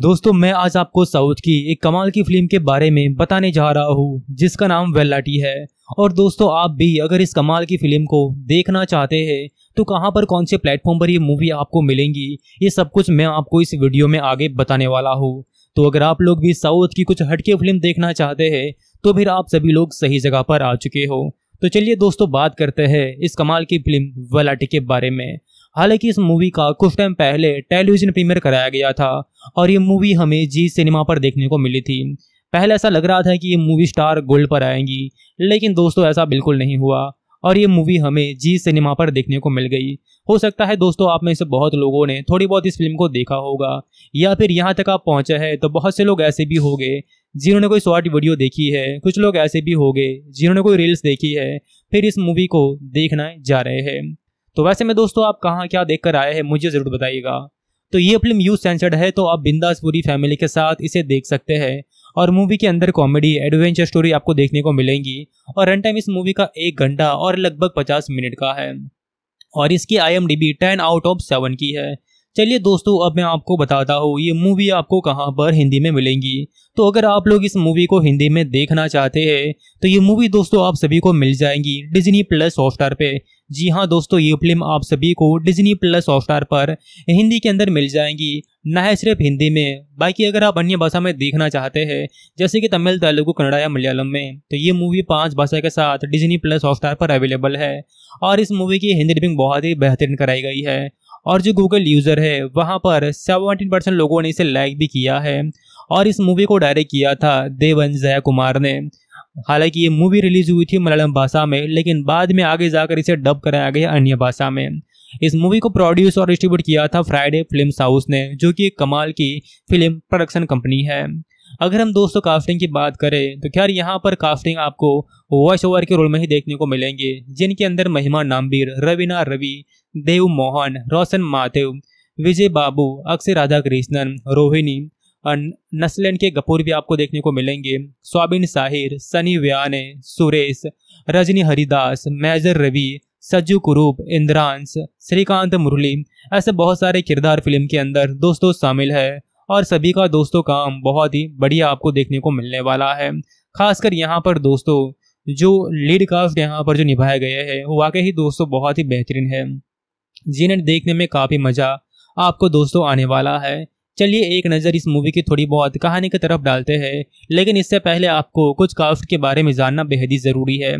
दोस्तों मैं आज आपको साउथ की एक कमाल की फिल्म के बारे में बताने जा रहा हूँ जिसका नाम वेलाटी है और दोस्तों आप भी अगर इस कमाल की फिल्म को देखना चाहते हैं तो कहाँ पर कौन से प्लेटफॉर्म पर ये मूवी आपको मिलेंगी ये सब कुछ मैं आपको इस वीडियो में आगे बताने वाला हूँ तो अगर आप लोग भी साउथ की कुछ हटके फिल्म देखना चाहते हैं तो फिर आप सभी लोग सही जगह पर आ चुके हो तो चलिए दोस्तों बात करते हैं इस कमाल की फिल्म वेलाटी के बारे में हालांकि इस मूवी का कुछ टाइम पहले टेलीविजन प्रीमियर कराया गया था और ये मूवी हमें जी सिनेमा पर देखने को मिली थी पहले ऐसा लग रहा था कि ये मूवी स्टार गोल्ड पर आएंगी लेकिन दोस्तों ऐसा बिल्कुल नहीं हुआ और ये मूवी हमें जी सिनेमा पर देखने को मिल गई हो सकता है दोस्तों आप में से बहुत लोगों ने थोड़ी बहुत इस फिल्म को देखा होगा या फिर यहाँ तक आप पहुँचे हैं तो बहुत से लोग ऐसे भी गए जिन्होंने कोई शॉर्ट वीडियो देखी है कुछ लोग ऐसे भी गए जिन्होंने कोई रील्स देखी है फिर इस मूवी को देखना जा रहे हैं तो वैसे में दोस्तों आप कहाँ क्या देख कर आए हैं मुझे ज़रूर बताइएगा तो ये फिल्म यू सेंसर्ड है तो आप बिंदास पूरी फैमिली के साथ इसे देख सकते हैं और मूवी के अंदर कॉमेडी एडवेंचर स्टोरी आपको देखने को मिलेंगी और रन टाइम इस मूवी का एक घंटा और लगभग पचास मिनट का है और इसकी I M D B ten out of seven की है चलिए दोस्तों अब मैं आपको बताता हूँ ये मूवी आपको कहाँ पर हिंदी में मिलेंगी तो अगर आप लोग इस मूवी को हिंदी में देखना चाहते हैं तो ये मूवी दोस्तों आप सभी को मिल जाएंगी डिज्नी प्लस हॉटस्टार पे जी हाँ दोस्तों ये फिल्म आप सभी को डिज्नी प्लस हॉटस्टार पर हिंदी के अंदर मिल जाएंगी ना सिर्फ हिंदी में बाकी अगर आप अन्य भाषा में देखना चाहते हैं जैसे कि तमिल तेलुगु कन्नड़ा या मलयालम में तो ये मूवी पांच भाषा के साथ डिज्नी प्लस हॉटस्टार पर अवेलेबल है और इस मूवी की हिंदी डबिंग बहुत ही बेहतरीन कराई गई है और जो गूगल यूज़र है वहाँ पर सेवनटीन परसेंट लोगों ने इसे लाइक भी किया है और इस मूवी को डायरेक्ट किया था देवन जया कुमार ने हालांकि ये मूवी रिलीज हुई थी मलयालम भाषा में लेकिन बाद में आगे जाकर इसे डब कराया गया अन्य भाषा में इस मूवी को प्रोड्यूस और डिस्ट्रीब्यूट किया था फ्राइडे फिल्म हाउस ने जो कि कमाल की फिल्म प्रोडक्शन कंपनी है अगर हम दोस्तों काफ्टिंग की बात करें तो खैर यहाँ पर काफ्टिंग आपको वॉइस ओवर के रोल में ही देखने को मिलेंगे जिनके अंदर महिमा नामबीर रवीना रवि देव मोहन रोशन माथेव विजय बाबू अक्षय राधा कृष्णन रोहिणी नस्लन के कपूर भी आपको देखने को मिलेंगे स्वाबिन साहिर सनी व्याने सुरेश रजनी हरिदास मेजर रवि सज्जू कुरूप इंद्रांश श्रीकांत मुरली ऐसे बहुत सारे किरदार फिल्म के अंदर दोस्तों शामिल है और सभी का दोस्तों काम बहुत ही बढ़िया आपको देखने को मिलने वाला है खासकर यहाँ पर दोस्तों जो लीड कास्ट यहाँ पर जो निभाए गए हैं वो वाकई ही दोस्तों बहुत ही बेहतरीन है जिन्हें देखने में काफ़ी मज़ा आपको दोस्तों आने वाला है चलिए एक नज़र इस मूवी की थोड़ी बहुत कहानी की तरफ डालते हैं लेकिन इससे पहले आपको कुछ काफ्ट के बारे में जानना बेहद ही ज़रूरी है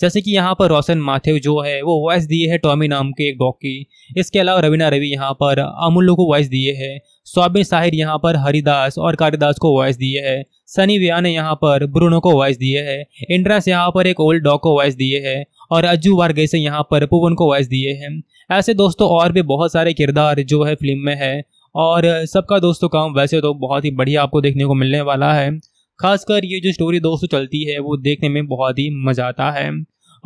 जैसे कि यहाँ पर रोशन माथेव जो है वो वॉइस दिए है टॉमी नाम के एक डॉग की इसके अलावा रवीना रवि यहाँ पर अमूल्य को वॉइस दिए है स्वाबिन साहिर यहाँ पर हरिदास और कालिदास को वॉइस दिए है सनी व्या ने यहाँ पर ब्रूनो को वॉइस दिए है इंड्रास यहाँ पर एक ओल्ड डॉग को वॉइस दिए है और अज्जू वारगे से यहाँ पर पुवन को वॉइस दिए हैं ऐसे दोस्तों और भी बहुत सारे किरदार जो है फिल्म में है और सबका दोस्तों काम वैसे तो बहुत ही बढ़िया आपको देखने को मिलने वाला है खासकर ये जो स्टोरी दोस्तों चलती है वो देखने में बहुत ही मज़ा आता है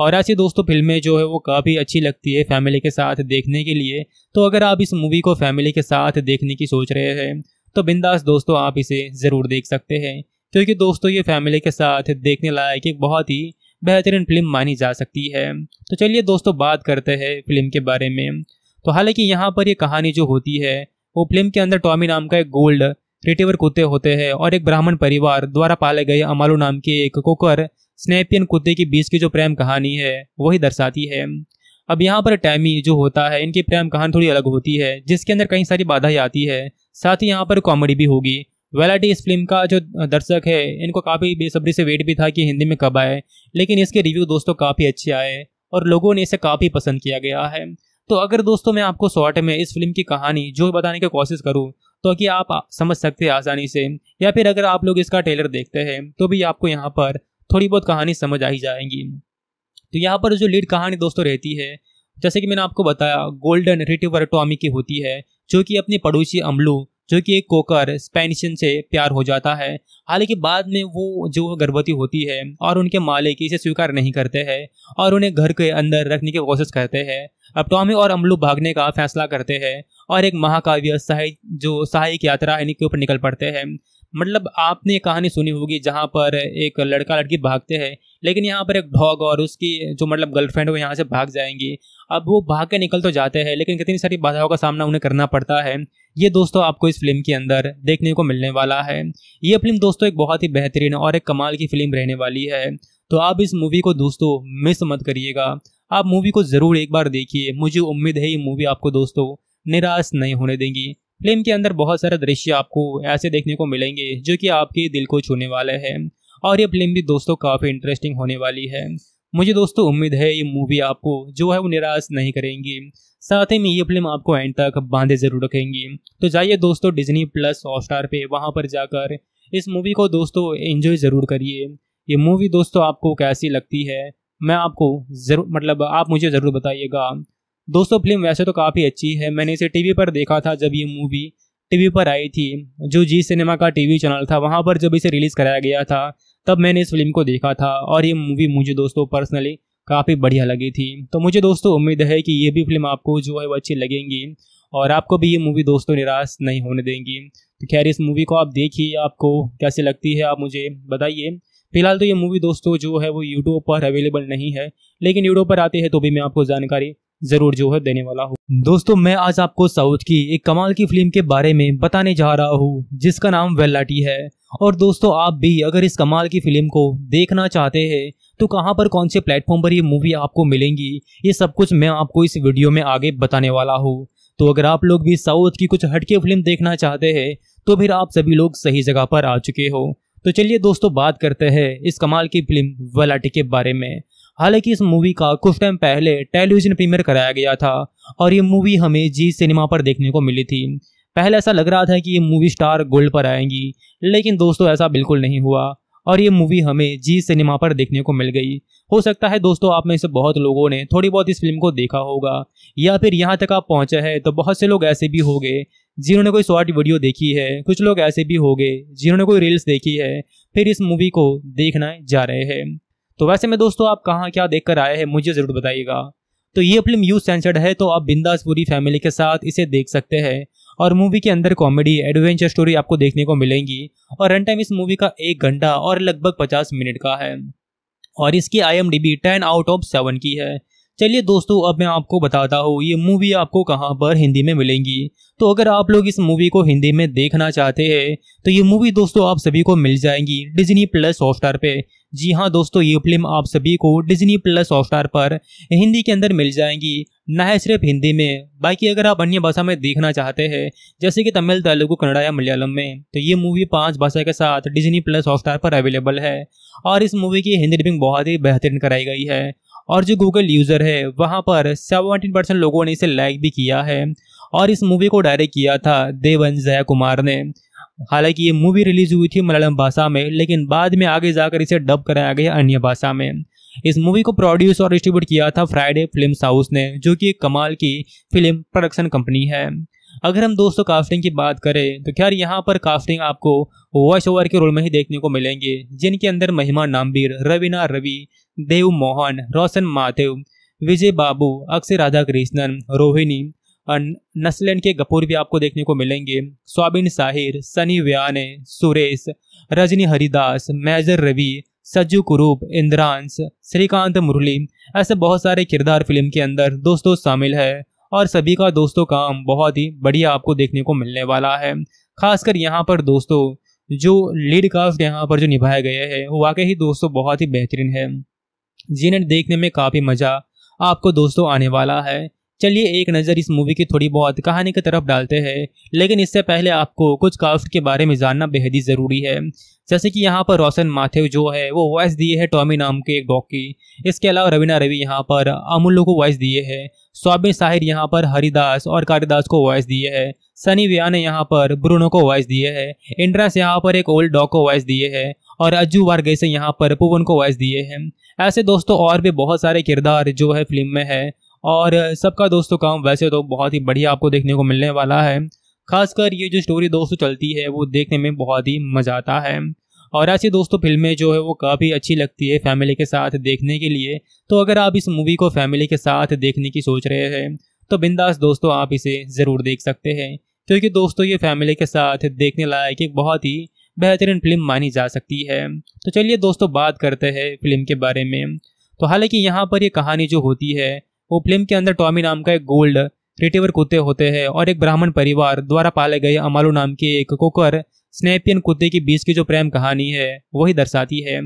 और ऐसी दोस्तों फिल्में जो है वो काफ़ी अच्छी लगती है फैमिली के साथ देखने के लिए तो अगर आप इस मूवी को फैमिली के साथ देखने की सोच रहे हैं तो बिंदास दोस्तों आप इसे ज़रूर देख सकते हैं क्योंकि दोस्तों ये फैमिली के साथ देखने लायक एक बहुत ही बेहतरीन फिल्म मानी जा सकती है तो चलिए दोस्तों बात करते हैं फिल्म के बारे में तो हालांकि यहाँ पर ये कहानी जो होती है वो फिल्म के अंदर टॉमी नाम का एक गोल्ड रिटेवर कुत्ते होते हैं और एक ब्राह्मण परिवार द्वारा पाले गए अमालू नाम के एक कोकर स्नेपियन कुत्ते के बीच की जो प्रेम कहानी है वही दर्शाती है अब यहाँ पर टैमी जो होता है इनकी प्रेम कहानी थोड़ी अलग होती है जिसके अंदर कई सारी बाधाएं आती है साथ ही यहाँ पर कॉमेडी भी होगी वेलाटी इस फिल्म का जो दर्शक है इनको काफ़ी बेसब्री से वेट भी था कि हिंदी में कब आए लेकिन इसके रिव्यू दोस्तों काफ़ी अच्छे आए और लोगों ने इसे काफ़ी पसंद किया गया है तो अगर दोस्तों मैं आपको शॉर्ट में इस फिल्म की कहानी जो बताने की कोशिश करूँ तो कि आप समझ सकते हैं आसानी से या फिर अगर आप लोग इसका ट्रेलर देखते हैं तो भी आपको यहाँ पर थोड़ी बहुत कहानी समझ आ ही जाएंगी तो यहाँ पर जो लीड कहानी दोस्तों रहती है जैसे कि मैंने आपको बताया गोल्डन रिटिवर टॉमी की होती है जो कि अपनी पड़ोसी अमलू जो कि एक कोकर स्पेनिशन से प्यार हो जाता है हालांकि बाद में वो जो गर्भवती होती है और उनके मालिक इसे स्वीकार नहीं करते हैं और उन्हें घर के अंदर रखने की कोशिश करते हैं अब टॉमी और अमलू भागने का फैसला करते हैं और एक महाकाव्य सहाय जो सहायक यात्रा इनके ऊपर निकल पड़ते हैं मतलब आपने कहानी सुनी होगी जहाँ पर एक लड़का लड़की भागते हैं लेकिन यहाँ पर एक डॉग और उसकी जो मतलब गर्लफ्रेंड वो यहाँ से भाग जाएंगी अब वो भाग के निकल तो जाते हैं लेकिन कितनी सारी बाधाओं का सामना उन्हें करना पड़ता है ये दोस्तों आपको इस फिल्म के अंदर देखने को मिलने वाला है ये फिल्म दोस्तों एक बहुत ही बेहतरीन और एक कमाल की फिल्म रहने वाली है तो आप इस मूवी को दोस्तों मिस मत करिएगा आप मूवी को ज़रूर एक बार देखिए मुझे उम्मीद है ये मूवी आपको दोस्तों निराश नहीं होने देंगी फिल्म के अंदर बहुत सारे दृश्य आपको ऐसे देखने को मिलेंगे जो कि आपके दिल को छूने वाले हैं और ये फिल्म भी दोस्तों काफ़ी इंटरेस्टिंग होने वाली है मुझे दोस्तों उम्मीद है ये मूवी आपको जो है वो निराश नहीं करेंगी साथ ही में ये फिल्म आपको एंड तक बांधे जरूर रखेंगी तो जाइए दोस्तों डिज्नी प्लस हॉटस्टार पे वहाँ पर जाकर इस मूवी को दोस्तों एंजॉय ज़रूर करिए ये मूवी दोस्तों आपको कैसी लगती है मैं आपको ज़रूर मतलब आप मुझे ज़रूर बताइएगा दोस्तों फिल्म वैसे तो काफ़ी अच्छी है मैंने इसे टीवी पर देखा था जब ये मूवी टीवी पर आई थी जो जी सिनेमा का टीवी चैनल था वहाँ पर जब इसे रिलीज़ कराया गया था तब मैंने इस फिल्म को देखा था और ये मूवी मुझे दोस्तों पर्सनली काफ़ी बढ़िया लगी थी तो मुझे दोस्तों उम्मीद है कि ये भी फिल्म आपको जो है वो अच्छी लगेंगी और आपको भी ये मूवी दोस्तों निराश नहीं होने देंगी तो खैर इस मूवी को आप देखिए आपको कैसी लगती है आप मुझे बताइए फिलहाल तो ये मूवी दोस्तों जो है वो यूट्यूब पर अवेलेबल नहीं है लेकिन यूट्यूब पर आते हैं तो भी मैं आपको जानकारी ज़रूर जो है देने वाला हूँ दोस्तों मैं आज आपको साउथ की एक कमाल की फिल्म के बारे में बताने जा रहा हूँ जिसका नाम वेलाटी है और दोस्तों आप भी अगर इस कमाल की फिल्म को देखना चाहते हैं तो कहाँ पर कौन से प्लेटफॉर्म पर ये मूवी आपको मिलेंगी ये सब कुछ मैं आपको इस वीडियो में आगे बताने वाला हूँ तो अगर आप लोग भी साउथ की कुछ हटके फिल्म देखना चाहते हैं तो फिर आप सभी लोग सही जगह पर आ चुके हो तो चलिए दोस्तों बात करते हैं इस कमाल की फिल्म वलाटी के बारे में हालांकि इस मूवी का कुछ टाइम पहले टेलीविजन प्रीमियर कराया गया था और ये मूवी हमें जी सिनेमा पर देखने को मिली थी पहले ऐसा लग रहा था कि ये मूवी स्टार गोल्ड पर आएंगी लेकिन दोस्तों ऐसा बिल्कुल नहीं हुआ और ये मूवी हमें जी सिनेमा पर देखने को मिल गई हो सकता है दोस्तों आप में से बहुत लोगों ने थोड़ी बहुत इस फिल्म को देखा होगा या फिर यहाँ तक आप पहुँचे हैं तो बहुत से लोग ऐसे भी हो गए जिन्होंने कोई शॉर्ट वीडियो देखी है कुछ लोग ऐसे भी हो गए जिन्होंने कोई रील्स देखी है फिर इस मूवी को देखना जा रहे हैं तो वैसे में दोस्तों आप कहाँ क्या देख कर आए हैं मुझे ज़रूर बताइएगा तो ये फिल्म यू सेंसर्ड है तो आप बिंदास पूरी फैमिली के साथ इसे देख सकते हैं और मूवी के अंदर कॉमेडी एडवेंचर स्टोरी आपको देखने को मिलेंगी और रन टाइम इस मूवी का एक घंटा और लगभग पचास मिनट का है और इसकी I M D B ten out of seven की है चलिए दोस्तों अब मैं आपको बताता हूँ ये मूवी आपको कहाँ पर हिंदी में मिलेंगी तो अगर आप लोग इस मूवी को हिंदी में देखना चाहते हैं तो ये मूवी दोस्तों आप सभी को मिल जाएंगी डिजनी प्लस हॉटस्टार पे जी हाँ दोस्तों ये फिल्म आप सभी को डिजनी प्लस हॉटस्टार पर हिंदी के अंदर मिल जाएंगी ना सिर्फ हिंदी में बाकी अगर आप अन्य भाषा में देखना चाहते हैं जैसे कि तमिल तेलुगु कन्नड़ा या मलयालम में तो ये मूवी पांच भाषा के साथ डिजनी प्लस हॉटस्टार पर अवेलेबल है और इस मूवी की हिंदी डिबिंग बहुत ही बेहतरीन कराई गई है और जो गूगल यूज़र है वहाँ पर सेवनटीन परसेंट लोगों ने इसे लाइक भी किया है और इस मूवी को डायरेक्ट किया था देवन जया कुमार ने हालांकि ये मूवी रिलीज हुई थी मलयालम भाषा में लेकिन बाद में आगे जाकर इसे डब कराया गया अन्य भाषा में इस मूवी को प्रोड्यूस और डिस्ट्रीब्यूट किया था फ्राइडे फिल्म हाउस ने जो कि एक कमाल की फिल्म प्रोडक्शन कंपनी है अगर हम दोस्तों कास्टिंग की बात करें तो खैर यहाँ पर कास्टिंग आपको वॉइस ओवर के रोल में ही देखने को मिलेंगे जिनके अंदर महिमा नामबीर रवीना रवि देव मोहन रोशन माथेव विजय बाबू अक्षय राधा कृष्णन रोहिणी नस्लैंड के कपूर भी आपको देखने को मिलेंगे स्वाबिन साहिर सनी व्याने सुरेश रजनी हरिदास मेजर रवि सज्जू कुरूप इंद्रांश श्रीकांत मुरली ऐसे बहुत सारे किरदार फिल्म के अंदर दोस्तों शामिल है और सभी का दोस्तों काम बहुत ही बढ़िया आपको देखने को मिलने वाला है खासकर यहाँ पर दोस्तों जो लीड कास्ट यहाँ पर जो निभाए गए हैं वाकई ही दोस्तों बहुत ही बेहतरीन है जिन्हें देखने में काफ़ी मज़ा आपको दोस्तों आने वाला है चलिए एक नज़र इस मूवी की थोड़ी बहुत कहानी की तरफ डालते हैं लेकिन इससे पहले आपको कुछ कास्ट के बारे में जानना बेहद ही ज़रूरी है जैसे कि यहाँ पर रोशन माथेव जो है वो वॉइस दिए है टॉमी नाम के एक डॉग की इसके अलावा रवीना रवि यहाँ पर अमूल्य को वॉइस दिए है स्वामी साहिर यहाँ पर हरिदास और कालिदास को वॉइस दिए है सनी विया ने यहाँ पर ब्रूनो को वॉइस दिए है इंड्रास यहाँ पर एक ओल्ड डॉग को वॉइस दिए है और अज्जू से यहाँ पर पुवन को वॉइस दिए हैं ऐसे दोस्तों और भी बहुत सारे किरदार जो है फिल्म में है और सबका दोस्तों काम वैसे तो बहुत ही बढ़िया आपको देखने को मिलने वाला है खासकर ये जो स्टोरी दोस्तों चलती है वो देखने में बहुत ही मज़ा आता है और ऐसी दोस्तों फिल्में जो है वो काफ़ी अच्छी लगती है फैमिली के साथ देखने के लिए तो अगर आप इस मूवी को फैमिली के साथ देखने की सोच रहे हैं तो बिंदास दोस्तों आप इसे ज़रूर देख सकते हैं क्योंकि दोस्तों ये फैमिली के साथ देखने लायक एक बहुत ही बेहतरीन फिल्म मानी जा सकती है तो चलिए दोस्तों बात करते हैं फिल्म के बारे में तो हालांकि यहाँ पर ये कहानी जो होती है वो फिल्म के अंदर टॉमी नाम का एक गोल्ड रिटेवर कुत्ते होते हैं और एक ब्राह्मण परिवार द्वारा पाले गए अमालू नाम के एक कोकर स्नेपियन कुत्ते के बीच की जो प्रेम कहानी है वही दर्शाती है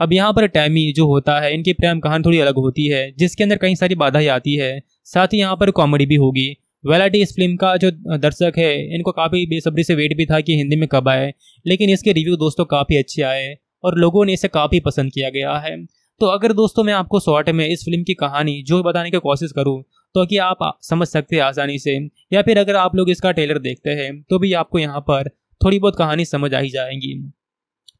अब यहाँ पर टैमी जो होता है इनकी प्रेम कहानी थोड़ी अलग होती है जिसके अंदर कई सारी बाधाएं आती है साथ ही यहाँ पर कॉमेडी भी होगी वेलाटी इस फिल्म का जो दर्शक है इनको काफ़ी बेसब्री से वेट भी था कि हिंदी में कब आए लेकिन इसके रिव्यू दोस्तों काफ़ी अच्छे आए और लोगों ने इसे काफ़ी पसंद किया गया है तो अगर दोस्तों मैं आपको शॉर्ट में इस फिल्म की कहानी जो बताने की कोशिश करूँ तो कि आप समझ सकते हैं आसानी से या फिर अगर आप लोग इसका ट्रेलर देखते हैं तो भी आपको यहाँ पर थोड़ी बहुत कहानी समझ आ ही जाएंगी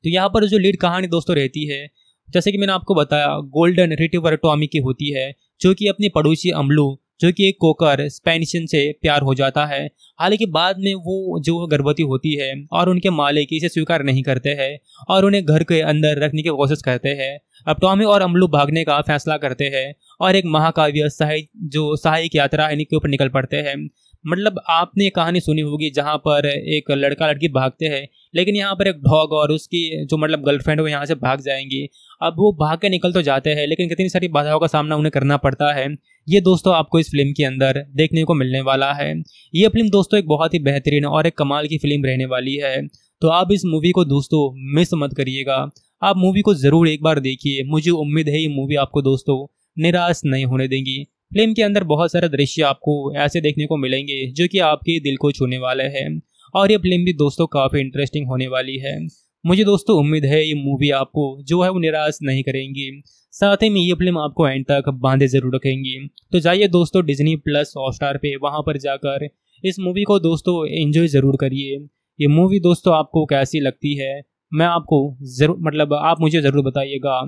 तो यहाँ पर जो लीड कहानी दोस्तों रहती है जैसे कि मैंने आपको बताया गोल्डन रिटिवर टॉमी की होती है जो कि अपनी पड़ोसी अमलू जो कि एक कोकर स्पेनिशन से प्यार हो जाता है हालांकि बाद में वो जो गर्भवती होती है और उनके मालिक इसे स्वीकार नहीं करते हैं और उन्हें घर के अंदर रखने की कोशिश करते हैं अब टॉमी और अमलू भागने का फैसला करते हैं और एक महाकाव्य सहाय जो सहायक यात्रा इनके ऊपर निकल पड़ते हैं मतलब आपने कहानी सुनी होगी जहाँ पर एक लड़का लड़की भागते हैं लेकिन यहाँ पर एक डॉग और उसकी जो मतलब गर्लफ्रेंड वो यहाँ से भाग जाएंगी अब वो भाग के निकल तो जाते हैं लेकिन कितनी सारी बाधाओं का सामना उन्हें करना पड़ता है ये दोस्तों आपको इस फिल्म के अंदर देखने को मिलने वाला है ये फिल्म दोस्तों एक बहुत ही बेहतरीन और एक कमाल की फिल्म रहने वाली है तो आप इस मूवी को दोस्तों मिस मत करिएगा आप मूवी को ज़रूर एक बार देखिए मुझे उम्मीद है ये मूवी आपको दोस्तों निराश नहीं होने देंगी फिल्म के अंदर बहुत सारे दृश्य आपको ऐसे देखने को मिलेंगे जो कि आपके दिल को छूने वाले हैं और ये फिल्म भी दोस्तों काफ़ी इंटरेस्टिंग होने वाली है मुझे दोस्तों उम्मीद है ये मूवी आपको जो है वो निराश नहीं करेंगी साथ ही में ये फिल्म आपको एंड तक बांधे जरूर रखेंगी तो जाइए दोस्तों डिज्नी प्लस हॉटस्टार पे वहाँ पर जाकर इस मूवी को दोस्तों एंजॉय ज़रूर करिए ये मूवी दोस्तों आपको कैसी लगती है मैं आपको ज़रूर मतलब आप मुझे ज़रूर बताइएगा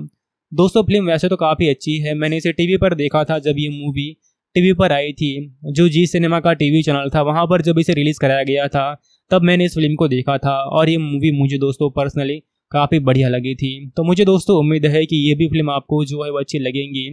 दोस्तों फिल्म वैसे तो काफ़ी अच्छी है मैंने इसे टीवी पर देखा था जब ये मूवी टीवी पर आई थी जो जी सिनेमा का टीवी चैनल था वहाँ पर जब इसे रिलीज़ कराया गया था तब मैंने इस फिल्म को देखा था और ये मूवी मुझे दोस्तों पर्सनली काफ़ी बढ़िया लगी थी तो मुझे दोस्तों उम्मीद है कि ये भी फिल्म आपको जो है वो अच्छी लगेंगी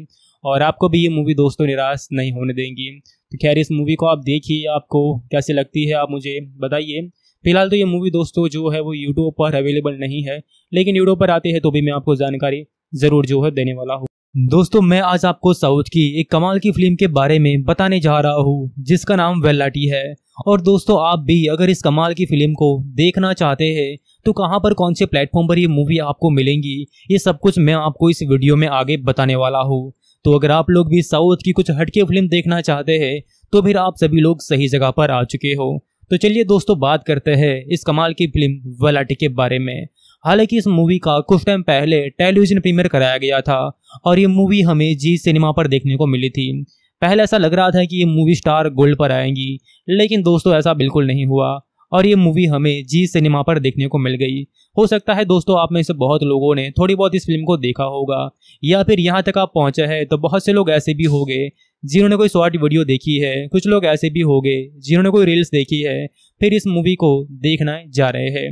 और आपको भी ये मूवी दोस्तों निराश नहीं होने देंगी तो खैर इस मूवी को आप देखिए आपको कैसे लगती है आप मुझे बताइए फिलहाल तो ये मूवी दोस्तों जो है वो यूट्यूब पर अवेलेबल नहीं है लेकिन यूट्यूब पर आते हैं तो भी मैं आपको जानकारी ज़रूर जो है देने वाला हूँ दोस्तों मैं आज आपको साउथ की एक कमाल की फिल्म के बारे में बताने जा रहा हूँ जिसका नाम वेलाटी है और दोस्तों आप भी अगर इस कमाल की फिल्म को देखना चाहते हैं तो कहाँ पर कौन से प्लेटफॉर्म पर ये मूवी आपको मिलेंगी ये सब कुछ मैं आपको इस वीडियो में आगे बताने वाला हूँ तो अगर आप लोग भी साउथ की कुछ हटके फिल्म देखना चाहते हैं तो फिर आप सभी लोग सही जगह पर आ चुके हो तो चलिए दोस्तों बात करते हैं इस कमाल की फिल्म वलाटी के बारे में हालांकि इस मूवी का कुछ टाइम पहले टेलीविजन प्रीमियर कराया गया था और ये मूवी हमें जी सिनेमा पर देखने को मिली थी पहले ऐसा लग रहा था कि ये मूवी स्टार गोल्ड पर आएंगी लेकिन दोस्तों ऐसा बिल्कुल नहीं हुआ और ये मूवी हमें जी सिनेमा पर देखने को मिल गई हो सकता है दोस्तों आप में से बहुत लोगों ने थोड़ी बहुत इस फिल्म को देखा होगा या फिर यहाँ तक आप पहुँचे हैं तो बहुत से लोग ऐसे भी हो गए जिन्होंने कोई शॉर्ट वीडियो देखी है कुछ लोग ऐसे भी हो गए जिन्होंने कोई रील्स देखी है फिर इस मूवी को देखना जा रहे हैं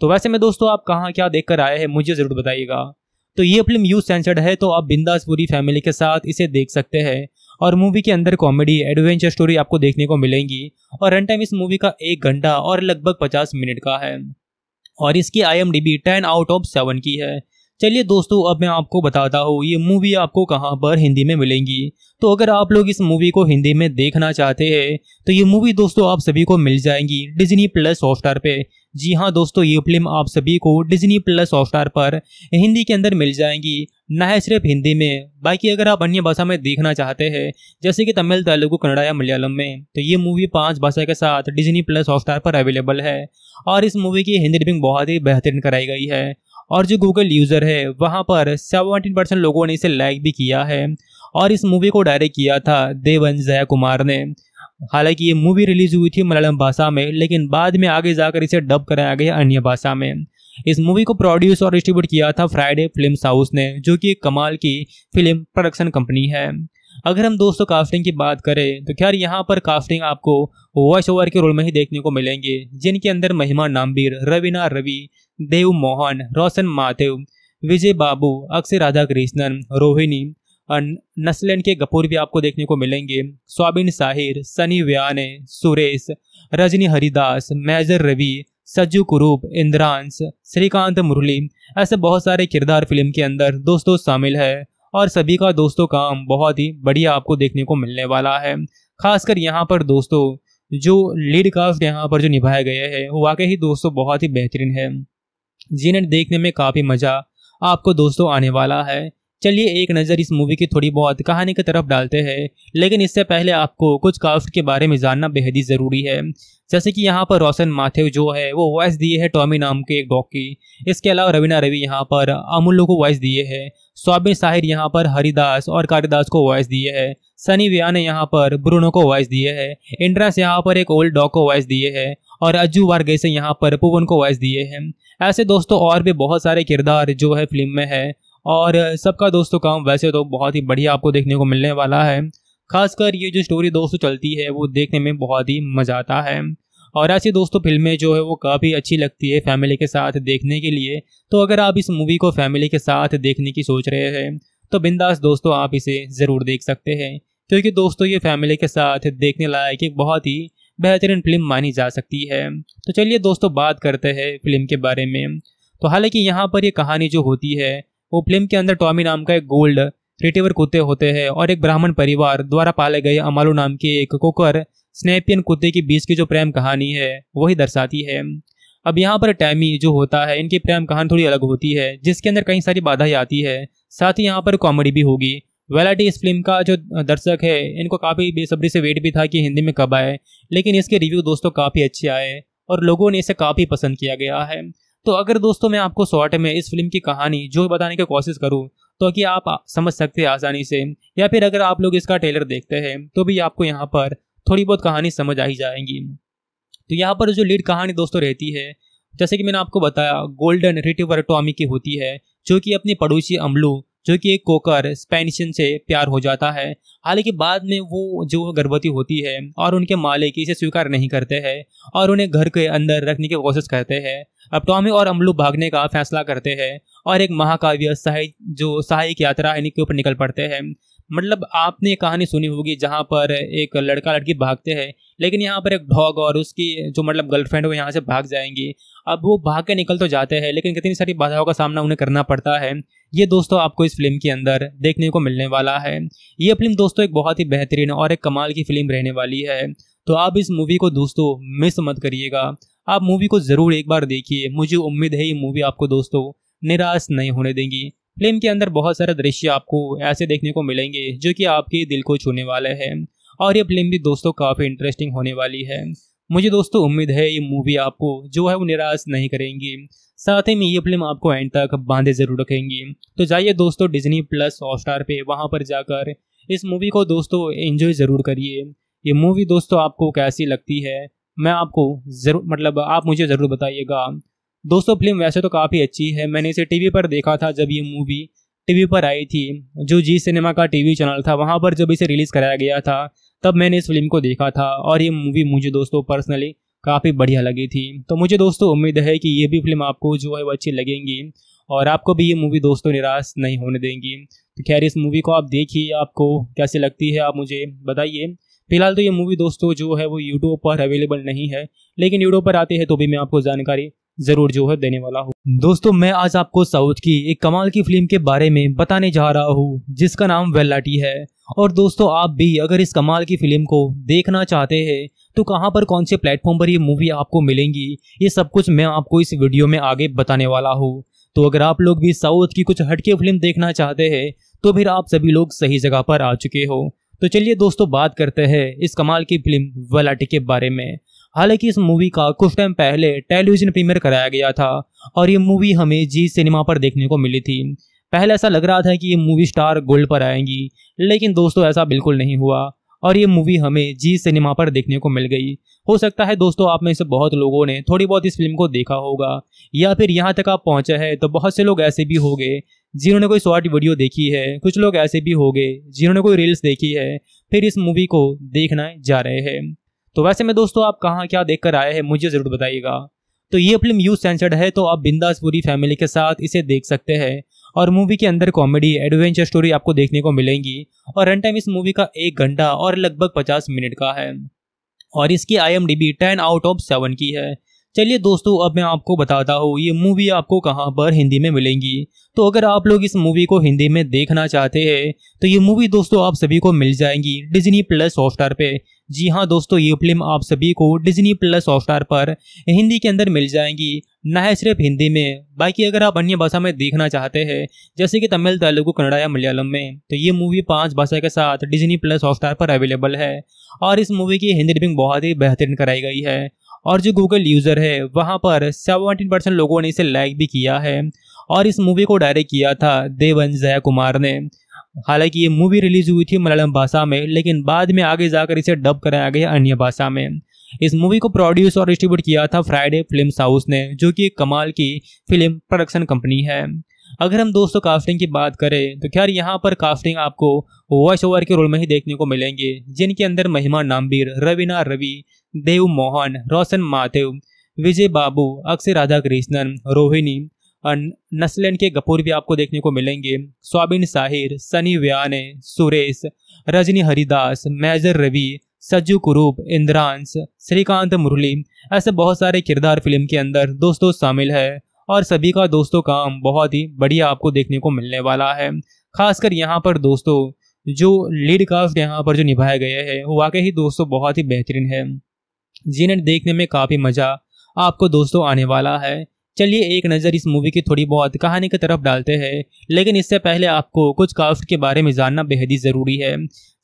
तो वैसे में दोस्तों आप कहाँ क्या देख कर आए हैं मुझे ज़रूर बताइएगा तो ये फिल्म यू सेंसर्ड है तो आप बिंदास पूरी फैमिली के साथ इसे देख सकते हैं और मूवी के अंदर कॉमेडी एडवेंचर स्टोरी आपको देखने को मिलेंगी और रन टाइम इस मूवी का एक घंटा और लगभग पचास मिनट का है और इसकी I M D B ten out of seven की है चलिए दोस्तों अब मैं आपको बताता हूँ ये मूवी आपको कहाँ पर हिंदी में मिलेंगी तो अगर आप लोग इस मूवी को हिंदी में देखना चाहते हैं तो ये मूवी दोस्तों आप सभी को मिल जाएंगी डिजनी प्लस हॉटस्टार पे जी हाँ दोस्तों ये फिल्म आप सभी को डिजनी प्लस हॉटस्टार पर हिंदी के अंदर मिल जाएंगी ना है सिर्फ हिंदी में बाकी अगर आप अन्य भाषा में देखना चाहते हैं जैसे कि तमिल तेलुगु कन्नड़ा या मलयालम में तो ये मूवी पांच भाषा के साथ डिजनी प्लस हॉटस्टार पर अवेलेबल है और इस मूवी की हिंदी डबिंग बहुत ही बेहतरीन कराई गई है और जो गूगल यूज़र है वहाँ पर सेवनटीन परसेंट लोगों ने इसे लाइक भी किया है और इस मूवी को डायरेक्ट किया था देवन जया कुमार ने हालांकि ये मूवी रिलीज हुई थी मलयालम भाषा में लेकिन बाद में आगे जाकर इसे डब कराया गया अन्य भाषा में इस मूवी को प्रोड्यूस और डिस्ट्रीब्यूट किया था फ्राइडे फिल्म हाउस ने जो कि एक कमाल की फिल्म प्रोडक्शन कंपनी है अगर हम दोस्तों कास्टिंग की बात करें तो खैर यहाँ पर कास्टिंग आपको वॉइस ओवर के रोल में ही देखने को मिलेंगे जिनके अंदर महिमा नामबीर रवीना रवि देव मोहन रोशन माथेव विजय बाबू अक्षय राधा कृष्णन रोहिणी नस्लैन के कपूर भी आपको देखने को मिलेंगे स्वाबिन साहिर सनी व्याने सुरेश रजनी हरिदास मेजर रवि सज्जू कुरूप इंद्रांश श्रीकांत मुरली ऐसे बहुत सारे किरदार फिल्म के अंदर दोस्तों शामिल है और सभी का दोस्तों काम बहुत ही बढ़िया आपको देखने को मिलने वाला है खासकर यहाँ पर दोस्तों जो लीड कास्ट यहाँ पर जो निभाए गए हैं वाकई ही दोस्तों बहुत ही बेहतरीन है जिन्हें देखने में काफ़ी मज़ा आपको दोस्तों आने वाला है चलिए एक नज़र इस मूवी की थोड़ी बहुत कहानी की तरफ डालते हैं लेकिन इससे पहले आपको कुछ कास्ट के बारे में जानना बेहद ही ज़रूरी है जैसे कि यहाँ पर रोशन माथेव जो है वो वॉइस दिए है टॉमी नाम के एक डॉग की इसके अलावा रवीना रवि यहाँ पर अमूल्य को वॉइस दिए है स्वाबिन साहिर यहाँ पर हरिदास और कारिदास को वॉइस दिए है सनी व्या ने यहाँ पर ब्रूनो को वॉइस दिए है इंड्रास यहाँ पर एक ओल्ड डॉग को वॉइस दिए है और अज्जू वारगेसे यहाँ पर पुवन को वॉइस दिए हैं ऐसे दोस्तों और भी बहुत सारे किरदार जो है फिल्म में है और सबका दोस्तों काम वैसे तो बहुत ही बढ़िया आपको देखने को मिलने वाला है खासकर ये जो स्टोरी दोस्तों चलती है वो देखने में बहुत ही मज़ा आता है और ऐसी दोस्तों फिल्में जो है वो काफ़ी अच्छी लगती है फैमिली के साथ देखने के लिए तो अगर आप इस मूवी को फैमिली के साथ देखने की सोच रहे हैं तो बिंदास दोस्तों आप इसे ज़रूर देख सकते हैं क्योंकि दोस्तों ये फैमिली के साथ देखने लायक एक बहुत ही बेहतरीन फिल्म मानी जा सकती है तो चलिए दोस्तों बात करते हैं फिल्म के बारे में तो हालांकि यहाँ पर ये कहानी जो होती है फिल्म के अंदर टॉमी नाम का एक गोल्ड रिटेवर कुत्ते होते हैं और एक ब्राह्मण परिवार द्वारा पाले गए अमालू नाम के एक कोकर स्नेपियन कुत्ते के बीच की जो प्रेम कहानी है वही दर्शाती है अब यहाँ पर टैमी जो होता है इनकी प्रेम कहानी थोड़ी अलग होती है जिसके अंदर कई सारी बाधाएं आती है साथ ही यहाँ पर कॉमेडी भी होगी वेलाटी इस फिल्म का जो दर्शक है इनको काफ़ी बेसब्री से वेट भी था कि हिंदी में कब आए लेकिन इसके रिव्यू दोस्तों काफ़ी अच्छे आए और लोगों ने इसे काफ़ी पसंद किया गया है तो अगर दोस्तों मैं आपको शॉर्ट में इस फिल्म की कहानी जो बताने की कोशिश करूँ तो कि आप समझ सकते हैं आसानी से या फिर अगर आप लोग इसका ट्रेलर देखते हैं तो भी आपको यहाँ पर थोड़ी बहुत कहानी समझ आ ही जाएंगी तो यहाँ पर जो लीड कहानी दोस्तों रहती है जैसे कि मैंने आपको बताया गोल्डन रिटिवर टॉमी की होती है जो कि अपने पड़ोसी अमलू जो कि एक कोकर स्पेनिशन से प्यार हो जाता है हालांकि बाद में वो जो गर्भवती होती है और उनके मालिक इसे स्वीकार नहीं करते हैं और उन्हें घर के अंदर रखने की कोशिश करते हैं अब टॉमी और अमलू भागने का फैसला करते हैं और एक महाकाव्य सहाय जो सहायक यात्रा इनके ऊपर निकल पड़ते हैं मतलब आपने कहानी सुनी होगी जहाँ पर एक लड़का लड़की भागते हैं लेकिन यहाँ पर एक डॉग और उसकी जो मतलब गर्लफ्रेंड वो यहाँ से भाग जाएंगी अब वो भाग के निकल तो जाते हैं लेकिन कितनी सारी बाधाओं का सामना उन्हें करना पड़ता है ये दोस्तों आपको इस फिल्म के अंदर देखने को मिलने वाला है ये फिल्म दोस्तों एक बहुत ही बेहतरीन और एक कमाल की फिल्म रहने वाली है तो आप इस मूवी को दोस्तों मिस मत करिएगा आप मूवी को ज़रूर एक बार देखिए मुझे उम्मीद है ये मूवी आपको दोस्तों निराश नहीं होने देंगी फिल्म के अंदर बहुत सारे दृश्य आपको ऐसे देखने को मिलेंगे जो कि आपके दिल को छूने वाले हैं और ये फिल्म भी दोस्तों काफ़ी इंटरेस्टिंग होने वाली है मुझे दोस्तों उम्मीद है ये मूवी आपको जो है वो निराश नहीं करेंगी साथ ही में ये फिल्म आपको एंड तक बांधे जरूर रखेंगी तो जाइए दोस्तों डिज्नी प्लस हॉटस्टार पे वहाँ पर जाकर इस मूवी को दोस्तों एंजॉय ज़रूर करिए ये मूवी दोस्तों आपको कैसी लगती है मैं आपको ज़रूर मतलब आप मुझे ज़रूर बताइएगा दोस्तों फिल्म वैसे तो काफ़ी अच्छी है मैंने इसे टीवी पर देखा था जब ये मूवी टीवी पर आई थी जो जी सिनेमा का टीवी चैनल था वहाँ पर जब इसे रिलीज़ कराया गया था तब मैंने इस फिल्म को देखा था और ये मूवी मुझे दोस्तों पर्सनली काफ़ी बढ़िया लगी थी तो मुझे दोस्तों उम्मीद है कि ये भी फिल्म आपको जो है वो अच्छी लगेंगी और आपको भी ये मूवी दोस्तों निराश नहीं होने देंगी तो खैर इस मूवी को आप देखिए आपको कैसे लगती है आप मुझे बताइए फिलहाल तो ये मूवी दोस्तों जो है वो यूट्यूब पर अवेलेबल नहीं है लेकिन यूट्यूब पर आते हैं तो भी मैं आपको जानकारी ज़रूर जो है देने वाला हूँ दोस्तों मैं आज आपको साउथ की एक कमाल की फिल्म के बारे में बताने जा रहा हूँ जिसका नाम वेलाटी है और दोस्तों आप भी अगर इस कमाल की फिल्म को देखना चाहते हैं तो कहाँ पर कौन से प्लेटफॉर्म पर ये मूवी आपको मिलेंगी ये सब कुछ मैं आपको इस वीडियो में आगे बताने वाला हूँ तो अगर आप लोग भी साउथ की कुछ हटके फिल्म देखना चाहते हैं तो फिर आप सभी लोग सही जगह पर आ चुके हो तो चलिए दोस्तों बात करते हैं इस कमाल की फिल्म वलाटी के बारे में हालांकि इस मूवी का कुछ टाइम पहले टेलीविजन प्रीमियर कराया गया था और ये मूवी हमें जी सिनेमा पर देखने को मिली थी पहले ऐसा लग रहा था कि ये मूवी स्टार गोल्ड पर आएंगी लेकिन दोस्तों ऐसा बिल्कुल नहीं हुआ और ये मूवी हमें जी सिनेमा पर देखने को मिल गई हो सकता है दोस्तों आप में से बहुत लोगों ने थोड़ी बहुत इस फिल्म को देखा होगा या फिर यहाँ तक आप पहुँचे हैं तो बहुत से लोग ऐसे भी हो गए जिन्होंने कोई शॉर्ट वीडियो देखी है कुछ लोग ऐसे भी हो गए जिन्होंने कोई रील्स देखी है फिर इस मूवी को देखना जा रहे हैं तो वैसे में दोस्तों आप कहाँ क्या देख कर आए हैं मुझे ज़रूर बताइएगा तो ये फिल्म यूथ सेंसर्ड है तो आप बिंदास पूरी फैमिली के साथ इसे देख सकते हैं और मूवी के अंदर कॉमेडी एडवेंचर स्टोरी आपको देखने को मिलेंगी और रन टाइम इस मूवी का एक घंटा और लगभग पचास मिनट का है और इसकी I M D B ten out of seven की है चलिए दोस्तों अब मैं आपको बताता हूँ ये मूवी आपको कहाँ पर हिंदी में मिलेंगी तो अगर आप लोग इस मूवी को हिंदी में देखना चाहते हैं तो ये मूवी दोस्तों आप सभी को मिल जाएंगी डिज्नी प्लस हॉटस्टार पे जी हाँ दोस्तों ये फिल्म आप सभी को डिज्नी प्लस हॉटस्टार पर हिंदी के अंदर मिल जाएंगी ना सिर्फ हिंदी में बाकी अगर आप अन्य भाषा में देखना चाहते हैं जैसे कि तमिल तेलुगु कन्नड़ा या मलयालम में तो ये मूवी पांच भाषा के साथ डिज्नी प्लस हॉटस्टार पर अवेलेबल है और इस मूवी की हिंदी डबिंग बहुत ही बेहतरीन कराई गई है और जो गूगल यूज़र है वहाँ पर सेवनटीन परसेंट लोगों ने इसे लाइक भी किया है और इस मूवी को डायरेक्ट किया था देवन जया कुमार ने हालांकि ये मूवी रिलीज हुई थी मलयालम भाषा में लेकिन बाद में आगे जाकर इसे डब कराया गया अन्य भाषा में इस मूवी को प्रोड्यूस और डिस्ट्रीब्यूट किया था फ्राइडे फिल्म हाउस ने जो कि एक कमाल की फिल्म प्रोडक्शन कंपनी है अगर हम दोस्तों कास्टिंग की बात करें तो खैर यहाँ पर कास्टिंग आपको वॉइस ओवर के रोल में ही देखने को मिलेंगे जिनके अंदर महिमा नामबीर रवीना रवि देव मोहन रोशन माथेव विजय बाबू अक्षय राधा कृष्णन रोहिणी नस्लन के कपूर भी आपको देखने को मिलेंगे स्वाबिन साहिर सनी व्याने सुरेश रजनी हरिदास मेजर रवि सज्जू कुरूप इंद्रांश श्रीकांत मुरली ऐसे बहुत सारे किरदार फिल्म के अंदर दोस्तों शामिल है और सभी का दोस्तों काम बहुत ही बढ़िया आपको देखने को मिलने वाला है खासकर यहाँ पर दोस्तों जो लीड कास्ट यहाँ पर जो निभाए गए हैं वाकई ही दोस्तों बहुत ही बेहतरीन है जिन्हें देखने में काफ़ी मज़ा आपको दोस्तों आने वाला है चलिए एक नज़र इस मूवी की थोड़ी बहुत कहानी की तरफ डालते हैं लेकिन इससे पहले आपको कुछ काफ्ट के बारे में जानना बेहद ही ज़रूरी है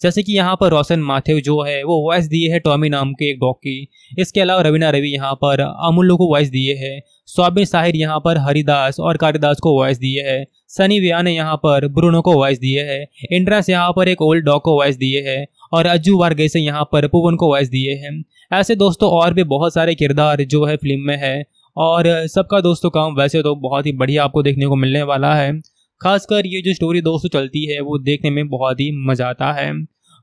जैसे कि यहाँ पर रोशन माथेव जो है वो वॉइस दिए है टॉमी नाम के एक डॉग की इसके अलावा रवीना रवि यहाँ पर अमूल्य को वॉइस दिए है सौबिन साहिर यहाँ पर हरिदास और कालिदास को वॉइस दिए है सनी व्या ने यहाँ पर ब्रूनो को वॉइस दिए है इंड्रास यहाँ पर एक ओल्ड डॉग को वॉइस दिए है और अज्जू वार्गे से यहाँ पर पुवन को वॉइस दिए हैं ऐसे दोस्तों और भी बहुत सारे किरदार जो है फिल्म में है और सबका दोस्तों काम वैसे तो बहुत ही बढ़िया आपको देखने को मिलने वाला है खासकर ये जो स्टोरी दोस्तों चलती है वो देखने में बहुत ही मज़ा आता है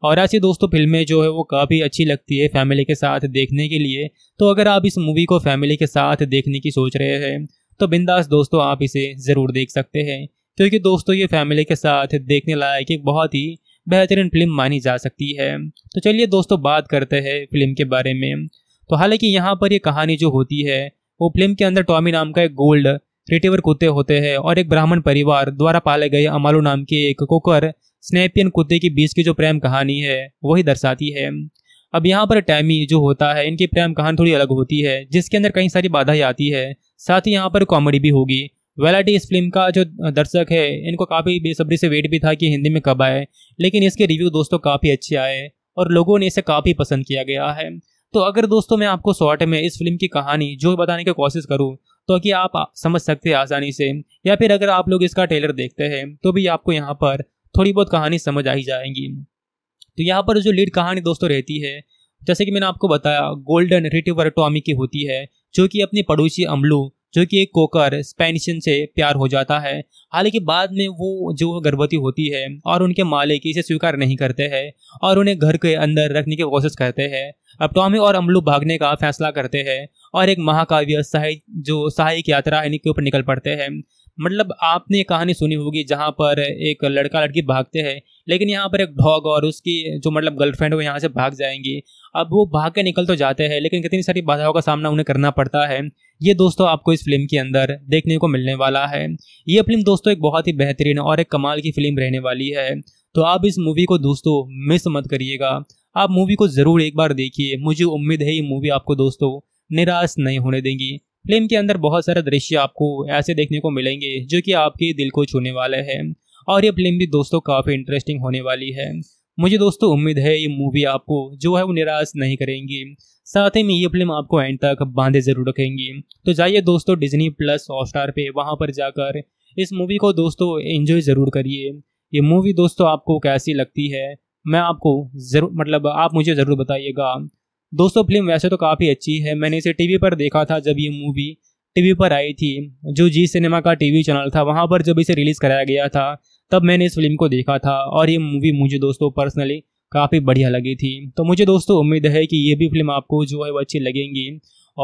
और ऐसी दोस्तों फिल्में जो है वो काफ़ी अच्छी लगती है फैमिली के साथ देखने के लिए तो अगर आप इस मूवी को फैमिली के साथ देखने की सोच रहे हैं तो बिंदास दोस्तों आप इसे ज़रूर देख सकते हैं क्योंकि दोस्तों ये फैमिली के साथ देखने लायक एक बहुत ही बेहतरीन फिल्म मानी जा सकती है तो चलिए दोस्तों बात करते हैं फिल्म के बारे में तो हालांकि यहाँ पर ये कहानी जो होती है वो फिल्म के अंदर टॉमी नाम का एक गोल्ड रिटेवर कुत्ते होते हैं और एक ब्राह्मण परिवार द्वारा पाले गए अमालू नाम के एक कोकर स्नेपियन कुत्ते के बीच की जो प्रेम कहानी है वही दर्शाती है अब यहाँ पर टैमी जो होता है इनकी प्रेम कहानी थोड़ी अलग होती है जिसके अंदर कई सारी बाधाएं आती है साथ ही यहाँ पर कॉमेडी भी होगी वेलाइटी इस फिल्म का जो दर्शक है इनको काफ़ी बेसब्री से वेट भी था कि हिंदी में कब आए लेकिन इसके रिव्यू दोस्तों काफ़ी अच्छे आए और लोगों ने इसे काफ़ी पसंद किया गया है तो अगर दोस्तों मैं आपको शॉर्ट में इस फिल्म की कहानी जो बताने की कोशिश करूँ तो कि आप समझ सकते हैं आसानी से या फिर अगर आप लोग इसका ट्रेलर देखते हैं तो भी आपको यहाँ पर थोड़ी बहुत कहानी समझ आ ही जाएंगी तो यहाँ पर जो लीड कहानी दोस्तों रहती है जैसे कि मैंने आपको बताया गोल्डन रिटिवर टॉमी की होती है जो कि अपनी पड़ोसी अमलू जो कि एक कोकर स्पेनिशन से प्यार हो जाता है हालांकि बाद में वो जो गर्भवती होती है और उनके मालिक इसे स्वीकार नहीं करते हैं और उन्हें घर के अंदर रखने की कोशिश करते हैं अब टॉमी और अमलू भागने का फैसला करते हैं और एक महाकाव्य सहाय जो सहायक यात्रा है इनके ऊपर निकल पड़ते हैं मतलब आपने कहानी सुनी होगी जहाँ पर एक लड़का लड़की भागते हैं लेकिन यहाँ पर एक डॉग और उसकी जो मतलब गर्लफ्रेंड वो यहाँ से भाग जाएंगी अब वो भाग के निकल तो जाते हैं लेकिन कितनी सारी बाधाओं का सामना उन्हें करना पड़ता है ये दोस्तों आपको इस फिल्म के अंदर देखने को मिलने वाला है ये फिल्म दोस्तों एक बहुत ही बेहतरीन और एक कमाल की फिल्म रहने वाली है तो आप इस मूवी को दोस्तों मिस मत करिएगा आप मूवी को ज़रूर एक बार देखिए मुझे उम्मीद है ये मूवी आपको दोस्तों निराश नहीं होने देंगी फिल्म के अंदर बहुत सारे दृश्य आपको ऐसे देखने को मिलेंगे जो कि आपके दिल को छूने वाले हैं और ये फिल्म भी दोस्तों काफ़ी इंटरेस्टिंग होने वाली है मुझे दोस्तों उम्मीद है ये मूवी आपको जो है वो निराश नहीं करेंगी साथ ही में ये फिल्म आपको एंड तक बांधे जरूर रखेंगी तो जाइए दोस्तों डिज्नी प्लस हॉटस्टार स्टार पे वहाँ पर जाकर इस मूवी को दोस्तों एंजॉय ज़रूर करिए ये मूवी दोस्तों आपको कैसी लगती है मैं आपको ज़रूर मतलब आप मुझे ज़रूर बताइएगा दोस्तों फिल्म वैसे तो काफ़ी अच्छी है मैंने इसे टीवी पर देखा था जब ये मूवी टीवी पर आई थी जो जी सिनेमा का टीवी चैनल था वहाँ पर जब इसे रिलीज़ कराया गया था तब मैंने इस फिल्म को देखा था और ये मूवी मुझे दोस्तों पर्सनली काफ़ी बढ़िया लगी थी तो मुझे दोस्तों उम्मीद है कि ये भी फिल्म आपको जो है वो अच्छी लगेंगी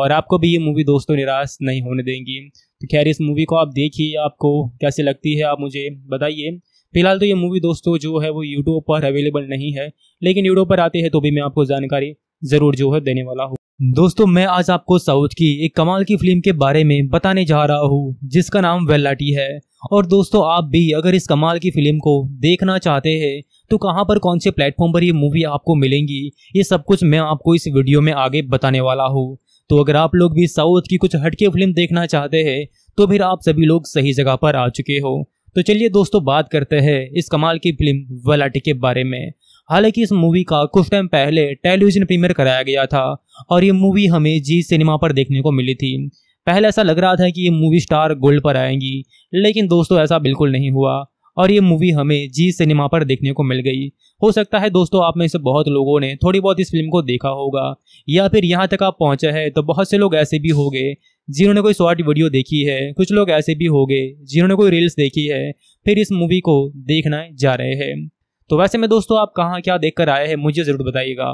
और आपको भी ये मूवी दोस्तों निराश नहीं होने देंगी तो खैर इस मूवी को आप देखिए आपको कैसी लगती है आप मुझे बताइए फिलहाल तो ये मूवी दोस्तों जो है वो यूट्यूब पर अवेलेबल नहीं है लेकिन यूट्यूब पर आती है तो भी मैं आपको जानकारी ज़रूर जो है देने वाला हूँ दोस्तों मैं आज आपको साउथ की एक कमाल की फिल्म के बारे में बताने जा रहा हूँ जिसका नाम वेलाटी है और दोस्तों आप भी अगर इस कमाल की फिल्म को देखना चाहते हैं तो कहाँ पर कौन से प्लेटफॉर्म पर ये मूवी आपको मिलेंगी ये सब कुछ मैं आपको इस वीडियो में आगे बताने वाला हूँ तो अगर आप लोग भी साउथ की कुछ हटके फिल्म देखना चाहते हैं तो फिर आप सभी लोग सही जगह पर आ चुके हो तो चलिए दोस्तों बात करते हैं इस कमाल की फिल्म वेलाटी के बारे में हालांकि इस मूवी का कुछ टाइम पहले टेलीविजन प्रीमियर कराया गया था और ये मूवी हमें जी सिनेमा पर देखने को मिली थी पहले ऐसा लग रहा था कि ये मूवी स्टार गोल्ड पर आएंगी लेकिन दोस्तों ऐसा बिल्कुल नहीं हुआ और ये मूवी हमें जी सिनेमा पर देखने को मिल गई हो सकता है दोस्तों आप में से बहुत लोगों ने थोड़ी बहुत इस फिल्म को देखा होगा या फिर यहाँ तक आप पहुँचे हैं तो बहुत से लोग ऐसे भी गए जिन्होंने कोई शॉर्ट वीडियो देखी है कुछ लोग ऐसे भी गए जिन्होंने कोई रील्स देखी है फिर इस मूवी को देखना जा रहे हैं तो वैसे में दोस्तों आप कहाँ क्या देख कर आए हैं मुझे ज़रूर बताइएगा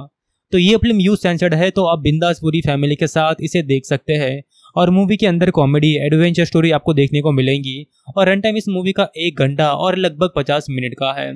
तो ये फिल्म यू सेंसर्ड है तो आप बिंदास पूरी फैमिली के साथ इसे देख सकते हैं और मूवी के अंदर कॉमेडी एडवेंचर स्टोरी आपको देखने को मिलेंगी और रन टाइम इस मूवी का एक घंटा और लगभग पचास मिनट का है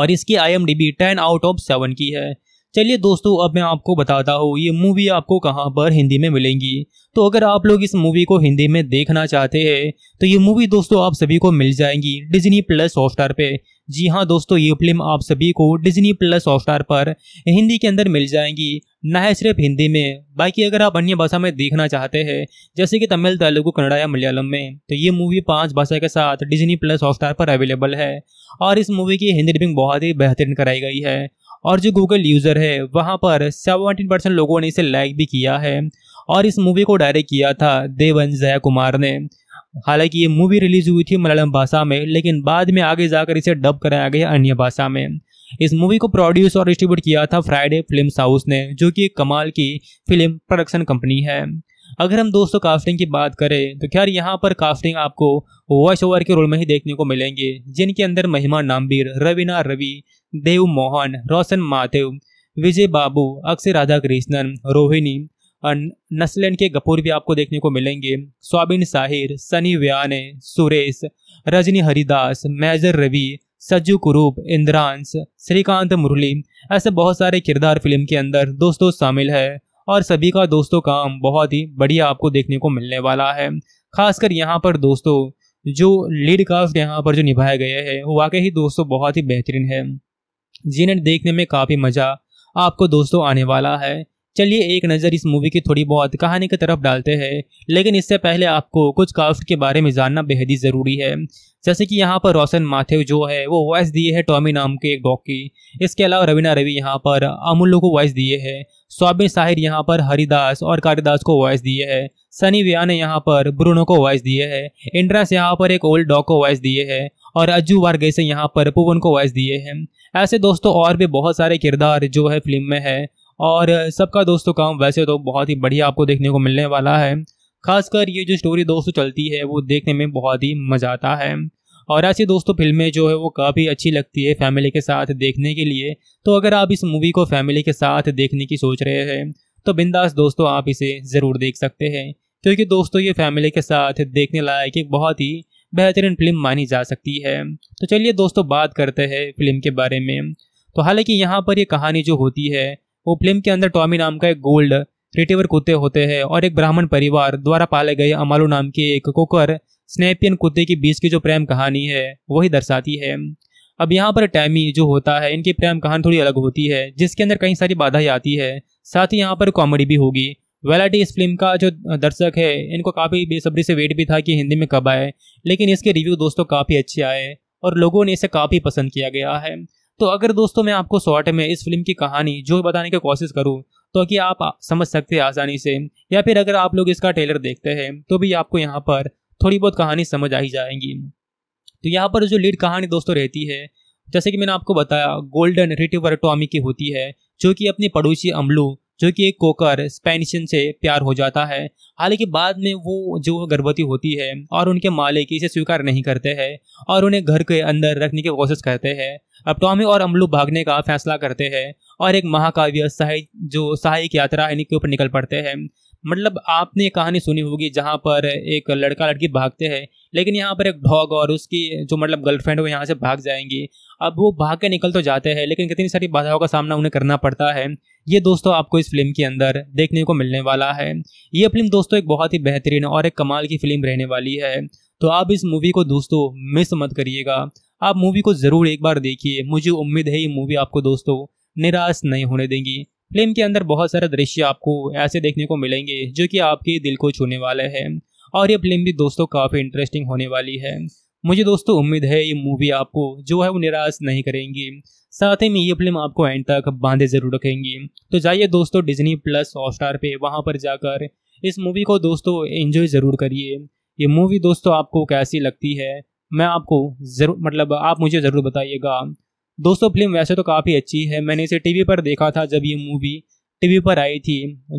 और इसकी I M D B ten out of seven की है चलिए दोस्तों अब मैं आपको बताता हूँ ये मूवी आपको कहाँ पर हिंदी में मिलेंगी तो अगर आप लोग इस मूवी को हिंदी में देखना चाहते हैं तो ये मूवी दोस्तों आप सभी को मिल जाएंगी डिजनी प्लस हॉटस्टार पे जी हाँ दोस्तों ये फिल्म आप सभी को डिज्नी प्लस हॉटस्टार पर हिंदी के अंदर मिल जाएंगी ना सिर्फ हिंदी में बाकी अगर आप अन्य भाषा में देखना चाहते हैं जैसे कि तमिल तेलुगु कन्नड़ा या मलयालम में तो ये मूवी पांच भाषा के साथ डिज्नी प्लस हॉटस्टार पर अवेलेबल है और इस मूवी की हिंदी डबिंग बहुत ही बेहतरीन कराई गई है और जो गूगल यूज़र है वहाँ पर सेवनटीन परसेंट लोगों ने इसे लाइक भी किया है और इस मूवी को डायरेक्ट किया था देवन जया कुमार ने हालांकि ये मूवी रिलीज हुई थी मलयालम भाषा में लेकिन बाद में आगे जाकर इसे डब कराया गया अन्य भाषा में इस मूवी को प्रोड्यूस और डिस्ट्रीब्यूट किया था फ्राइडे फिल्म हाउस ने जो कि कमाल की फिल्म प्रोडक्शन कंपनी है अगर हम दोस्तों कास्टिंग की बात करें तो खैर यहाँ पर कास्टिंग आपको वॉइस ओवर के रोल में ही देखने को मिलेंगे जिनके अंदर महिमा नामबीर रवीना रवि देव मोहन रोशन माथेव विजय बाबू अक्षय राधा कृष्णन रोहिणी नस्लन के कपूर भी आपको देखने को मिलेंगे स्वाबिन साहिर सनी व्याने सुरेश रजनी हरिदास मेजर रवि सज्जू कुरूप इंद्रांश श्रीकांत मुरली ऐसे बहुत सारे किरदार फिल्म के अंदर दोस्तों शामिल है और सभी का दोस्तों काम बहुत ही बढ़िया आपको देखने को मिलने वाला है खासकर यहाँ पर दोस्तों जो लीड कास्ट यहाँ पर जो निभाए गए हैं वाकई ही दोस्तों बहुत ही बेहतरीन है जिन्हें देखने में काफ़ी मज़ा आपको दोस्तों आने वाला है चलिए एक नज़र इस मूवी की थोड़ी बहुत कहानी की तरफ डालते हैं लेकिन इससे पहले आपको कुछ कास्ट के बारे में जानना बेहद ही ज़रूरी है जैसे कि यहाँ पर रोशन माथेव जो है वो वॉइस दिए है टॉमी नाम के एक डॉग की इसके अलावा रवीना रवि यहाँ पर अमूल्य को वॉइस दिए है स्वामी साहिर यहाँ पर हरिदास और कारिदास को वॉइस दिए है सनी व्या ने यहाँ पर ब्रूनो को वॉइस दिए है इंड्रास यहाँ पर एक ओल्ड डॉग को वॉइस दिए है और अज्जू वारगेसे यहाँ पर पुवन को वॉइस दिए हैं ऐसे दोस्तों और भी बहुत सारे किरदार जो है फिल्म में है और सबका दोस्तों काम वैसे तो बहुत ही बढ़िया आपको देखने को मिलने वाला है खासकर ये जो स्टोरी दोस्तों चलती है वो देखने में बहुत ही मज़ा आता है और ऐसी दोस्तों फिल्में जो है वो काफ़ी अच्छी लगती है फैमिली के साथ देखने के लिए तो अगर आप इस मूवी को फैमिली के साथ देखने की सोच रहे हैं तो बिंदास दोस्तों आप इसे ज़रूर देख सकते हैं क्योंकि दोस्तों ये फैमिली के साथ देखने लायक एक बहुत ही बेहतरीन फिल्म मानी जा सकती है तो चलिए दोस्तों बात करते हैं फिल्म के बारे में तो हालांकि यहाँ पर ये कहानी जो होती है फिल्म के अंदर टॉमी नाम का एक गोल्ड रिटेवर कुत्ते होते हैं और एक ब्राह्मण परिवार द्वारा पाले गए अमालू नाम के एक कोकर स्नेपियन कुत्ते के बीच की जो प्रेम कहानी है वही दर्शाती है अब यहाँ पर टैमी जो होता है इनकी प्रेम कहानी थोड़ी अलग होती है जिसके अंदर कई सारी बाधाएं आती है साथ ही यहाँ पर कॉमेडी भी होगी वेलाटी इस फिल्म का जो दर्शक है इनको काफ़ी बेसब्री से वेट भी था कि हिंदी में कब आए लेकिन इसके रिव्यू दोस्तों काफ़ी अच्छे आए और लोगों ने इसे काफ़ी पसंद किया गया है तो अगर दोस्तों मैं आपको शॉर्ट में इस फिल्म की कहानी जो बताने की कोशिश करूँ तो कि आप समझ सकते हैं आसानी से या फिर अगर आप लोग इसका ट्रेलर देखते हैं तो भी आपको यहाँ पर थोड़ी बहुत कहानी समझ आ ही जाएंगी तो यहाँ पर जो लीड कहानी दोस्तों रहती है जैसे कि मैंने आपको बताया गोल्डन रिटिवर टॉमी की होती है जो कि अपने पड़ोसी अमलू जो कि एक कोकर स्पेनिशन से प्यार हो जाता है हालांकि बाद में वो जो गर्भवती होती है और उनके मालिक इसे स्वीकार नहीं करते हैं और उन्हें घर के अंदर रखने की कोशिश करते हैं अब टॉमी और अमलू भागने का फैसला करते हैं और एक महाकाव्य सहाय जो सहायक यात्रा इनके ऊपर निकल पड़ते हैं मतलब आपने कहानी सुनी होगी जहाँ पर एक लड़का लड़की भागते हैं लेकिन यहाँ पर एक डॉग और उसकी जो मतलब गर्लफ्रेंड वो यहाँ से भाग जाएंगी अब वो भाग के निकल तो जाते हैं लेकिन कितनी सारी बाधाओं का सामना उन्हें करना पड़ता है ये दोस्तों आपको इस फिल्म के अंदर देखने को मिलने वाला है ये फिल्म दोस्तों एक बहुत ही बेहतरीन और एक कमाल की फिल्म रहने वाली है तो आप इस मूवी को दोस्तों मिस मत करिएगा आप मूवी को ज़रूर एक बार देखिए मुझे उम्मीद है ये मूवी आपको दोस्तों निराश नहीं होने देंगी फिल्म के अंदर बहुत सारे दृश्य आपको ऐसे देखने को मिलेंगे जो कि आपके दिल को छूने वाले हैं और ये फिल्म भी दोस्तों काफ़ी इंटरेस्टिंग होने वाली है मुझे दोस्तों उम्मीद है ये मूवी आपको जो है वो निराश नहीं करेंगी साथ ही में ये फिल्म आपको एंड तक बांधे जरूर रखेंगी तो जाइए दोस्तों डिज्नी प्लस हॉटस्टार पे वहाँ पर जाकर इस मूवी को दोस्तों एंजॉय ज़रूर करिए ये मूवी दोस्तों आपको कैसी लगती है मैं आपको ज़रूर मतलब आप मुझे ज़रूर बताइएगा दोस्तों फिल्म वैसे तो काफ़ी अच्छी है मैंने इसे टी पर देखा था जब ये मूवी टी पर आई थी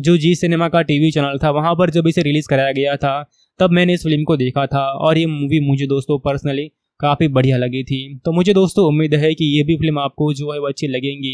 जो जी सिनेमा का टी चैनल था वहाँ पर जब इसे रिलीज़ कराया गया था तब मैंने इस फिल्म को देखा था और ये मूवी मुझे दोस्तों पर्सनली काफ़ी बढ़िया लगी थी तो मुझे दोस्तों उम्मीद है कि ये भी फिल्म आपको जो है वो अच्छी लगेंगी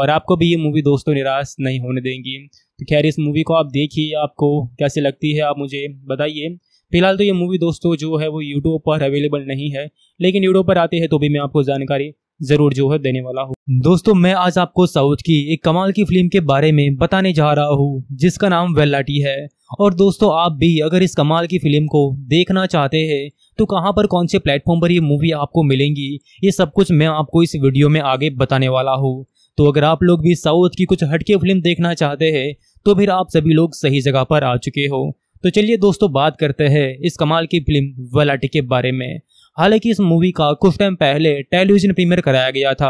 और आपको भी ये मूवी दोस्तों निराश नहीं होने देंगी तो खैर इस मूवी को आप देखिए आपको कैसे लगती है आप मुझे बताइए फिलहाल तो ये मूवी दोस्तों जो है वो यूट्यूब पर अवेलेबल नहीं है लेकिन यूट्यूब पर आते हैं तो भी मैं आपको जानकारी जरूर जो है देने वाला हूँ दोस्तों मैं आज आपको साउथ की एक कमाल की फिल्म के बारे में बताने जा रहा हूँ जिसका नाम वेलाटी है और दोस्तों आप भी अगर इस कमाल की फिल्म को देखना चाहते हैं तो कहाँ पर कौन से प्लेटफॉर्म पर ये मूवी आपको मिलेंगी ये सब कुछ मैं आपको इस वीडियो में आगे बताने वाला हूँ तो अगर आप लोग भी साउथ की कुछ हटके फिल्म देखना चाहते हैं तो फिर आप सभी लोग सही जगह पर आ चुके हो तो चलिए दोस्तों बात करते हैं इस कमाल की फिल्म वेलाटी के बारे में हालांकि इस मूवी का कुछ टाइम पहले टेलीविजन प्रीमियर कराया गया था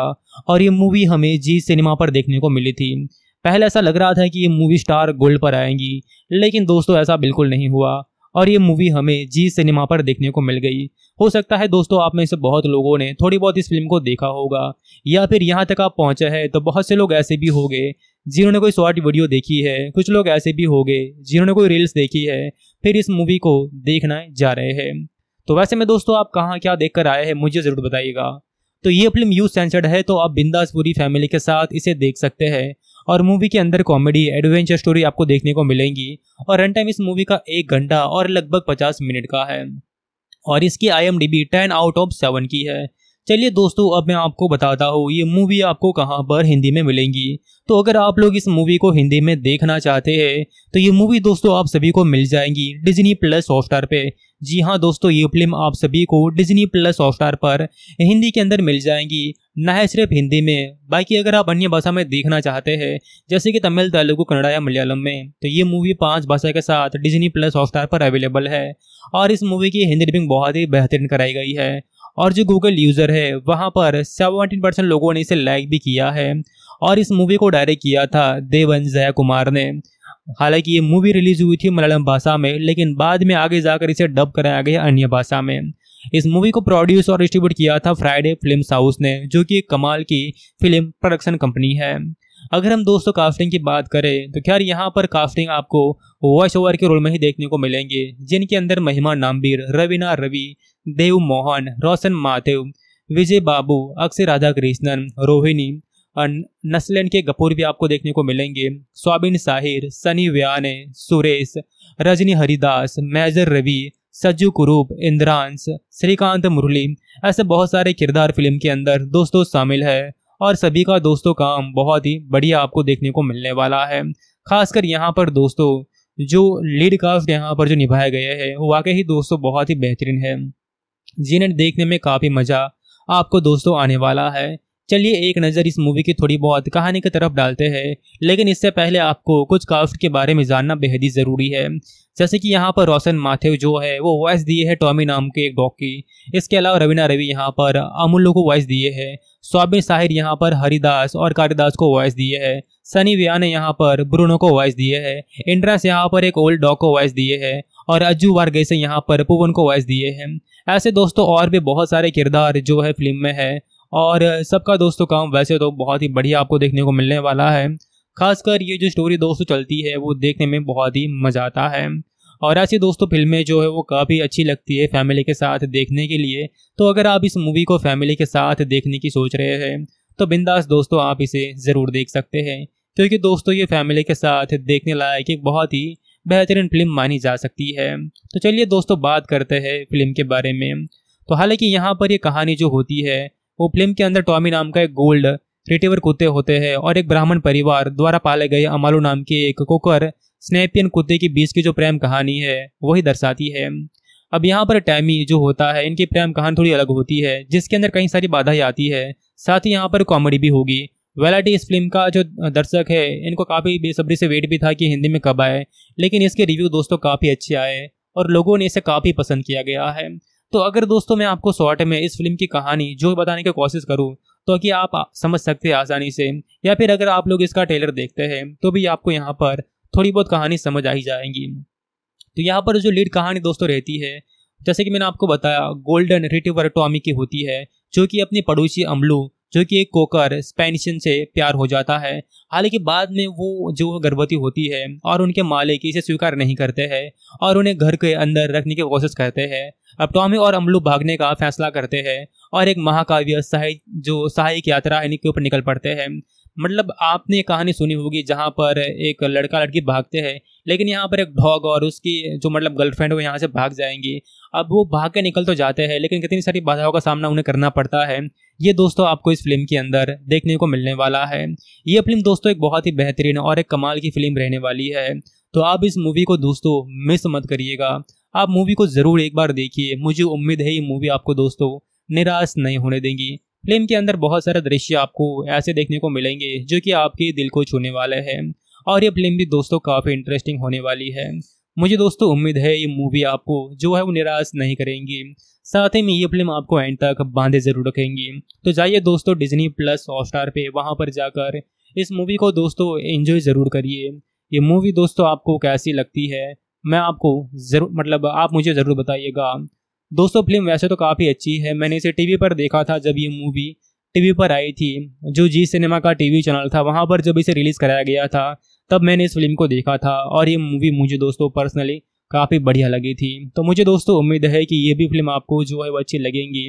और ये मूवी हमें जी सिनेमा पर देखने को मिली थी पहले ऐसा लग रहा था कि ये मूवी स्टार गोल्ड पर आएंगी लेकिन दोस्तों ऐसा बिल्कुल नहीं हुआ और ये मूवी हमें जी सिनेमा पर देखने को मिल गई हो सकता है दोस्तों आप में से बहुत लोगों ने थोड़ी बहुत इस फिल्म को देखा होगा या फिर यहाँ तक आप पहुँचे हैं तो बहुत से लोग ऐसे भी हो गए जिन्होंने कोई शॉर्ट वीडियो देखी है कुछ लोग ऐसे भी हो गए जिन्होंने कोई रील्स देखी है फिर इस मूवी को देखना जा रहे हैं तो वैसे में दोस्तों आप कहाँ क्या देख कर आए हैं मुझे ज़रूर बताइएगा तो ये फिल्म यू सेंसर्ड है तो आप बिंदास पूरी फैमिली के साथ इसे देख सकते हैं और मूवी के अंदर कॉमेडी एडवेंचर स्टोरी आपको देखने को मिलेंगी और रन टाइम इस मूवी का एक घंटा और लगभग पचास मिनट का है और इसकी I M D B ten out of seven की है चलिए दोस्तों अब मैं आपको बताता हूँ ये मूवी आपको कहाँ पर हिंदी में मिलेंगी तो अगर आप लोग इस मूवी को हिंदी में देखना चाहते हैं तो ये मूवी दोस्तों आप सभी को मिल जाएंगी डिजनी प्लस हॉटस्टार पे जी हाँ दोस्तों ये फिल्म आप सभी को डिज्नी प्लस हॉटस्टार पर हिंदी के अंदर मिल जाएंगी न सिर्फ हिंदी में बाकी अगर आप अन्य भाषा में देखना चाहते हैं जैसे कि तमिल तेलुगु कन्नड़ा या मलयालम में तो ये मूवी पांच भाषा के साथ डिज्नी प्लस हॉटस्टार पर अवेलेबल है और इस मूवी की हिंदी डबिंग बहुत ही बेहतरीन कराई गई है और जो गूगल यूज़र है वहाँ पर सेवनटीन परसेंट लोगों ने इसे लाइक भी किया है और इस मूवी को डायरेक्ट किया था देवन जया कुमार ने हालांकि ये मूवी रिलीज हुई थी मलयालम भाषा में लेकिन बाद में आगे जाकर इसे डब कराया गया अन्य भाषा में इस मूवी को प्रोड्यूस और डिस्ट्रीब्यूट किया था फ्राइडे फिल्म हाउस ने जो कि एक कमाल की फिल्म प्रोडक्शन कंपनी है अगर हम दोस्तों कास्टिंग की बात करें तो खैर यहाँ पर कास्टिंग आपको वॉइस ओवर के रोल में ही देखने को मिलेंगे जिनके अंदर महिमा नामबीर रवीना रवि देव मोहन रोशन माथेव विजय बाबू अक्षय राधा कृष्णन रोहिणी नस्लन के गपूर भी आपको देखने को मिलेंगे स्वाबिन साहिर सनी व्याने सुरेश रजनी हरिदास मेजर रवि सज्जू कुरूप इंद्रांश श्रीकांत मुरली ऐसे बहुत सारे किरदार फिल्म के अंदर दोस्तों शामिल है और सभी का दोस्तों काम बहुत ही बढ़िया आपको देखने को मिलने वाला है खासकर यहाँ पर दोस्तों जो लीड कास्ट यहाँ पर जो निभाए गए हैं वो वाकई ही दोस्तों बहुत ही बेहतरीन है जिन्हें देखने में काफ़ी मज़ा आपको दोस्तों आने वाला है चलिए एक नज़र इस मूवी की थोड़ी बहुत कहानी की तरफ डालते हैं लेकिन इससे पहले आपको कुछ काफ्ट के बारे में जानना बेहद ही ज़रूरी है जैसे कि यहाँ पर रोशन माथेव जो है वो वॉइस दिए है टॉमी नाम के एक डॉग की इसके अलावा रवीना रवि यहाँ पर अमूल्य को वॉइस दिए है सौबिन साहिर यहाँ पर हरिदास और कालिदास को वॉइस दिए है सनी व्या ने यहाँ पर ब्रूनो को वॉइस दिए है इंड्रास यहाँ पर एक ओल्ड डॉग को वॉइस दिए है और अज्जू वार्गे से यहाँ पर पुवन को वॉइस दिए हैं ऐसे दोस्तों और भी बहुत सारे किरदार जो है फिल्म में है और सबका दोस्तों काम वैसे तो बहुत ही बढ़िया आपको देखने को मिलने वाला है खासकर ये जो स्टोरी दोस्तों चलती है वो देखने में बहुत ही मज़ा आता है और ऐसी दोस्तों फिल्में जो है वो काफ़ी अच्छी लगती है फैमिली के साथ देखने के लिए तो अगर आप इस मूवी को फैमिली के साथ देखने की सोच रहे हैं तो बिंदास दोस्तों आप इसे ज़रूर देख सकते हैं क्योंकि दोस्तों ये फैमिली के साथ देखने लायक एक बहुत ही बेहतरीन फिल्म मानी जा सकती है तो चलिए दोस्तों बात करते हैं फिल्म के बारे में तो हालांकि यहाँ पर ये कहानी जो होती है वो फिल्म के अंदर टॉमी नाम का एक गोल्ड रिटेवर कुत्ते होते हैं और एक ब्राह्मण परिवार द्वारा पाले गए अमालू नाम के एक कोकर स्नेपियन कुत्ते के बीच की जो प्रेम कहानी है वही दर्शाती है अब यहाँ पर टैमी जो होता है इनकी प्रेम कहानी थोड़ी अलग होती है जिसके अंदर कई सारी बाधाएं आती है साथ ही यहाँ पर कॉमेडी भी होगी वेलाटी इस फिल्म का जो दर्शक है इनको काफ़ी बेसब्री से वेट भी था कि हिंदी में कब आए लेकिन इसके रिव्यू दोस्तों काफ़ी अच्छे आए और लोगों ने इसे काफ़ी पसंद किया गया है तो अगर दोस्तों मैं आपको शॉर्ट में इस फिल्म की कहानी जो बताने की कोशिश करूँ तो कि आप समझ सकते हैं आसानी से या फिर अगर आप लोग इसका ट्रेलर देखते हैं तो भी आपको यहाँ पर थोड़ी बहुत कहानी समझ आ ही जाएंगी तो यहाँ पर जो लीड कहानी दोस्तों रहती है जैसे कि मैंने आपको बताया गोल्डन रिटिवर टॉमी की होती है जो कि अपनी पड़ोसी अमलू जो कि एक कोकर स्पेनिशन से प्यार हो जाता है हालांकि बाद में वो जो गर्भवती होती है और उनके मालिक इसे स्वीकार नहीं करते हैं और उन्हें घर के अंदर रखने की कोशिश करते हैं अब टॉमी और अमलू भागने का फैसला करते हैं और एक महाकाव्य सहाय जो सहायक यात्रा इनके ऊपर निकल पड़ते हैं मतलब आपने कहानी सुनी होगी जहाँ पर एक लड़का लड़की भागते हैं लेकिन यहाँ पर एक डॉग और उसकी जो मतलब गर्लफ्रेंड वो यहाँ से भाग जाएंगी अब वो भाग के निकल तो जाते हैं लेकिन कितनी सारी बाधाओं का सामना उन्हें करना पड़ता है ये दोस्तों आपको इस फिल्म के अंदर देखने को मिलने वाला है ये फिल्म दोस्तों एक बहुत ही बेहतरीन और एक कमाल की फिल्म रहने वाली है तो आप इस मूवी को दोस्तों मिस मत करिएगा आप मूवी को ज़रूर एक बार देखिए मुझे उम्मीद है ये मूवी आपको दोस्तों निराश नहीं होने देंगी फिल्म के अंदर बहुत सारा दृश्य आपको ऐसे देखने को मिलेंगे जो कि आपके दिल को छूने वाला है और ये फिल्म भी दोस्तों काफ़ी इंटरेस्टिंग होने वाली है मुझे दोस्तों उम्मीद है ये मूवी आपको जो है वो निराश नहीं करेंगी साथ ही में ये फिल्म आपको एंड तक बांधे जरूर रखेंगी तो जाइए दोस्तों डिजनी प्लस हॉटस्टार स्टार वहाँ पर जाकर इस मूवी को दोस्तों एंजॉय ज़रूर करिए ये मूवी दोस्तों आपको कैसी लगती है मैं आपको ज़रूर मतलब आप मुझे ज़रूर बताइएगा दोस्तों फिल्म वैसे तो काफ़ी अच्छी है मैंने इसे टीवी पर देखा था जब ये मूवी टीवी पर आई थी जो जी सिनेमा का टीवी चैनल था वहाँ पर जब इसे रिलीज़ कराया गया था तब मैंने इस फिल्म को देखा था और ये मूवी मुझे दोस्तों पर्सनली काफ़ी बढ़िया लगी थी तो मुझे दोस्तों उम्मीद है कि ये भी फिल्म आपको जो है वो अच्छी लगेंगी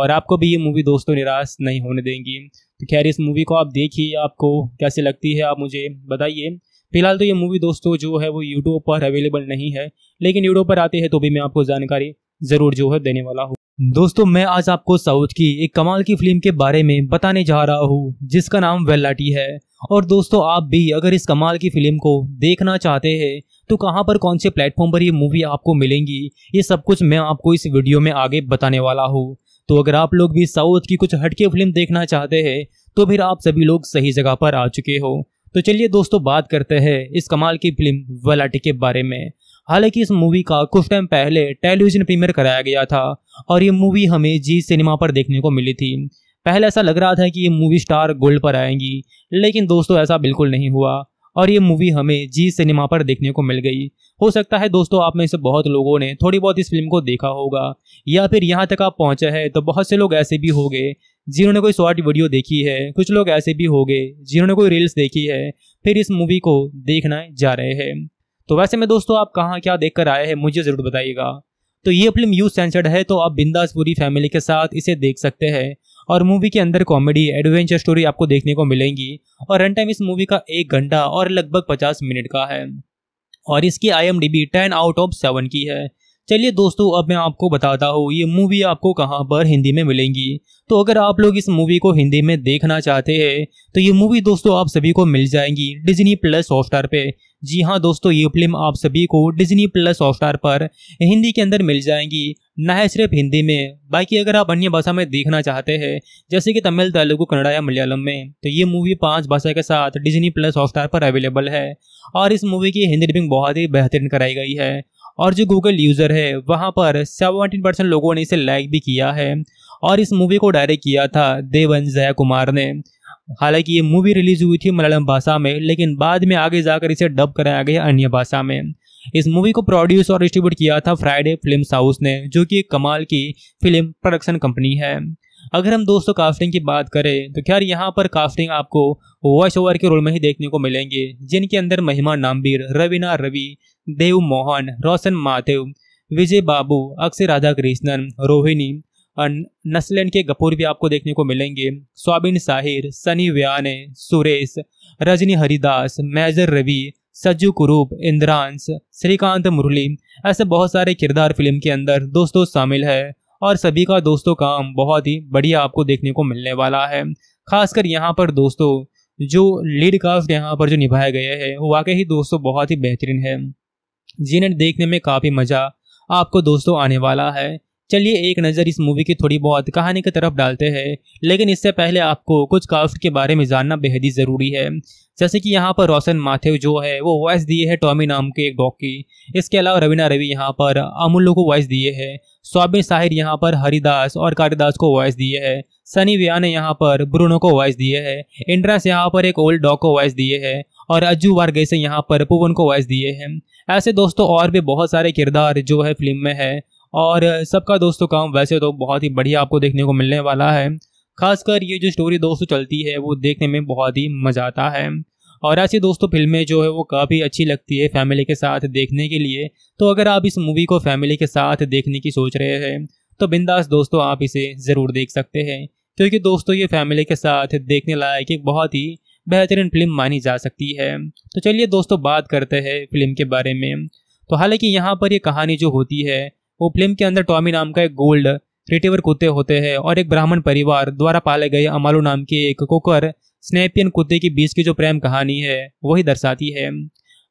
और आपको भी ये मूवी दोस्तों निराश नहीं होने देंगी तो खैर इस मूवी को आप देखिए आपको कैसी लगती है आप मुझे बताइए फिलहाल तो ये मूवी दोस्तों जो है वो यूट्यूब पर अवेलेबल नहीं है लेकिन यूट्यूब पर आती है तो भी मैं आपको जानकारी जरूर जो है देने वाला हूँ दोस्तों मैं आज आपको साउथ की एक कमाल की फिल्म के बारे में बताने जा रहा हूँ जिसका नाम वेलाटी है और दोस्तों आप भी अगर इस कमाल की फिल्म को देखना चाहते हैं तो कहाँ पर कौन से प्लेटफॉर्म पर ये मूवी आपको मिलेंगी ये सब कुछ मैं आपको इस वीडियो में आगे बताने वाला हूँ तो अगर आप लोग भी साउथ की कुछ हटके फिल्म देखना चाहते हैं तो फिर आप सभी लोग सही जगह पर आ चुके हो तो चलिए दोस्तों बात करते हैं इस कमाल की फिल्म वलाटी के बारे में हालांकि इस मूवी का कुछ टाइम पहले टेलीविजन प्रीमियर कराया गया था और ये मूवी हमें जी सिनेमा पर देखने को मिली थी पहले ऐसा लग रहा था कि ये मूवी स्टार गोल्ड पर आएंगी लेकिन दोस्तों ऐसा बिल्कुल नहीं हुआ और ये मूवी हमें जी सिनेमा पर देखने को मिल गई हो सकता है दोस्तों आप में से बहुत लोगों ने थोड़ी बहुत इस फिल्म को देखा होगा या फिर यहाँ तक आप पहुँचे हैं तो बहुत से लोग ऐसे भी गए जिन्होंने कोई शॉर्ट वीडियो देखी है कुछ लोग ऐसे भी गए जिन्होंने कोई रील्स देखी है फिर इस मूवी को देखना जा रहे हैं तो वैसे में दोस्तों आप कहाँ क्या देख कर आए हैं मुझे ज़रूर बताइएगा तो ये फिल्म यू सेंसर्ड है तो आप बिंदास पूरी फैमिली के साथ इसे देख सकते हैं और मूवी के अंदर कॉमेडी एडवेंचर स्टोरी आपको देखने को मिलेंगी और रन टाइम इस मूवी का एक घंटा और लगभग पचास मिनट का है और इसकी I M D B ten out of seven की है चलिए दोस्तों अब मैं आपको बताता हूँ ये मूवी आपको कहाँ पर हिंदी में मिलेंगी तो अगर आप लोग इस मूवी को हिंदी में देखना चाहते हैं तो ये मूवी दोस्तों आप सभी को मिल जाएंगी डिजनी प्लस हॉटस्टार पे जी हाँ दोस्तों ये फिल्म आप सभी को डिज्नी प्लस हॉटस्टार पर हिंदी के अंदर मिल जाएंगी ना सिर्फ हिंदी में बाकी अगर आप अन्य भाषा में देखना चाहते हैं जैसे कि तमिल तेलुगु कन्नड़ा या मलयालम में तो ये मूवी पांच भाषा के साथ डिज्नी प्लस हॉटस्टार पर अवेलेबल है और इस मूवी की हिंदी डबिंग बहुत ही बेहतरीन कराई गई है और जो गूगल यूज़र है वहाँ पर सेवनटीन परसेंट लोगों ने इसे लाइक भी किया है और इस मूवी को डायरेक्ट किया था देवन जया कुमार ने हालांकि ये मूवी रिलीज हुई थी मलयालम भाषा में लेकिन बाद में आगे जाकर इसे डब कराया गया अन्य भाषा में इस मूवी को प्रोड्यूस और डिस्ट्रीब्यूट किया था फ्राइडे फिल्म हाउस ने जो कि कमाल की फिल्म प्रोडक्शन कंपनी है अगर हम दोस्तों कास्टिंग की बात करें तो खैर यहाँ पर कास्टिंग आपको वॉइस ओवर के रोल में ही देखने को मिलेंगे जिनके अंदर महिमा नामबीर रवीना रवि देव मोहन रोशन माथेव विजय बाबू अक्षय राधा कृष्णन रोहिणी नस्लन के कपूर भी आपको देखने को मिलेंगे स्वाबिन साहिर सनी व्याने सुरेश रजनी हरिदास मेजर रवि सज्जू कुरूप इंद्रांश श्रीकांत मुरली ऐसे बहुत सारे किरदार फिल्म के अंदर दोस्तों शामिल है और सभी का दोस्तों काम बहुत ही बढ़िया आपको देखने को मिलने वाला है खासकर यहाँ पर दोस्तों जो लीड कास्ट यहाँ पर जो निभाए गए हैं वो वाकई ही दोस्तों बहुत ही बेहतरीन है जिन्हें देखने में काफ़ी मज़ा आपको दोस्तों आने वाला है चलिए एक नज़र इस मूवी की थोड़ी बहुत कहानी की तरफ डालते हैं लेकिन इससे पहले आपको कुछ कास्ट के बारे में जानना बेहद ही ज़रूरी है जैसे कि यहाँ पर रोशन माथेव जो है वो वॉइस दिए है टॉमी नाम के एक डॉग की इसके अलावा रवीना रवि यहाँ पर अमूल्य को वॉइस दिए है स्वाबिन साहिर यहाँ पर हरिदास और कालिदास को वॉइस दिए है सनी व्या ने यहाँ पर ब्रूनो को वॉइस दिए है इंड्रास यहाँ पर एक ओल्ड डॉग को वॉइस दिए है और अज्जू वारगे से यहाँ पर पुवन को वॉइस दिए हैं ऐसे दोस्तों और भी बहुत सारे किरदार जो है फिल्म में है और सबका दोस्तों काम वैसे तो बहुत ही बढ़िया आपको देखने को मिलने वाला है खासकर ये जो स्टोरी दोस्तों चलती है वो देखने में बहुत ही मज़ा आता है और ऐसी दोस्तों फिल्में जो है वो काफ़ी अच्छी लगती है फैमिली के साथ देखने के लिए तो अगर आप इस मूवी को फैमिली के साथ देखने की सोच रहे हैं तो बिंदास दोस्तों आप इसे ज़रूर देख सकते हैं क्योंकि दोस्तों ये फैमिली के साथ देखने लायक एक बहुत ही बेहतरीन फिल्म मानी जा सकती है तो चलिए दोस्तों बात करते हैं फिल्म के बारे में तो हालांकि यहाँ पर ये कहानी जो होती है फिल्म के अंदर टॉमी नाम का एक गोल्ड रिटेवर कुत्ते होते हैं और एक ब्राह्मण परिवार द्वारा पाले गए अमालू नाम के एक कोकर स्नेपियन कुत्ते के बीच की जो प्रेम कहानी है वही दर्शाती है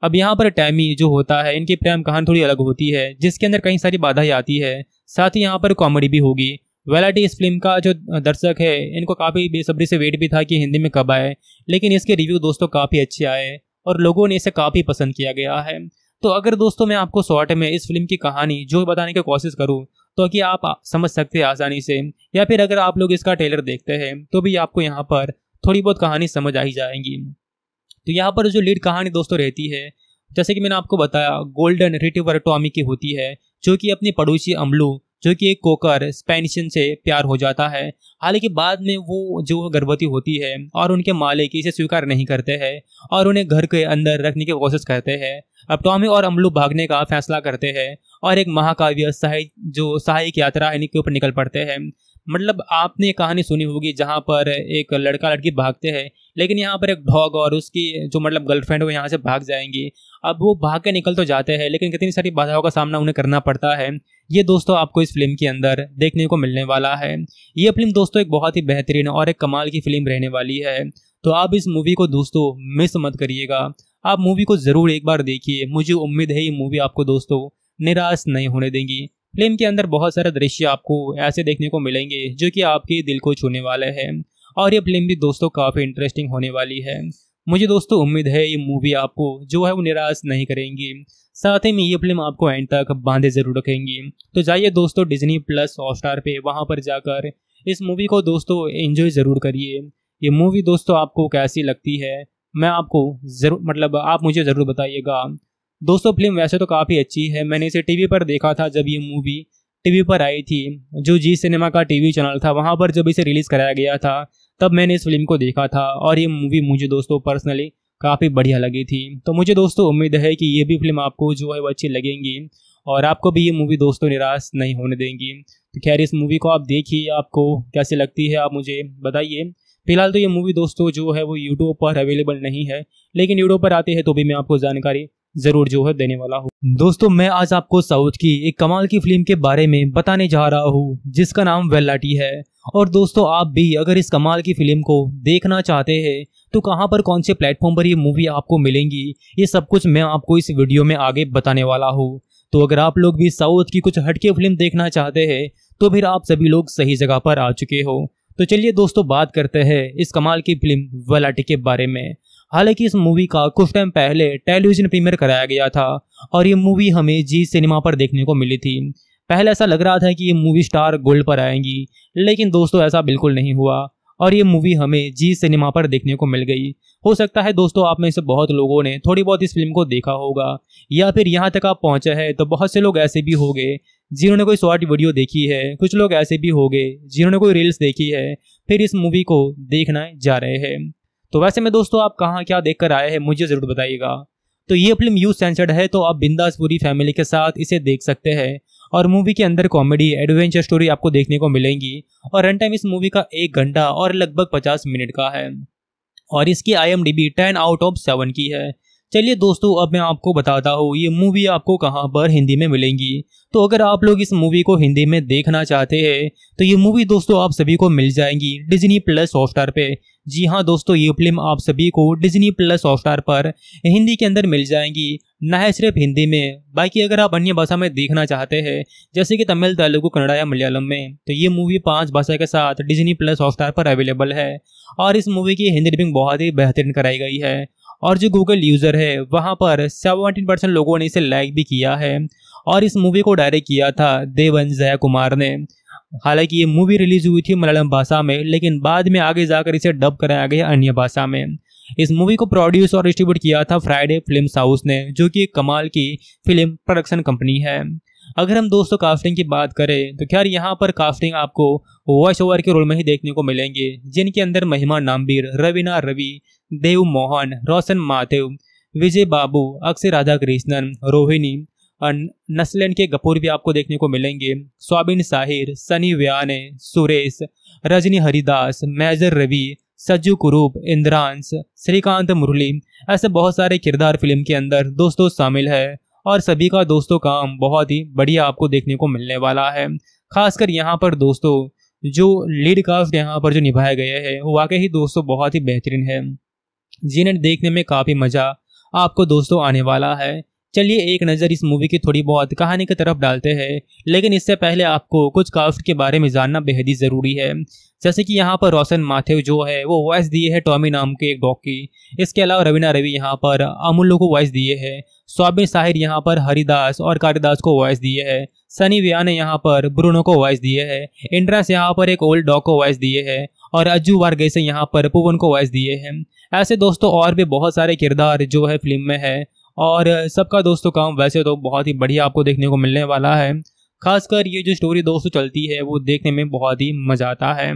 अब यहाँ पर टैमी जो होता है इनकी प्रेम कहानी थोड़ी अलग होती है जिसके अंदर कई सारी बाधाएं आती है साथ ही यहाँ पर कॉमेडी भी होगी वेलाटी इस फिल्म का जो दर्शक है इनको काफ़ी बेसब्री से वेट भी था कि हिंदी में कब आए लेकिन इसके रिव्यू दोस्तों काफ़ी अच्छे आए और लोगों ने इसे काफ़ी पसंद किया गया है तो अगर दोस्तों मैं आपको शॉर्ट में इस फिल्म की कहानी जो बताने की कोशिश करूँ तो कि आप समझ सकते हैं आसानी से या फिर अगर आप लोग इसका ट्रेलर देखते हैं तो भी आपको यहाँ पर थोड़ी बहुत कहानी समझ आ ही जाएंगी तो यहाँ पर जो लीड कहानी दोस्तों रहती है जैसे कि मैंने आपको बताया गोल्डन रिटिवर टॉमी की होती है जो कि अपने पड़ोसी अमलू जो कि एक कोकर स्पेनिशन से प्यार हो जाता है हालांकि बाद में वो जो गर्भवती होती है और उनके मालिक इसे स्वीकार नहीं करते हैं और उन्हें घर के अंदर रखने की कोशिश करते हैं अब टॉमी और अमलू भागने का फैसला करते हैं और एक महाकाव्य सहाय जो सहायक यात्रा इनके ऊपर निकल पड़ते हैं मतलब आपने कहानी सुनी होगी जहाँ पर एक लड़का लड़की भागते हैं लेकिन यहाँ पर एक डॉग और उसकी जो मतलब गर्लफ्रेंड वो यहाँ से भाग जाएंगी अब वो भाग के निकल तो जाते हैं लेकिन कितनी सारी बाधाओं का सामना उन्हें करना पड़ता है ये दोस्तों आपको इस फिल्म के अंदर देखने को मिलने वाला है ये फिल्म दोस्तों एक बहुत ही बेहतरीन और एक कमाल की फिल्म रहने वाली है तो आप इस मूवी को दोस्तों मिस मत करिएगा आप मूवी को ज़रूर एक बार देखिए मुझे उम्मीद है ये मूवी आपको दोस्तों निराश नहीं होने देंगी फिल्म के अंदर बहुत सारे दृश्य आपको ऐसे देखने को मिलेंगे जो कि आपके दिल को छूने वाले हैं और ये फिल्म भी दोस्तों काफ़ी इंटरेस्टिंग होने वाली है मुझे दोस्तों उम्मीद है ये मूवी आपको जो है वो निराश नहीं करेंगी साथ ही में ये फिल्म आपको एंड तक बांधे जरूर रखेंगी तो जाइए दोस्तों डिज्नी प्लस हॉटस्टार पे वहाँ पर जाकर इस मूवी को दोस्तों एंजॉय ज़रूर करिए ये मूवी दोस्तों आपको कैसी लगती है मैं आपको ज़रूर मतलब आप मुझे ज़रूर बताइएगा दोस्तों फिल्म वैसे तो काफ़ी अच्छी है मैंने इसे टीवी पर देखा था जब ये मूवी टीवी पर आई थी जो जी सिनेमा का टीवी चैनल था वहाँ पर जब इसे रिलीज़ कराया गया था तब मैंने इस फिल्म को देखा था और ये मूवी मुझे दोस्तों पर्सनली काफ़ी बढ़िया लगी थी तो मुझे दोस्तों उम्मीद है कि ये भी फिल्म आपको जो है वो अच्छी लगेंगी और आपको भी ये मूवी दोस्तों निराश नहीं होने देंगी तो खैर इस मूवी को आप देखिए आपको कैसे लगती है आप मुझे बताइए फिलहाल तो ये मूवी दोस्तों जो है वो यूट्यूब पर अवेलेबल नहीं है लेकिन यूट्यूब पर आते हैं तो भी मैं आपको जानकारी ज़रूर जो है देने वाला हूँ दोस्तों मैं आज आपको साउथ की एक कमाल की फिल्म के बारे में बताने जा रहा हूँ जिसका नाम वेलाटी है और दोस्तों आप भी अगर इस कमाल की फिल्म को देखना चाहते हैं तो कहाँ पर कौन से प्लेटफॉर्म पर ये मूवी आपको मिलेंगी ये सब कुछ मैं आपको इस वीडियो में आगे बताने वाला हूँ तो अगर आप लोग भी साउथ की कुछ हटके फिल्म देखना चाहते हैं तो फिर आप सभी लोग सही जगह पर आ चुके हो तो चलिए दोस्तों बात करते हैं इस कमाल की फिल्म वलाटी के बारे में हालांकि इस मूवी का कुछ टाइम पहले टेलीविजन प्रीमियर कराया गया था और ये मूवी हमें जी सिनेमा पर देखने को मिली थी पहले ऐसा लग रहा था कि ये मूवी स्टार गोल्ड पर आएंगी लेकिन दोस्तों ऐसा बिल्कुल नहीं हुआ और ये मूवी हमें जी सिनेमा पर देखने को मिल गई हो सकता है दोस्तों आप में से बहुत लोगों ने थोड़ी बहुत इस फिल्म को देखा होगा या फिर यहाँ तक आप पहुँचे हैं तो बहुत से लोग ऐसे भी हो गए जिन्होंने कोई शॉर्ट वीडियो देखी है कुछ लोग ऐसे भी हो गए जिन्होंने कोई रील्स देखी है फिर इस मूवी को देखना जा रहे हैं तो वैसे में दोस्तों आप कहाँ क्या देख कर आए हैं मुझे ज़रूर बताइएगा तो ये फिल्म यू सेंसर्ड है तो आप बिंदास पूरी फैमिली के साथ इसे देख सकते हैं और मूवी के अंदर कॉमेडी एडवेंचर स्टोरी आपको देखने को मिलेंगी और रन टाइम इस मूवी का एक घंटा और लगभग पचास मिनट का है और इसकी I M D B ten out of seven की है चलिए दोस्तों अब मैं आपको बताता हूँ ये मूवी आपको कहाँ पर हिंदी में मिलेंगी तो अगर आप लोग इस मूवी को हिंदी में देखना चाहते हैं तो ये मूवी दोस्तों आप सभी को मिल जाएंगी डिज्नी प्लस हॉटस्टार पे जी हाँ दोस्तों ये फिल्म आप सभी को डिज्नी प्लस हॉटस्टार पर हिंदी के अंदर मिल जाएंगी ना सिर्फ हिंदी में बाकी अगर आप अन्य भाषा में देखना चाहते हैं जैसे कि तमिल तेलुगु कन्नड़ा या मलयालम में तो ये मूवी पांच भाषा के साथ डिज्नी प्लस हॉटस्टार पर अवेलेबल है और इस मूवी की हिंदी डबिंग बहुत ही बेहतरीन कराई गई है और जो गूगल यूज़र है वहाँ पर सेवनटीन परसेंट लोगों ने इसे लाइक भी किया है और इस मूवी को डायरेक्ट किया था देवन जया कुमार ने हालांकि ये मूवी रिलीज हुई थी मलयालम भाषा में लेकिन बाद में आगे जाकर इसे डब कराया गया अन्य भाषा में इस मूवी को प्रोड्यूस और डिस्ट्रीब्यूट किया था फ्राइडे फिल्म हाउस ने जो कि एक कमाल की फिल्म प्रोडक्शन कंपनी है अगर हम दोस्तों कास्टिंग की बात करें तो खैर यहाँ पर कास्टिंग आपको वॉइस ओवर के रोल में ही देखने को मिलेंगे जिनके अंदर महिमा नामबीर रवीना रवि देव मोहन रोशन माथेव विजय बाबू अक्षय राधा कृष्णन रोहिणी नस्लन के कपूर भी आपको देखने को मिलेंगे स्वाबिन साहिर सनी व्याने सुरेश रजनी हरिदास मेजर रवि सज्जू कुरूप इंद्रांश श्रीकांत मुरली ऐसे बहुत सारे किरदार फिल्म के अंदर दोस्तों शामिल है और सभी का दोस्तों काम बहुत ही बढ़िया आपको देखने को मिलने वाला है खासकर यहाँ पर दोस्तों जो लीड कास्ट यहाँ पर जो निभाए गए हैं वाकई ही दोस्तों बहुत ही बेहतरीन है जिन्हें देखने में काफ़ी मज़ा आपको दोस्तों आने वाला है चलिए एक नज़र इस मूवी की थोड़ी बहुत कहानी की तरफ डालते हैं लेकिन इससे पहले आपको कुछ कास्ट के बारे में जानना बेहद ही ज़रूरी है जैसे कि यहाँ पर रोशन माथेव जो है वो वॉइस दिए है टॉमी नाम के एक डॉग की इसके अलावा रवीना रवि यहाँ पर अमूल्य को वॉइस दिए है स्वामी साहिर यहाँ पर हरिदास और कालिदास को वॉइस दिए है सनी व्या ने यहाँ पर ब्रूनो को वॉइस दिए है इंड्रास यहाँ पर एक ओल्ड डॉग को वॉइस दिए है और अज्जू वार्गे से यहाँ पर पुवन को वॉइस दिए हैं ऐसे दोस्तों और भी बहुत सारे किरदार जो है फिल्म में है और सबका दोस्तों काम वैसे तो बहुत ही बढ़िया आपको देखने को मिलने वाला है खासकर ये जो स्टोरी दोस्तों चलती है वो देखने में बहुत ही मज़ा आता है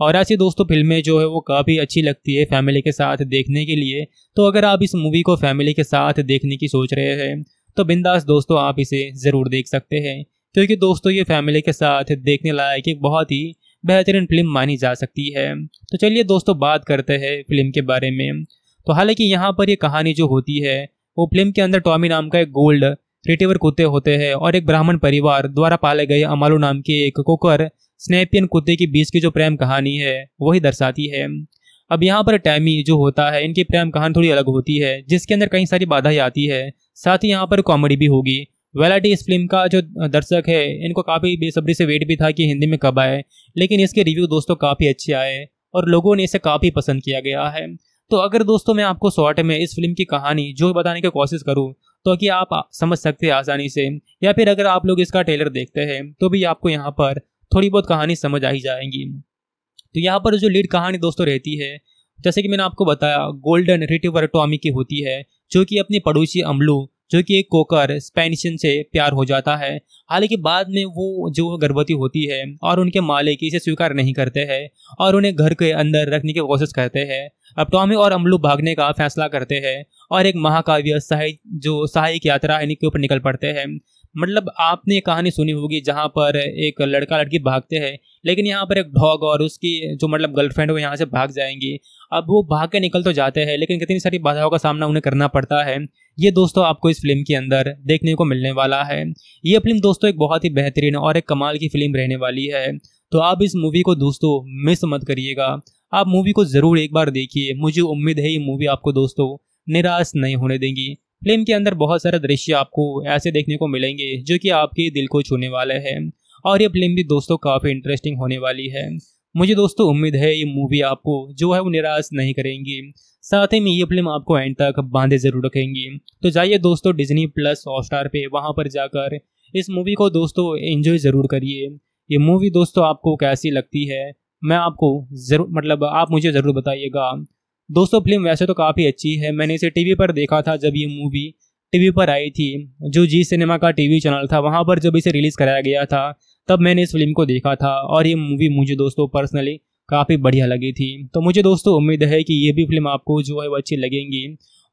और ऐसी दोस्तों फिल्में जो है वो काफ़ी अच्छी लगती है फैमिली के साथ देखने के लिए तो अगर आप इस मूवी को फैमिली के साथ देखने की सोच रहे हैं तो बिंदास दोस्तों आप इसे ज़रूर देख सकते हैं क्योंकि दोस्तों ये फैमिली के साथ देखने लायक एक बहुत ही बेहतरीन फिल्म मानी जा सकती है तो चलिए दोस्तों बात करते हैं फिल्म के बारे में तो हालांकि यहाँ पर ये कहानी जो होती है वो फिल्म के अंदर टॉमी नाम का एक गोल्ड रिटेवर कुत्ते होते हैं और एक ब्राह्मण परिवार द्वारा पाले गए अमालू नाम के एक कोकर स्नेपियन कुत्ते के बीच की जो प्रेम कहानी है वही दर्शाती है अब यहाँ पर टैमी जो होता है इनकी प्रेम कहानी थोड़ी अलग होती है जिसके अंदर कई सारी बाधाएं आती है साथ ही यहाँ पर कॉमेडी भी होगी वेलाटी इस फिल्म का जो दर्शक है इनको काफ़ी बेसब्री से वेट भी था कि हिंदी में कब आए लेकिन इसके रिव्यू दोस्तों काफ़ी अच्छे आए और लोगों ने इसे काफ़ी पसंद किया गया है तो अगर दोस्तों मैं आपको शॉर्ट में इस फिल्म की कहानी जो बताने की कोशिश करूँ तो कि आप समझ सकते हैं आसानी से या फिर अगर आप लोग इसका ट्रेलर देखते हैं तो भी आपको यहाँ पर थोड़ी बहुत कहानी समझ आ ही जाएंगी तो यहाँ पर जो लीड कहानी दोस्तों रहती है जैसे कि मैंने आपको बताया गोल्डन रिटिवर टॉमी की होती है जो कि अपनी पड़ोसी अमलू जो कि एक कोकर स्पेनिशन से प्यार हो जाता है हालांकि बाद में वो जो गर्भवती होती है और उनके मालिक इसे स्वीकार नहीं करते हैं और उन्हें घर के अंदर रखने की कोशिश करते हैं अब टॉमी और अमलू भागने का फैसला करते हैं और एक महाकाव्य सहाय जो सहायक यात्रा है इनके ऊपर निकल पड़ते हैं मतलब आपने कहानी सुनी होगी जहाँ पर एक लड़का लड़की भागते हैं लेकिन यहाँ पर एक डॉग और उसकी जो मतलब गर्लफ्रेंड वो यहाँ से भाग जाएंगी अब वो भाग के निकल तो जाते हैं लेकिन कितनी सारी बाधाओं का सामना उन्हें करना पड़ता है ये दोस्तों आपको इस फिल्म के अंदर देखने को मिलने वाला है ये फिल्म दोस्तों एक बहुत ही बेहतरीन और एक कमाल की फिल्म रहने वाली है तो आप इस मूवी को दोस्तों मिस मत करिएगा आप मूवी को ज़रूर एक बार देखिए मुझे उम्मीद है ये मूवी आपको दोस्तों निराश नहीं होने देंगी फिल्म के अंदर बहुत सारे दृश्य आपको ऐसे देखने को मिलेंगे जो कि आपके दिल को छूने वाले हैं और ये फिल्म भी दोस्तों काफ़ी इंटरेस्टिंग होने वाली है मुझे दोस्तों उम्मीद है ये मूवी आपको जो है वो निराश नहीं करेंगी साथ ही में ये फिल्म आपको एंड तक बांधे जरूर रखेंगी तो जाइए दोस्तों डिज्नी प्लस हॉटस्टार स्टार पे वहाँ पर जाकर इस मूवी को दोस्तों एंजॉय ज़रूर करिए ये मूवी दोस्तों आपको कैसी लगती है मैं आपको ज़रूर मतलब आप मुझे ज़रूर बताइएगा दोस्तों फिल्म वैसे तो काफ़ी अच्छी है मैंने इसे टीवी पर देखा था जब ये मूवी टीवी पर आई थी जो जी सिनेमा का टीवी चैनल था वहाँ पर जब इसे रिलीज़ कराया गया था तब मैंने इस फिल्म को देखा था और ये मूवी मुझे दोस्तों पर्सनली काफ़ी बढ़िया लगी थी तो मुझे दोस्तों उम्मीद है कि ये भी फिल्म आपको जो है वो अच्छी लगेंगी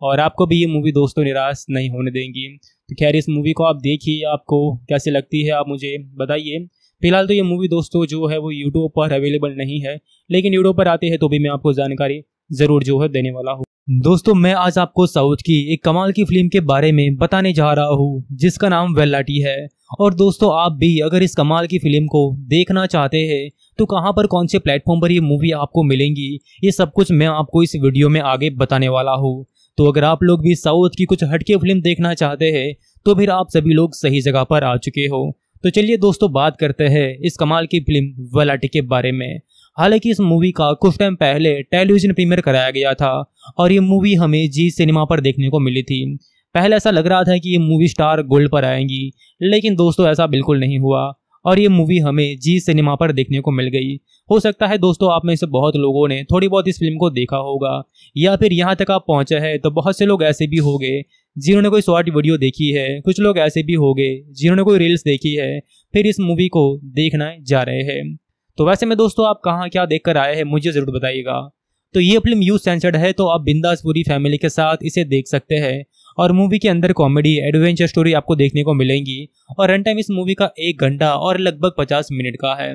और आपको भी ये मूवी दोस्तों निराश नहीं होने देंगी तो खैर इस मूवी को आप देखिए आपको कैसी लगती है आप मुझे बताइए फिलहाल तो ये मूवी दोस्तों जो है वो यूट्यूब पर अवेलेबल नहीं है लेकिन यूट्यूब पर आती है तो भी मैं आपको जानकारी ज़रूर जो है देने वाला हूँ दोस्तों मैं आज आपको साउथ की एक कमाल की फिल्म के बारे में बताने जा रहा हूँ जिसका नाम वेलाटी है और दोस्तों आप भी अगर इस कमाल की फिल्म को देखना चाहते हैं तो कहाँ पर कौन से प्लेटफॉर्म पर ये मूवी आपको मिलेंगी ये सब कुछ मैं आपको इस वीडियो में आगे बताने वाला हूँ तो अगर आप लोग भी साउथ की कुछ हटके फिल्म देखना चाहते हैं तो फिर आप सभी लोग सही जगह पर आ चुके हो तो चलिए दोस्तों बात करते हैं इस कमाल की फिल्म वेलाटी के बारे में हालांकि इस मूवी का कुछ टाइम पहले टेलीविजन प्रीमियर कराया गया था और ये मूवी हमें जी सिनेमा पर देखने को मिली थी पहले ऐसा लग रहा था कि ये मूवी स्टार गोल्ड पर आएंगी लेकिन दोस्तों ऐसा बिल्कुल नहीं हुआ और ये मूवी हमें जी सिनेमा पर देखने को मिल गई हो सकता है दोस्तों आप में से बहुत लोगों ने थोड़ी बहुत इस फिल्म को देखा होगा या फिर यहाँ तक आप पहुँचे हैं तो बहुत से लोग ऐसे भी गए जिन्होंने कोई शॉर्ट वीडियो देखी है कुछ लोग ऐसे भी गए जिन्होंने कोई रील्स देखी है फिर इस मूवी को देखना जा रहे हैं तो वैसे में दोस्तों आप कहाँ क्या देख कर आए हैं मुझे ज़रूर बताइएगा तो ये फिल्म यू सेंसर्ड है तो आप बिंदास पूरी फैमिली के साथ इसे देख सकते हैं और मूवी के अंदर कॉमेडी एडवेंचर स्टोरी आपको देखने को मिलेंगी और रन टाइम इस मूवी का एक घंटा और लगभग पचास मिनट का है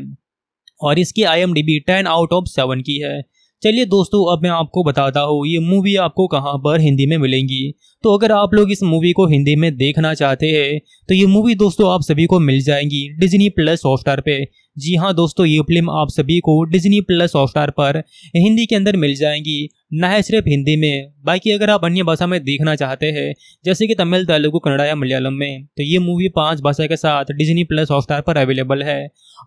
और इसकी I M D B ten out of seven की है चलिए दोस्तों अब मैं आपको बताता हूँ ये मूवी आपको कहाँ पर हिंदी में मिलेंगी तो अगर आप लोग इस मूवी को हिंदी में देखना चाहते हैं तो ये मूवी दोस्तों आप सभी को मिल जाएंगी डिजनी प्लस हॉटस्टार पे जी हाँ दोस्तों ये फिल्म आप सभी को डिज्नी प्लस हॉटस्टार पर हिंदी के अंदर मिल जाएंगी ना है सिर्फ हिंदी में बाकी अगर आप अन्य भाषा में देखना चाहते हैं जैसे कि तमिल तेलुगू कन्नड़ा या मलयालम में तो ये मूवी पांच भाषा के साथ डिज्नी प्लस हॉटस्टार पर अवेलेबल है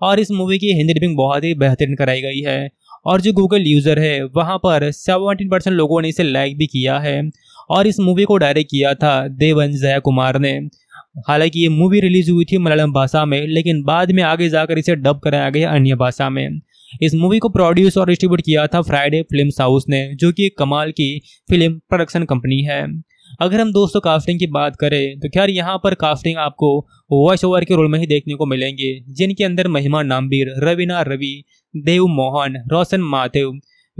और इस मूवी की हिंदी डबिंग बहुत ही बेहतरीन कराई गई है और जो गूगल यूज़र है वहाँ पर सेवनटीन परसेंट लोगों ने इसे लाइक भी किया है और इस मूवी को डायरेक्ट किया था देवन जया कुमार ने हालांकि ये मूवी रिलीज हुई थी मलयालम भाषा में लेकिन बाद में आगे जाकर इसे डब कराया गया अन्य भाषा में इस मूवी को प्रोड्यूस और डिस्ट्रीब्यूट किया था फ्राइडे फिल्म हाउस ने जो कि एक कमाल की फिल्म प्रोडक्शन कंपनी है अगर हम दोस्तों कास्टिंग की बात करें तो खैर यहाँ पर कास्टिंग आपको वॉइस ओवर के रोल में ही देखने को मिलेंगे जिनके अंदर महिमा नामबीर रवीना रवि देव मोहन रोशन माथेव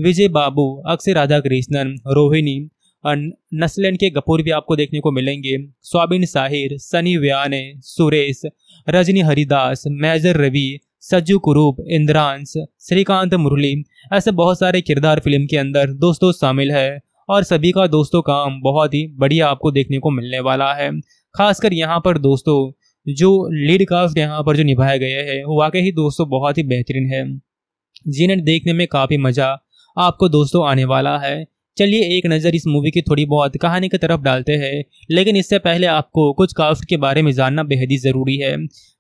विजय बाबू अक्षय राधा कृष्णन रोहिणी नस्लन के कपूर भी आपको देखने को मिलेंगे स्वाबिन साहिर सनी व्याने सुरेश रजनी हरिदास मेजर रवि सज्जू कुरूप इंद्रांश श्रीकांत मुरली ऐसे बहुत सारे किरदार फिल्म के अंदर दोस्तों शामिल है और सभी का दोस्तों काम बहुत ही बढ़िया आपको देखने को मिलने वाला है खासकर यहाँ पर दोस्तों जो लीड कास्ट यहाँ पर जो निभाए गए हैं वाकई ही दोस्तों बहुत ही बेहतरीन है जिन्हें देखने में काफ़ी मज़ा आपको दोस्तों आने वाला है चलिए एक नज़र इस मूवी की थोड़ी बहुत कहानी की तरफ डालते हैं लेकिन इससे पहले आपको कुछ कास्ट के बारे में जानना बेहद ही ज़रूरी है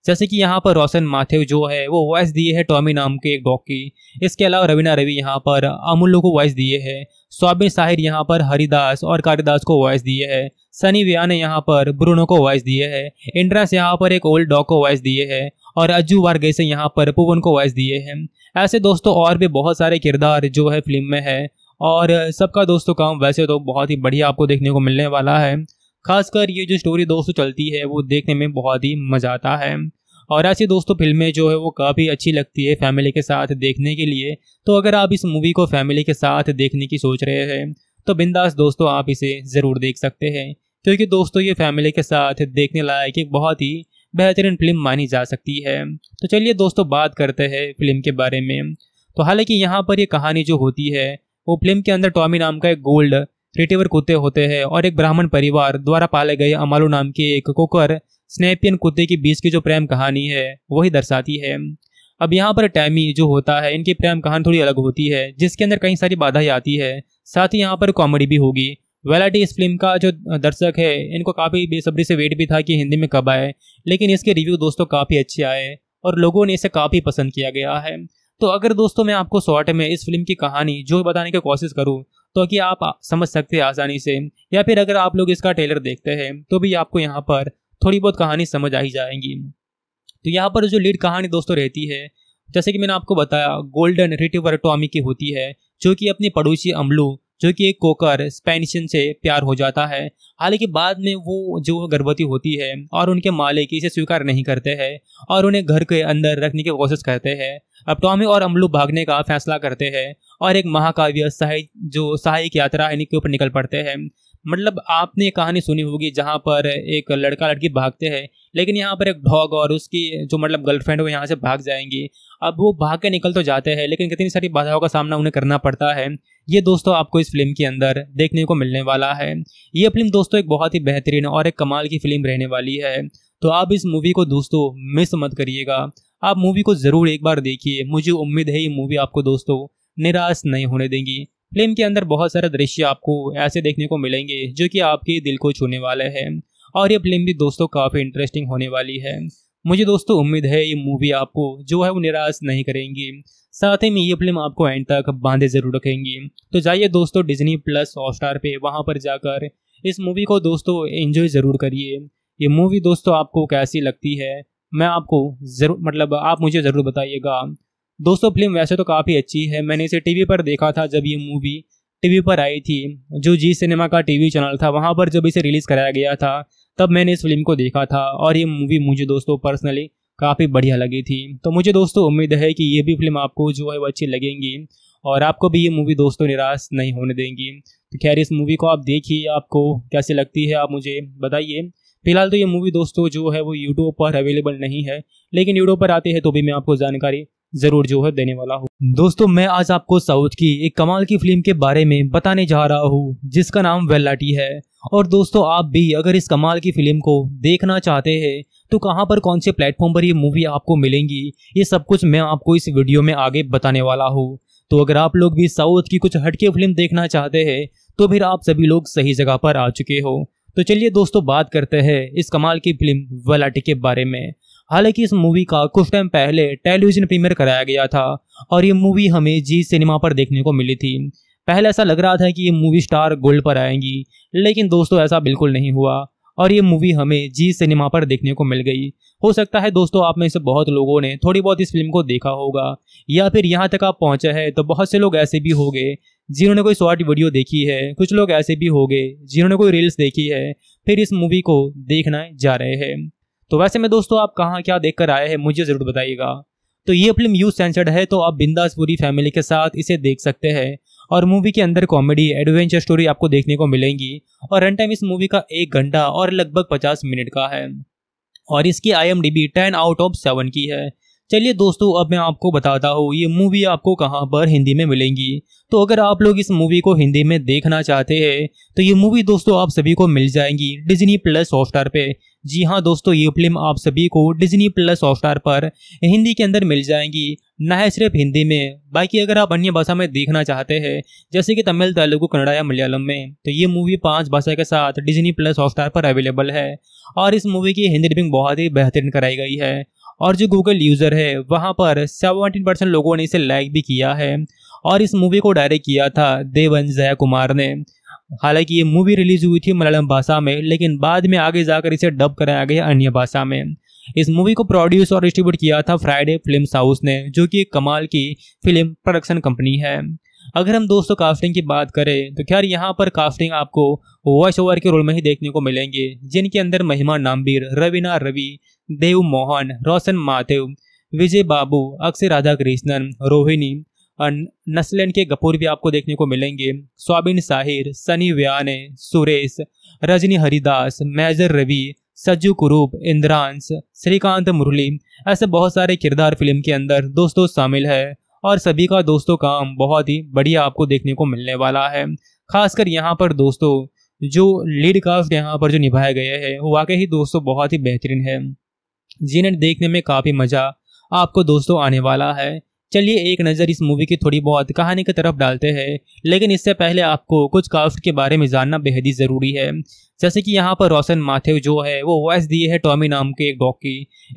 जैसे कि यहाँ पर रोशन माथेव जो है वो वॉइस दिए है टॉमी नाम के एक डॉग की इसके अलावा रवीना रवि यहाँ पर अमूल्य को वॉइस दिए है स्वाबिन साहिर यहाँ पर हरिदास और कारिदास को वॉइस दिए है सनी व्या ने यहाँ पर ब्रूनो को वॉइस दिए है इंड्रास यहाँ पर एक ओल्ड डॉग को वॉइस दिए है और अज्जू वारगेसे यहाँ पर पुवन को वॉइस दिए हैं ऐसे दोस्तों और भी बहुत सारे किरदार जो है फिल्म में है और सबका दोस्तों काम वैसे तो बहुत ही बढ़िया आपको देखने को मिलने वाला है खासकर ये जो स्टोरी दोस्तों चलती है वो देखने में बहुत ही मज़ा आता है और ऐसी दोस्तों फिल्में जो है वो काफ़ी अच्छी लगती है फैमिली के साथ देखने के लिए तो अगर आप इस मूवी को फैमिली के साथ देखने की सोच रहे हैं तो बिंदास दोस्तों आप इसे ज़रूर देख सकते हैं क्योंकि दोस्तों ये फैमिली के साथ देखने लायक एक बहुत ही बेहतरीन फिल्म मानी जा सकती है तो चलिए दोस्तों बात करते हैं फिल्म के बारे में तो हालांकि यहाँ पर ये कहानी जो होती है फिल्म के अंदर टॉमी नाम का एक गोल्ड रिटेवर कुत्ते होते हैं और एक ब्राह्मण परिवार द्वारा पाले गए अमालू नाम के एक कोकर स्नेपियन कुत्ते के बीच की जो प्रेम कहानी है वही दर्शाती है अब यहाँ पर टैमी जो होता है इनकी प्रेम कहानी थोड़ी अलग होती है जिसके अंदर कई सारी बाधाएं आती है साथ ही यहाँ पर कॉमेडी भी होगी वेलाटी इस फिल्म का जो दर्शक है इनको काफ़ी बेसब्री से वेट भी था कि हिंदी में कब आए लेकिन इसके रिव्यू दोस्तों काफ़ी अच्छे आए और लोगों ने इसे काफ़ी पसंद किया गया है तो अगर दोस्तों मैं आपको शॉर्ट में इस फिल्म की कहानी जो बताने की कोशिश करूँ तो कि आप समझ सकते हैं आसानी से या फिर अगर आप लोग इसका ट्रेलर देखते हैं तो भी आपको यहाँ पर थोड़ी बहुत कहानी समझ आ ही जाएंगी तो यहाँ पर जो लीड कहानी दोस्तों रहती है जैसे कि मैंने आपको बताया गोल्डन रिटिवर टॉमी की होती है जो कि अपनी पड़ोसी अमलू जो कि एक कोकर स्पेनिशन से प्यार हो जाता है हालांकि बाद में वो जो गर्भवती होती है और उनके मालिक इसे स्वीकार नहीं करते हैं और उन्हें घर के अंदर रखने की कोशिश करते हैं अब टॉमी और अमलू भागने का फैसला करते हैं और एक महाकाव्य सहाय जो सहायक यात्रा इनके ऊपर निकल पड़ते हैं मतलब आपने कहानी सुनी होगी जहाँ पर एक लड़का लड़की भागते हैं लेकिन यहाँ पर एक डॉग और उसकी जो मतलब गर्लफ्रेंड वो यहाँ से भाग जाएंगी अब वो भाग के निकल तो जाते हैं लेकिन कितनी सारी बाधाओं का सामना उन्हें करना पड़ता है ये दोस्तों आपको इस फिल्म के अंदर देखने को मिलने वाला है ये फिल्म दोस्तों एक बहुत ही बेहतरीन और एक कमाल की फिल्म रहने वाली है तो आप इस मूवी को दोस्तों मिस मत करिएगा आप मूवी को ज़रूर एक बार देखिए मुझे उम्मीद है ये मूवी आपको दोस्तों निराश नहीं होने देंगी फिल्म के अंदर बहुत सारे दृश्य आपको ऐसे देखने को मिलेंगे जो कि आपके दिल को छूने वाले हैं और ये फिल्म भी दोस्तों काफ़ी इंटरेस्टिंग होने वाली है मुझे दोस्तों उम्मीद है ये मूवी आपको जो है वो निराश नहीं करेंगी साथ ही में ये फिल्म आपको एंड तक बांधे जरूर रखेंगी तो जाइए दोस्तों डिजनी प्लस हॉटस्टार पे वहाँ पर जाकर इस मूवी को दोस्तों एंजॉय ज़रूर करिए ये मूवी दोस्तों आपको कैसी लगती है मैं आपको ज़रूर मतलब आप मुझे ज़रूर बताइएगा दोस्तों फिल्म वैसे तो काफ़ी अच्छी है मैंने इसे टी पर देखा था जब ये मूवी टी पर आई थी जो जी सिनेमा का टी चैनल था वहाँ पर जब इसे रिलीज़ कराया गया था तब मैंने इस फिल्म को देखा था और ये मूवी मुझे दोस्तों पर्सनली काफ़ी बढ़िया लगी थी तो मुझे दोस्तों उम्मीद है कि ये भी फिल्म आपको जो है वो अच्छी लगेंगी और आपको भी ये मूवी दोस्तों निराश नहीं होने देंगी तो खैर इस मूवी को आप देखिए आपको कैसे लगती है आप मुझे बताइए फिलहाल तो ये मूवी दोस्तों जो है वो यूट्यूब पर अवेलेबल नहीं है लेकिन यूट्यूब पर आते हैं तो भी मैं आपको जानकारी जरूर जो है देने वाला हूँ दोस्तों मैं आज आपको साउथ की एक कमाल की फिल्म के बारे में बताने जा रहा हूँ जिसका नाम वेलाटी है और दोस्तों आप भी अगर इस कमाल की फिल्म को देखना चाहते हैं तो कहाँ पर कौन से प्लेटफॉर्म पर ये मूवी आपको मिलेंगी ये सब कुछ मैं आपको इस वीडियो में आगे बताने वाला हूँ तो अगर आप लोग भी साउथ की कुछ हटके फिल्म देखना चाहते हैं तो फिर आप सभी लोग सही जगह पर आ चुके हो तो चलिए दोस्तों बात करते हैं इस कमाल की फिल्म वेलाटी के बारे में हालांकि इस मूवी का कुछ टाइम पहले टेलीविजन प्रीमियर कराया गया था और ये मूवी हमें जी सिनेमा पर देखने को मिली थी पहले ऐसा लग रहा था कि ये मूवी स्टार गोल्ड पर आएंगी लेकिन दोस्तों ऐसा बिल्कुल नहीं हुआ और ये मूवी हमें जी सिनेमा पर देखने को मिल गई हो सकता है दोस्तों आप में से बहुत लोगों ने थोड़ी बहुत इस फिल्म को देखा होगा या फिर यहाँ तक आप पहुँचे हैं तो बहुत से लोग ऐसे भी हो गए जिन्होंने कोई शॉर्ट वीडियो देखी है कुछ लोग ऐसे भी हो गए जिन्होंने कोई रील्स देखी है फिर इस मूवी को देखना जा रहे हैं तो वैसे में दोस्तों आप कहाँ क्या देख कर आए हैं मुझे ज़रूर बताइएगा तो ये फिल्म यू सेंसर्ड है तो आप बिंदास पूरी फैमिली के साथ इसे देख सकते हैं और मूवी के अंदर कॉमेडी एडवेंचर स्टोरी आपको देखने को मिलेंगी और रन टाइम इस मूवी का एक घंटा और लगभग पचास मिनट का है और इसकी I M D B ten out of seven की है चलिए दोस्तों अब मैं आपको बताता हूँ ये मूवी आपको कहाँ पर हिंदी में मिलेंगी तो अगर आप लोग इस मूवी को हिंदी में देखना चाहते हैं तो ये मूवी दोस्तों आप सभी को मिल जाएंगी डिजनी प्लस हॉटस्टार पे जी हाँ दोस्तों ये फिल्म आप सभी को डिज्नी प्लस हॉटस्टार पर हिंदी के अंदर मिल जाएंगी न सिर्फ हिंदी में बाकी अगर आप अन्य भाषा में देखना चाहते हैं जैसे कि तमिल तेलुगु कन्नड़ा या मलयालम में तो ये मूवी पांच भाषा के साथ डिज्नी प्लस हॉटस्टार पर अवेलेबल है और इस मूवी की हिंदी डिबिंग बहुत ही बेहतरीन कराई गई है और जो गूगल यूज़र है वहाँ पर सेवनटीन परसेंट लोगों ने इसे लाइक भी किया है और इस मूवी को डायरेक्ट किया था देवन जया कुमार ने हालांकि ये मूवी रिलीज हुई थी मलयालम भाषा में लेकिन बाद में आगे जाकर इसे डब कराया गया अन्य भाषा में इस मूवी को प्रोड्यूस और डिस्ट्रीब्यूट किया था फ्राइडे फिल्म हाउस ने जो कि एक कमाल की फिल्म प्रोडक्शन कंपनी है अगर हम दोस्तों कास्टिंग की बात करें तो खैर यहाँ पर कास्टिंग आपको वॉइस ओवर के रोल में ही देखने को मिलेंगे जिनके अंदर महिमा नामबीर रवीना रवि देव मोहन रोशन माथेव विजय बाबू अक्षय राधा कृष्णन रोहिणी नस्लैन के गपूर भी आपको देखने को मिलेंगे स्वाबिन साहिर सनी व्याने सुरेश रजनी हरिदास मेजर रवि सज्जू कुरूप इंद्रांश श्रीकांत मुरली ऐसे बहुत सारे किरदार फिल्म के अंदर दोस्तों शामिल है और सभी का दोस्तों काम बहुत ही बढ़िया आपको देखने को मिलने वाला है खासकर यहाँ पर दोस्तों जो लीड कास्ट यहाँ पर जो निभाए गए हैं वो वाकई ही दोस्तों बहुत ही बेहतरीन है जिन्हें देखने में काफ़ी मज़ा आपको दोस्तों आने वाला है चलिए एक नज़र इस मूवी की थोड़ी बहुत कहानी की तरफ डालते हैं लेकिन इससे पहले आपको कुछ काफ्ट के बारे में जानना बेहद ही ज़रूरी है जैसे कि यहाँ पर रोशन माथेव जो है वो वॉइस दिए है टॉमी नाम के एक डॉग की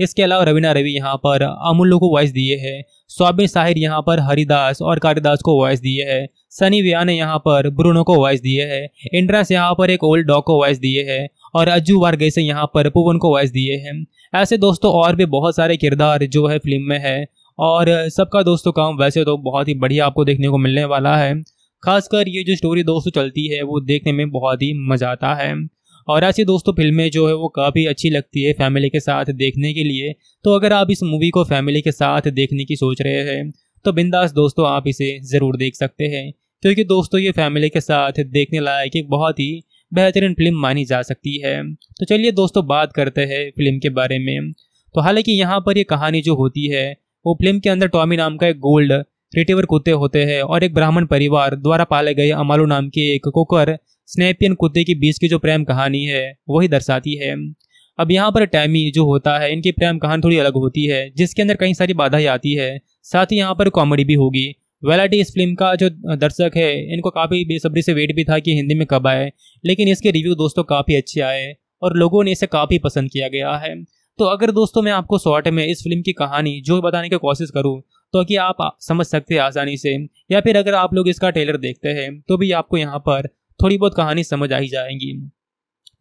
इसके अलावा रवीना रवि यहाँ पर अमूल्य को वॉइस दिए है सौबिन साहिर यहाँ पर हरिदास और कालिदास को वॉइस दिए है सनी व्या ने यहाँ पर ब्रूनो को वॉइस दिए है इंड्रास यहाँ पर एक ओल्ड डॉग को वॉइस दिए है और अज्जू वार्गे से यहाँ पर पुवन को वॉइस दिए हैं ऐसे दोस्तों और भी बहुत सारे किरदार जो है फिल्म में है और सबका दोस्तों काम वैसे तो बहुत ही बढ़िया आपको देखने को मिलने वाला है खासकर ये जो स्टोरी दोस्तों चलती है वो देखने में बहुत ही मज़ा आता है और ऐसी दोस्तों फिल्में जो है वो काफ़ी अच्छी लगती है फैमिली के साथ देखने के लिए तो अगर आप इस मूवी को फैमिली के साथ देखने की सोच रहे हैं तो बिंदास दोस्तों आप इसे ज़रूर देख सकते हैं क्योंकि दोस्तों ये फैमिली के साथ देखने लायक एक बहुत ही बेहतरीन फिल्म मानी जा सकती है तो चलिए दोस्तों बात करते हैं फिल्म के बारे में तो हालांकि यहाँ पर ये कहानी जो होती है वो फिल्म के अंदर टॉमी नाम का एक गोल्ड रिटेवर कुत्ते होते हैं और एक ब्राह्मण परिवार द्वारा पाले गए अमालू नाम के एक कोकर स्नेपियन कुत्ते के बीच की जो प्रेम कहानी है वही दर्शाती है अब यहाँ पर टैमी जो होता है इनकी प्रेम कहानी थोड़ी अलग होती है जिसके अंदर कई सारी बाधाएं आती है साथ ही यहाँ पर कॉमेडी भी होगी वेलाटी इस फिल्म का जो दर्शक है इनको काफ़ी बेसब्री से वेट भी था कि हिंदी में कब आए लेकिन इसके रिव्यू दोस्तों काफ़ी अच्छे आए और लोगों ने इसे काफ़ी पसंद किया गया है तो अगर दोस्तों मैं आपको शॉर्ट में इस फिल्म की कहानी जो बताने की कोशिश करूँ तो कि आप समझ सकते हैं आसानी से या फिर अगर आप लोग इसका ट्रेलर देखते हैं तो भी आपको यहाँ पर थोड़ी बहुत कहानी समझ आ ही जाएंगी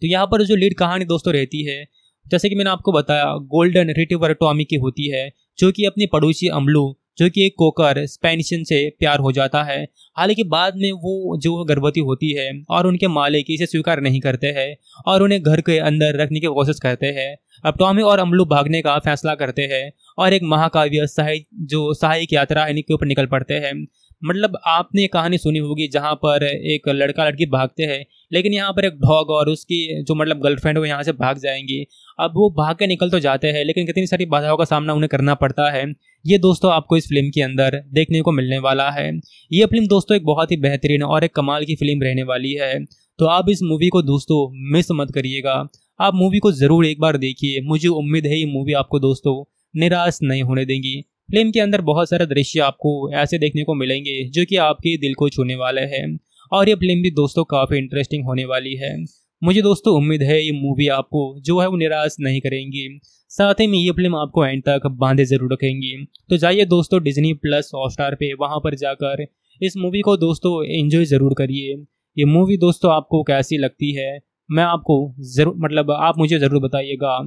तो यहाँ पर जो लीड कहानी दोस्तों रहती है जैसे कि मैंने आपको बताया गोल्डन रिटिवर टॉमी की होती है जो कि अपने पड़ोसी अमलू जो कि एक कोकर स्पेनिशन से प्यार हो जाता है हालांकि बाद में वो जो गर्भवती होती है और उनके मालिक इसे स्वीकार नहीं करते हैं और उन्हें घर के अंदर रखने की कोशिश करते हैं अब टॉमी और अम्लू भागने का फैसला करते हैं और एक महाकाव्य सहाय जो सहायक यात्रा इनके ऊपर निकल पड़ते हैं मतलब आपने कहानी सुनी होगी जहाँ पर एक लड़का लड़की भागते हैं लेकिन यहाँ पर एक ढॉग और उसकी जो मतलब गर्लफ्रेंड वो यहाँ से भाग जाएंगी अब वो भाग के निकल तो जाते हैं लेकिन कितनी सारी बाधाओं का सामना उन्हें करना पड़ता है ये दोस्तों आपको इस फिल्म के अंदर देखने को मिलने वाला है ये फिल्म दोस्तों एक बहुत ही बेहतरीन और एक कमाल की फिल्म रहने वाली है तो आप इस मूवी को दोस्तों मिस मत करिएगा आप मूवी को ज़रूर एक बार देखिए मुझे उम्मीद है ये मूवी आपको दोस्तों निराश नहीं होने देंगी फिल्म के अंदर बहुत सारा दृश्य आपको ऐसे देखने को मिलेंगे जो कि आपके दिल को छूने वाले हैं और ये फिल्म भी दोस्तों काफ़ी इंटरेस्टिंग होने वाली है मुझे दोस्तों उम्मीद है ये मूवी आपको जो है वो निराश नहीं करेंगी साथ ही में ये फिल्म आपको एंड तक बांधे जरूर रखेंगी तो जाइए दोस्तों डिजनी प्लस हॉटस्टार स्टार वहाँ पर जाकर इस मूवी को दोस्तों एंजॉय ज़रूर करिए ये मूवी दोस्तों आपको कैसी लगती है मैं आपको ज़रूर मतलब आप मुझे ज़रूर बताइएगा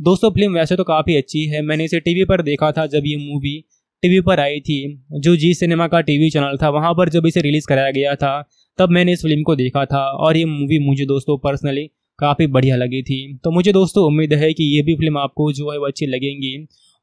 दोस्तों फिल्म वैसे तो काफ़ी अच्छी है मैंने इसे टीवी पर देखा था जब ये मूवी टीवी पर आई थी जो जी सिनेमा का टीवी चैनल था वहाँ पर जब इसे रिलीज़ कराया गया था तब मैंने इस फिल्म को देखा था और ये मूवी मुझे दोस्तों पर्सनली काफ़ी बढ़िया लगी थी तो मुझे दोस्तों उम्मीद है कि ये भी फिल्म आपको जो है वो अच्छी लगेंगी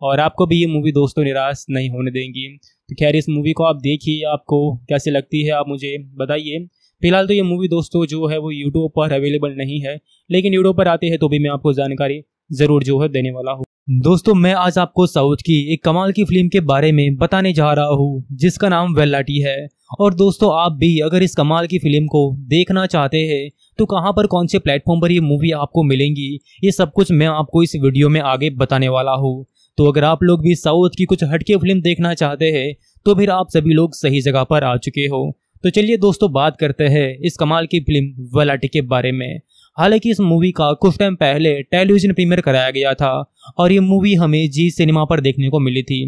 और आपको भी ये मूवी दोस्तों निराश नहीं होने देंगी तो खैर इस मूवी को आप देखिए आपको कैसी लगती है आप मुझे बताइए फिलहाल तो ये मूवी दोस्तों जो है वो यूट्यूब पर अवेलेबल नहीं है लेकिन यूट्यूब पर आती है तो भी मैं आपको जानकारी जरूर जो है देने वाला हूँ दोस्तों मैं आज आपको साउथ की एक कमाल की फिल्म के बारे में बताने जा रहा हूँ जिसका नाम वेलाटी है और दोस्तों आप भी अगर इस कमाल की फिल्म को देखना चाहते हैं तो कहाँ पर कौन से प्लेटफॉर्म पर ये मूवी आपको मिलेंगी ये सब कुछ मैं आपको इस वीडियो में आगे बताने वाला हूँ तो अगर आप लोग भी साउथ की कुछ हटके फिल्म देखना चाहते हैं तो फिर आप सभी लोग सही जगह पर आ चुके हो तो चलिए दोस्तों बात करते हैं इस कमाल की फिल्म वेलाटी के बारे में हालांकि इस मूवी का कुछ टाइम पहले टेलीविजन प्रीमियर कराया गया था और ये मूवी हमें जी सिनेमा पर देखने को मिली थी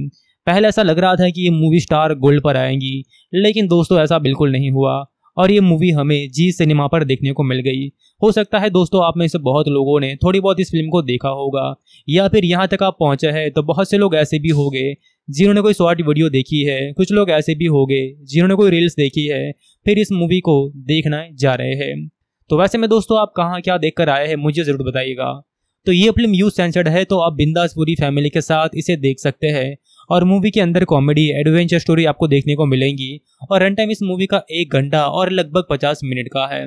पहले ऐसा लग रहा था कि ये मूवी स्टार गोल्ड पर आएंगी लेकिन दोस्तों ऐसा बिल्कुल नहीं हुआ और ये मूवी हमें जी सिनेमा पर देखने को मिल गई हो सकता है दोस्तों आप में से बहुत लोगों ने थोड़ी बहुत इस फिल्म को देखा होगा या फिर यहाँ तक आप पहुँचे हैं तो बहुत से लोग ऐसे भी होंगे जिन्होंने कोई शॉर्ट वीडियो देखी है कुछ लोग ऐसे भी होंगे जिन्होंने कोई रील्स देखी है फिर इस मूवी को देखना जा रहे हैं तो वैसे में दोस्तों आप कहाँ क्या देख कर आए हैं मुझे ज़रूर बताइएगा तो ये फिल्म यू सेंसर्ड है तो आप बिंदास पूरी फैमिली के साथ इसे देख सकते हैं और मूवी के अंदर कॉमेडी एडवेंचर स्टोरी आपको देखने को मिलेंगी और रन टाइम इस मूवी का एक घंटा और लगभग पचास मिनट का है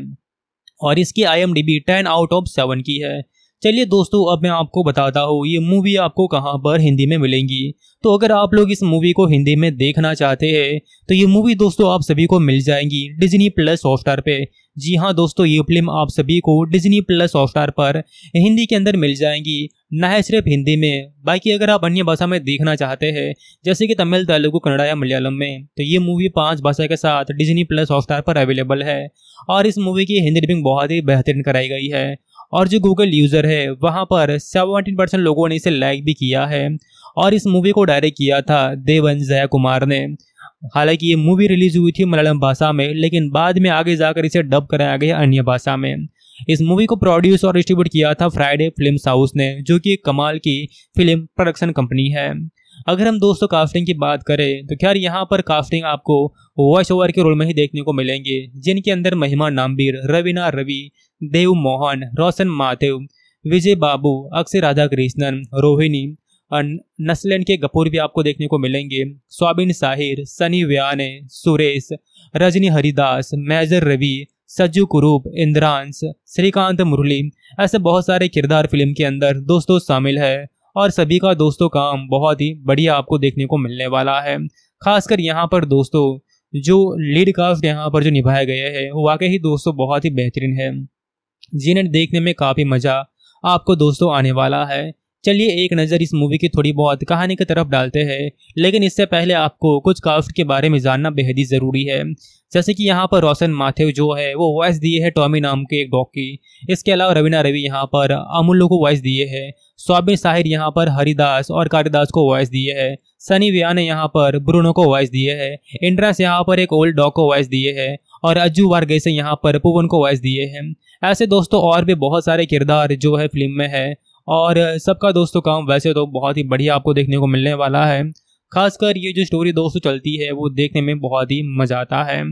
और इसकी I M D B ten out of seven की है चलिए दोस्तों अब मैं आपको बताता हूँ ये मूवी आपको कहाँ पर हिंदी में मिलेंगी तो अगर आप लोग इस मूवी को हिंदी में देखना चाहते हैं तो ये मूवी दोस्तों आप सभी को मिल जाएंगी डिजनी प्लस हॉटस्टार पे जी हाँ दोस्तों ये फिल्म आप सभी को डिज्नी प्लस हॉटस्टार पर हिंदी के अंदर मिल जाएंगी ना है सिर्फ हिंदी में बाकी अगर आप अन्य भाषा में देखना चाहते हैं जैसे कि तमिल तेलुगु कन्नड़ा या मलयालम में तो ये मूवी पांच भाषा के साथ डिज्नी प्लस हॉटस्टार पर अवेलेबल है और इस मूवी की हिंदी डबिंग बहुत ही बेहतरीन कराई गई है और जो गूगल यूज़र है वहाँ पर सेवनटीन परसेंट लोगों ने इसे लाइक भी किया है और इस मूवी को डायरेक्ट किया था देवन जया कुमार ने हालांकि ये मूवी रिलीज हुई थी मलयालम भाषा में लेकिन बाद में आगे जाकर इसे डब कराया गया अन्य भाषा में इस मूवी को प्रोड्यूस और डिस्ट्रीब्यूट किया था फ्राइडे फिल्म हाउस ने जो कि एक कमाल की फिल्म प्रोडक्शन कंपनी है अगर हम दोस्तों कास्टिंग की बात करें तो खैर यहाँ पर कास्टिंग आपको वॉइस ओवर के रोल में ही देखने को मिलेंगे जिनके अंदर महिमा नामबीर रवीना रवि देव मोहन रोशन माथेव विजय बाबू अक्षय राधा कृष्णन रोहिणी नस्लन के कपूर भी आपको देखने को मिलेंगे स्वाबिन साहिर सनी व्याने सुरेश रजनी हरिदास मेजर रवि सज्जू कुरूप इंद्रांश श्रीकांत मुरली ऐसे बहुत सारे किरदार फिल्म के अंदर दोस्तों शामिल है और सभी का दोस्तों काम बहुत ही बढ़िया आपको देखने को मिलने वाला है खासकर यहाँ पर दोस्तों जो लीड कास्ट यहाँ पर जो निभाए गए हैं वो वाकई ही दोस्तों बहुत ही बेहतरीन है जिन्हें देखने में काफ़ी मज़ा आपको दोस्तों आने वाला है चलिए एक नज़र इस मूवी की थोड़ी बहुत कहानी की तरफ डालते हैं लेकिन इससे पहले आपको कुछ कास्ट के बारे में जानना बेहद ही ज़रूरी है जैसे कि यहाँ पर रोशन माथेव जो है वो वॉइस दिए है टॉमी नाम के एक डॉग की इसके अलावा रवीना रवि यहाँ पर अमूल्य को वॉइस दिए है स्वाबिन साहिर यहाँ पर हरिदास और कारिदास को वॉइस दिए है सनी व्या ने यहाँ पर ब्रूनो को वॉइस दिए है इंड्रास यहाँ पर एक ओल्ड डॉग को वॉइस दिए है और अज्जू से यहाँ पर पुवन को वॉइस दिए हैं ऐसे दोस्तों और भी बहुत सारे किरदार जो है फिल्म में है और सबका दोस्तों काम वैसे तो बहुत ही बढ़िया आपको देखने को मिलने वाला है खासकर ये जो स्टोरी दोस्तों चलती है वो देखने में बहुत ही मज़ा आता है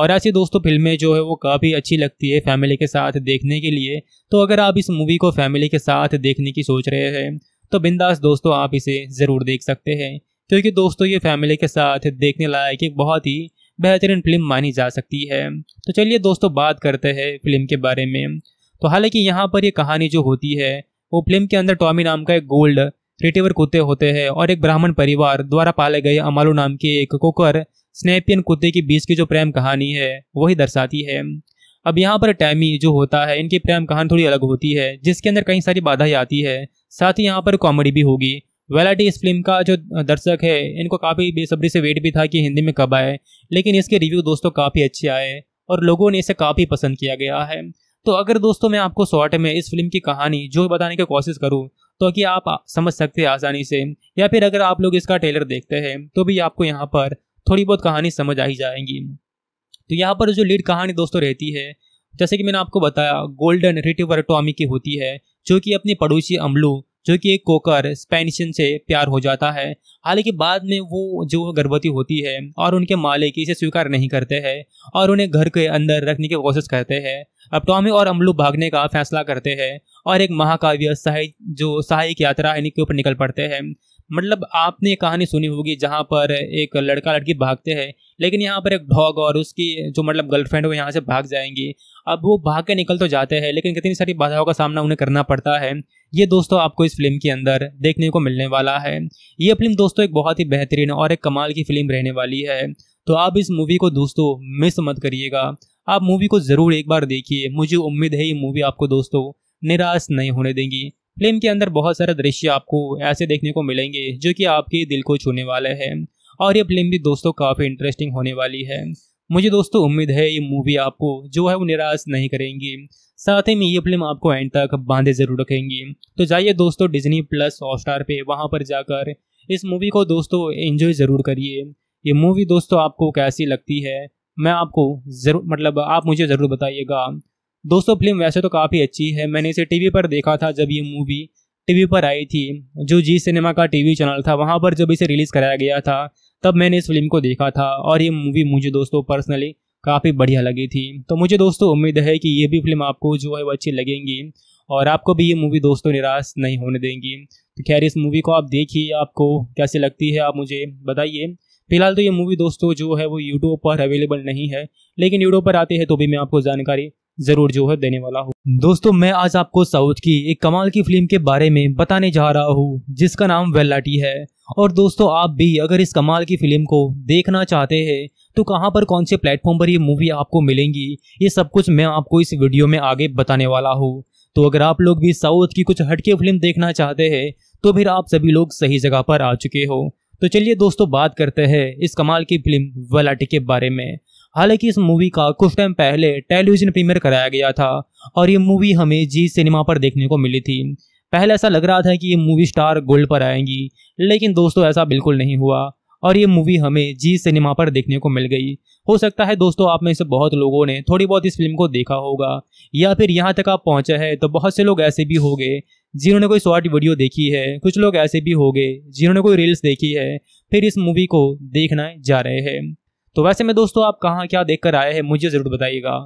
और ऐसी दोस्तों फिल्में जो है वो काफ़ी अच्छी लगती है फैमिली के साथ देखने के लिए तो अगर आप इस मूवी को फैमिली के साथ देखने की सोच रहे हैं तो बिंदास दोस्तों आप इसे ज़रूर देख सकते हैं क्योंकि दोस्तों ये फैमिली के साथ देखने लायक एक बहुत ही बेहतरीन फिल्म मानी जा सकती है तो चलिए दोस्तों बात करते हैं फिल्म के बारे में तो हालांकि यहाँ पर ये कहानी जो होती है ओप्लेम के अंदर टॉमी नाम का एक गोल्ड रिटेवर कुत्ते होते हैं और एक ब्राह्मण परिवार द्वारा पाले गए अमालू नाम के एक कोकर स्नेपियन कुत्ते के बीच की जो प्रेम कहानी है वही दर्शाती है अब यहाँ पर टैमी जो होता है इनकी प्रेम कहानी थोड़ी अलग होती है जिसके अंदर कई सारी बाधाएं आती है साथ ही यहाँ पर कॉमेडी भी होगी वेलाटी इस फिल्म का जो दर्शक है इनको काफ़ी बेसब्री से वेट भी था कि हिंदी में कब आए लेकिन इसके रिव्यू दोस्तों काफ़ी अच्छे आए और लोगों ने इसे काफ़ी पसंद किया गया है तो अगर दोस्तों मैं आपको शॉर्ट में इस फिल्म की कहानी जो बताने की कोशिश करूँ तो कि आप समझ सकते हैं आसानी से या फिर अगर आप लोग इसका ट्रेलर देखते हैं तो भी आपको यहाँ पर थोड़ी बहुत कहानी समझ आ ही जाएंगी तो यहाँ पर जो लीड कहानी दोस्तों रहती है जैसे कि मैंने आपको बताया गोल्डन रिटिवर टॉमी की होती है जो कि अपने पड़ोसी अमलू जो कि एक कोकर स्पेनिशन से प्यार हो जाता है हालांकि बाद में वो जो गर्भवती होती है और उनके मालिक इसे स्वीकार नहीं करते हैं और उन्हें घर के अंदर रखने की कोशिश करते हैं अब टॉमी और अमलू भागने का फैसला करते हैं और एक महाकाव्य सहाय जो सहायक यात्रा इनके ऊपर निकल पड़ते हैं मतलब आपने कहानी सुनी होगी जहाँ पर एक लड़का लड़की भागते हैं लेकिन यहाँ पर एक डॉग और उसकी जो मतलब गर्लफ्रेंड वो यहाँ से भाग जाएंगी अब वो भाग के निकल तो जाते हैं लेकिन कितनी सारी बाधाओं का सामना उन्हें करना पड़ता है ये दोस्तों आपको इस फिल्म के अंदर देखने को मिलने वाला है ये फिल्म दोस्तों एक बहुत ही बेहतरीन और एक कमाल की फिल्म रहने वाली है तो आप इस मूवी को दोस्तों मिस मत करिएगा आप मूवी को ज़रूर एक बार देखिए मुझे उम्मीद है ये मूवी आपको दोस्तों निराश नहीं होने देंगी फिल्म के अंदर बहुत सारे दृश्य आपको ऐसे देखने को मिलेंगे जो कि आपके दिल को छूने वाले हैं और ये फिल्म भी दोस्तों काफ़ी इंटरेस्टिंग होने वाली है मुझे दोस्तों उम्मीद है ये मूवी आपको जो है वो निराश नहीं करेंगी साथ ही में ये फिल्म आपको एंड तक बांधे जरूर रखेंगी तो जाइए दोस्तों डिजनी प्लस हॉटस्टार पे वहाँ पर जाकर इस मूवी को दोस्तों एंजॉय ज़रूर करिए ये मूवी दोस्तों आपको कैसी लगती है मैं आपको ज़रूर मतलब आप मुझे ज़रूर बताइएगा दोस्तों फिल्म वैसे तो काफ़ी अच्छी है मैंने इसे टीवी पर देखा था जब ये मूवी टीवी पर आई थी जो जी सिनेमा का टीवी चैनल था वहाँ पर जब इसे रिलीज़ कराया गया था तब मैंने इस फिल्म को देखा था और ये मूवी मुझे दोस्तों पर्सनली काफ़ी बढ़िया लगी थी तो मुझे दोस्तों उम्मीद है कि ये भी फिल्म आपको जो है वो अच्छी लगेंगी और आपको भी ये मूवी दोस्तों निराश नहीं होने देंगी तो खैर इस मूवी को आप देखिए आपको कैसे लगती है आप मुझे बताइए फिलहाल तो ये मूवी दोस्तों जो है वो यूट्यूब पर अवेलेबल नहीं है लेकिन यूट्यूब पर आते हैं तो भी मैं आपको जानकारी ज़रूर जो है देने वाला हूँ दोस्तों मैं आज आपको साउथ की एक कमाल की फिल्म के बारे में बताने जा रहा हूँ जिसका नाम वेलाटी है और दोस्तों आप भी अगर इस कमाल की फिल्म को देखना चाहते हैं तो कहाँ पर कौन से प्लेटफॉर्म पर ये मूवी आपको मिलेंगी ये सब कुछ मैं आपको इस वीडियो में आगे बताने वाला हूँ तो अगर आप लोग भी साउथ की कुछ हटके फिल्म देखना चाहते हैं तो फिर आप सभी लोग सही जगह पर आ चुके हो तो चलिए दोस्तों बात करते हैं इस कमाल की फिल्म वलाटी के बारे में हालांकि इस मूवी का कुछ टाइम पहले टेलीविजन प्रीमियर कराया गया था और ये मूवी हमें जी सिनेमा पर देखने को मिली थी पहले ऐसा लग रहा था कि ये मूवी स्टार गोल्ड पर आएंगी लेकिन दोस्तों ऐसा बिल्कुल नहीं हुआ और ये मूवी हमें जी सिनेमा पर देखने को मिल गई हो सकता है दोस्तों आप में से बहुत लोगों ने थोड़ी बहुत इस फिल्म को देखा होगा या फिर यहाँ तक आप पहुँचे हैं तो बहुत से लोग ऐसे भी हो गए जिन्होंने कोई शॉर्ट वीडियो देखी है कुछ लोग ऐसे भी हो गए जिन्होंने कोई रील्स देखी है फिर इस मूवी को देखना जा रहे हैं तो वैसे में दोस्तों आप कहाँ क्या देख कर आए हैं मुझे ज़रूर बताइएगा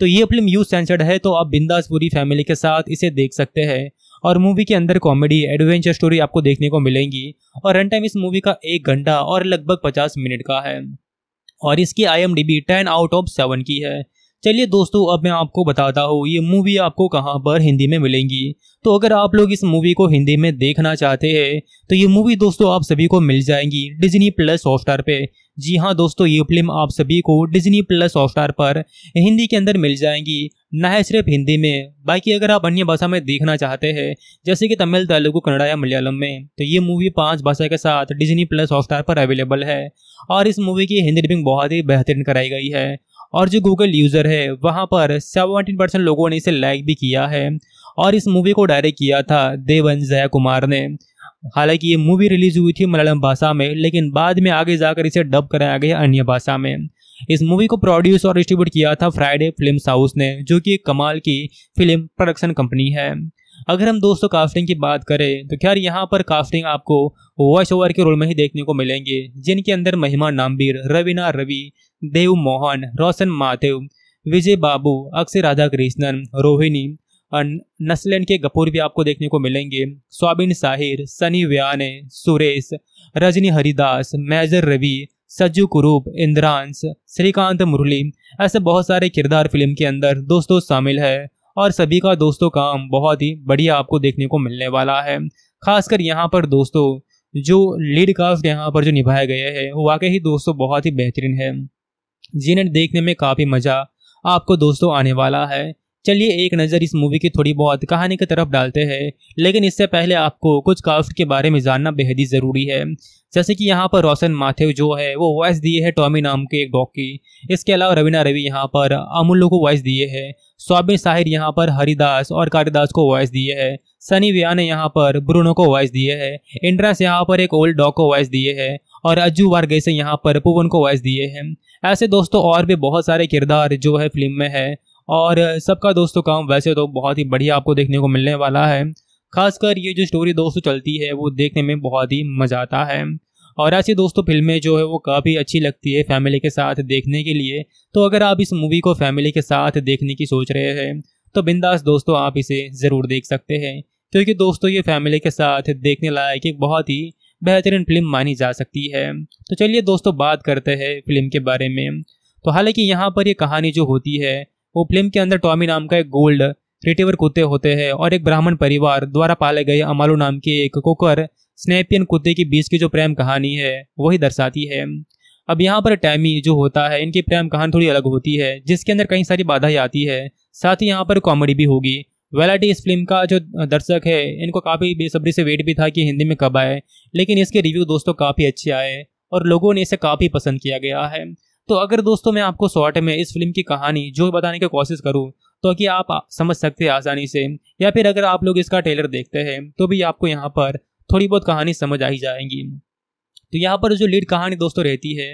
तो ये फिल्म यू सेंसर्ड है तो आप बिंदास पूरी फैमिली के साथ इसे देख सकते हैं और मूवी के अंदर कॉमेडी एडवेंचर स्टोरी आपको देखने को मिलेंगी और रन टाइम इस मूवी का एक घंटा और लगभग पचास मिनट का है और इसकी I M D B ten out of seven की है चलिए दोस्तों अब मैं आपको बताता हूँ ये मूवी आपको कहाँ पर हिंदी में मिलेंगी तो अगर आप लोग इस मूवी को हिंदी में देखना चाहते हैं तो ये मूवी दोस्तों आप सभी को मिल जाएंगी डिज्नी प्लस हॉटस्टार पे जी हाँ दोस्तों ये फिल्म आप सभी को डिज्नी प्लस हॉटस्टार पर हिंदी के अंदर मिल जाएंगी न है सिर्फ हिंदी में बाकी अगर आप अन्य भाषा में देखना चाहते हैं जैसे कि तमिल तेलुगु कन्नड़ा या मलयालम में तो ये मूवी पांच भाषा के साथ डिजनी प्लस हॉटस्टार पर अवेलेबल है और इस मूवी की हिंदी डबिंग बहुत ही बेहतरीन कराई गई है और जो गूगल यूज़र है वहाँ पर सेवेंटीन परसेंट लोगों ने इसे लाइक भी किया है और इस मूवी को डायरेक्ट किया था देवन जया कुमार ने हालांकि ये मूवी रिलीज हुई थी मलयालम भाषा में लेकिन बाद में आगे जाकर इसे डब कराया गया अन्य भाषा में इस मूवी को प्रोड्यूस और डिस्ट्रीब्यूट किया था फ्राइडे फिल्म हाउस ने जो कि एक कमाल की फिल्म प्रोडक्शन कंपनी है अगर हम दोस्तों कास्टिंग की बात करें तो खैर यहाँ पर कास्टिंग आपको वॉइस ओवर के रोल में ही देखने को मिलेंगे जिनके अंदर महिमा नामबीर रवीना रवि देव मोहन रोशन माथेव विजय बाबू अक्षय राधा कृष्णन रोहिणी नस्लन के कपूर भी आपको देखने को मिलेंगे स्वाबिन साहिर सनी व्याने सुरेश रजनी हरिदास मेजर रवि सज्जू कुरूप इंद्रांश श्रीकांत मुरली ऐसे बहुत सारे किरदार फिल्म के अंदर दोस्तों शामिल है और सभी का दोस्तों काम बहुत ही बढ़िया आपको देखने को मिलने वाला है खासकर यहाँ पर दोस्तों जो लीड कास्ट यहाँ पर जो निभाए गए हैं वो वाकई ही दोस्तों बहुत ही बेहतरीन है जिन्हें देखने में काफ़ी मज़ा आपको दोस्तों आने वाला है चलिए एक नज़र इस मूवी की थोड़ी बहुत कहानी की तरफ डालते हैं लेकिन इससे पहले आपको कुछ काफ्ट के बारे में जानना बेहद ही ज़रूरी है जैसे कि यहाँ पर रोशन माथेव जो है वो वॉइस दिए है टॉमी नाम के एक डॉग की इसके अलावा रवीना रवि यहाँ पर अमूल्य को वॉइस दिए है सौबिन साहिर यहाँ पर हरिदास और कालिदास को वॉइस दिए है सनी व्या ने यहाँ पर ब्रूनो को वॉइस दिए है इंड्रास यहाँ पर एक ओल्ड डॉग को वॉइस दिए है और अज्जू वार्गे से यहाँ पर पुवन को वॉइस दिए हैं ऐसे दोस्तों और भी बहुत सारे किरदार जो है फिल्म में है और सबका दोस्तों काम वैसे तो बहुत ही बढ़िया आपको देखने को मिलने वाला है खासकर ये जो स्टोरी दोस्तों चलती है वो देखने में बहुत ही मज़ा आता है और ऐसी दोस्तों फिल्में जो है वो काफ़ी अच्छी लगती है फैमिली के साथ देखने के लिए तो अगर आप इस मूवी को फैमिली के साथ देखने की सोच रहे हैं तो बिंदास दोस्तों आप इसे ज़रूर देख सकते हैं क्योंकि दोस्तों ये फैमिली के साथ देखने लायक एक बहुत ही बेहतरीन फिल्म मानी जा सकती है तो चलिए दोस्तों बात करते हैं फिल्म के बारे में तो हालांकि यहाँ पर ये कहानी जो होती है फिल्म के अंदर टॉमी नाम का एक गोल्ड रिटेवर कुत्ते होते हैं और एक ब्राह्मण परिवार द्वारा पाले गए अमालू नाम के एक कोकर स्नेपियन कुत्ते के बीच की जो प्रेम कहानी है वही दर्शाती है अब यहाँ पर टैमी जो होता है इनकी प्रेम कहानी थोड़ी अलग होती है जिसके अंदर कई सारी बाधाएं आती है साथ ही यहाँ पर कॉमेडी भी होगी वेलाटी इस फिल्म का जो दर्शक है इनको काफ़ी बेसब्री से वेट भी था कि हिंदी में कब आए लेकिन इसके रिव्यू दोस्तों काफ़ी अच्छे आए और लोगों ने इसे काफ़ी पसंद किया गया है तो अगर दोस्तों मैं आपको शॉर्ट में इस फिल्म की कहानी जो बताने की कोशिश करूँ तो कि आप समझ सकते हैं आसानी से या फिर अगर आप लोग इसका ट्रेलर देखते हैं तो भी आपको यहाँ पर थोड़ी बहुत कहानी समझ आ ही जाएंगी तो यहाँ पर जो लीड कहानी दोस्तों रहती है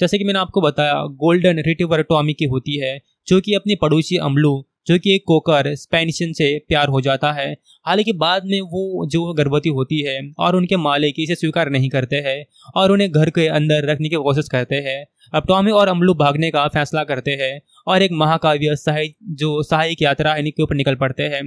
जैसे कि मैंने आपको बताया गोल्डन रिटिवर टॉमी की होती है जो कि अपनी पड़ोसी अमलू जो कि एक कोकर स्पेनिशन से प्यार हो जाता है हालांकि बाद में वो जो गर्भवती होती है और उनके मालिक इसे स्वीकार नहीं करते हैं और उन्हें घर के अंदर रखने की कोशिश करते हैं अब टॉमी और अमलू भागने का फैसला करते हैं और एक महाकाव्य सहाय जो सहायक यात्रा है इनके ऊपर निकल पड़ते हैं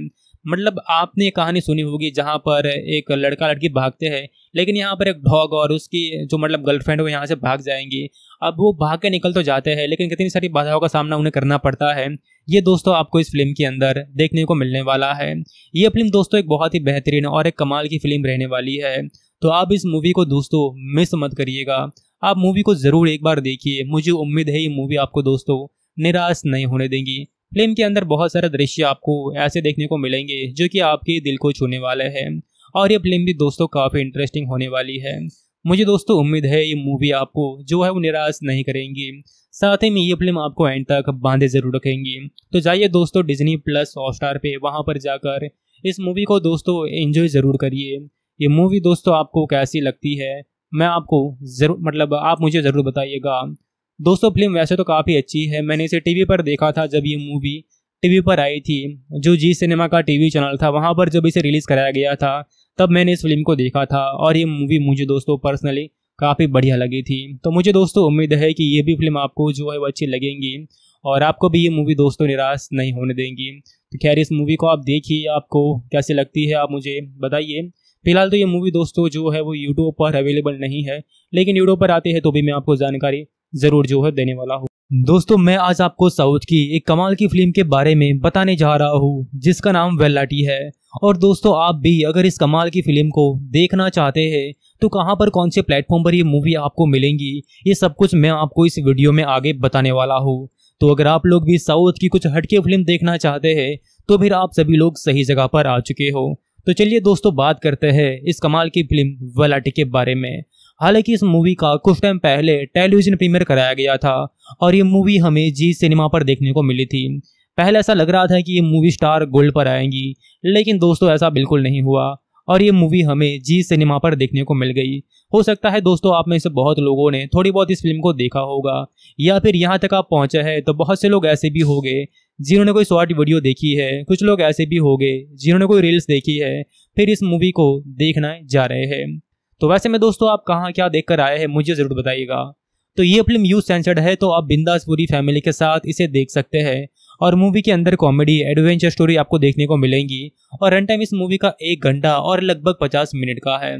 मतलब आपने कहानी सुनी होगी जहाँ पर एक लड़का लड़की भागते हैं लेकिन यहाँ पर एक डॉग और उसकी जो मतलब गर्लफ्रेंड वो यहाँ से भाग जाएंगी अब वो भाग के निकल तो जाते हैं लेकिन कितनी सारी बाधाओं का सामना उन्हें करना पड़ता है ये दोस्तों आपको इस फिल्म के अंदर देखने को मिलने वाला है ये फिल्म दोस्तों एक बहुत ही बेहतरीन और एक कमाल की फिल्म रहने वाली है तो आप इस मूवी को दोस्तों मिस मत करिएगा आप मूवी को ज़रूर एक बार देखिए मुझे उम्मीद है ये मूवी आपको दोस्तों निराश नहीं होने देंगी फिल्म के अंदर बहुत सारे दृश्य आपको ऐसे देखने को मिलेंगे जो कि आपके दिल को छूने वाले हैं और ये फिल्म भी दोस्तों काफ़ी इंटरेस्टिंग होने वाली है मुझे दोस्तों उम्मीद है ये मूवी आपको जो है वो निराश नहीं करेंगी साथ ही में ये फिल्म आपको एंड तक बांधे जरूर रखेंगी तो जाइए दोस्तों डिज्नी प्लस हॉटस्टार स्टार पे वहाँ पर जाकर इस मूवी को दोस्तों एंजॉय ज़रूर करिए ये मूवी दोस्तों आपको कैसी लगती है मैं आपको ज़रूर मतलब आप मुझे ज़रूर बताइएगा दोस्तों फिल्म वैसे तो काफ़ी अच्छी है मैंने इसे टीवी पर देखा था जब ये मूवी टीवी पर आई थी जो जी सिनेमा का टीवी चैनल था वहाँ पर जब इसे रिलीज़ कराया गया था तब मैंने इस फिल्म को देखा था और ये मूवी मुझे दोस्तों पर्सनली काफ़ी बढ़िया लगी थी तो मुझे दोस्तों उम्मीद है कि ये भी फिल्म आपको जो है वो अच्छी लगेंगी और आपको भी ये मूवी दोस्तों निराश नहीं होने देंगी तो खैर इस मूवी को आप देखिए आपको कैसी लगती है आप मुझे बताइए फिलहाल तो ये मूवी दोस्तों जो है वो यूट्यूब पर अवेलेबल नहीं है लेकिन यूट्यूब पर आती है तो भी मैं आपको जानकारी ज़रूर जो है देने वाला हूँ दोस्तों मैं आज आपको साउथ की एक कमाल की फिल्म के बारे में बताने जा रहा हूँ जिसका नाम वेलाटी है और दोस्तों आप भी अगर इस कमाल की फिल्म को देखना चाहते हैं तो कहाँ पर कौन से प्लेटफॉर्म पर ये मूवी आपको मिलेंगी ये सब कुछ मैं आपको इस वीडियो में आगे बताने वाला हूँ तो अगर आप लोग भी साउथ की कुछ हटके फिल्म देखना चाहते हैं तो फिर आप सभी लोग सही जगह पर आ चुके हो तो चलिए दोस्तों बात करते हैं इस कमाल की फिल्म वेलाटी के बारे में हालांकि इस मूवी का कुछ टाइम पहले टेलीविजन प्रीमियर कराया गया था और ये मूवी हमें जी सिनेमा पर देखने को मिली थी पहले ऐसा लग रहा था कि ये मूवी स्टार गोल्ड पर आएंगी लेकिन दोस्तों ऐसा बिल्कुल नहीं हुआ और ये मूवी हमें जी सिनेमा पर देखने को मिल गई हो सकता है दोस्तों आप में से बहुत लोगों ने थोड़ी बहुत इस फिल्म को देखा होगा या फिर यहाँ तक आप पहुँचे हैं तो बहुत से लोग ऐसे भी गए जिन्होंने कोई शॉर्ट वीडियो देखी है कुछ लोग ऐसे भी गए जिन्होंने कोई रील्स देखी है फिर इस मूवी को देखना जा रहे हैं तो वैसे में दोस्तों आप कहाँ क्या देख कर आए हैं मुझे ज़रूर बताइएगा तो ये फिल्म यू सेंसर्ड है तो आप बिंदास पूरी फैमिली के साथ इसे देख सकते हैं और मूवी के अंदर कॉमेडी एडवेंचर स्टोरी आपको देखने को मिलेंगी और रन टाइम इस मूवी का एक घंटा और लगभग पचास मिनट का है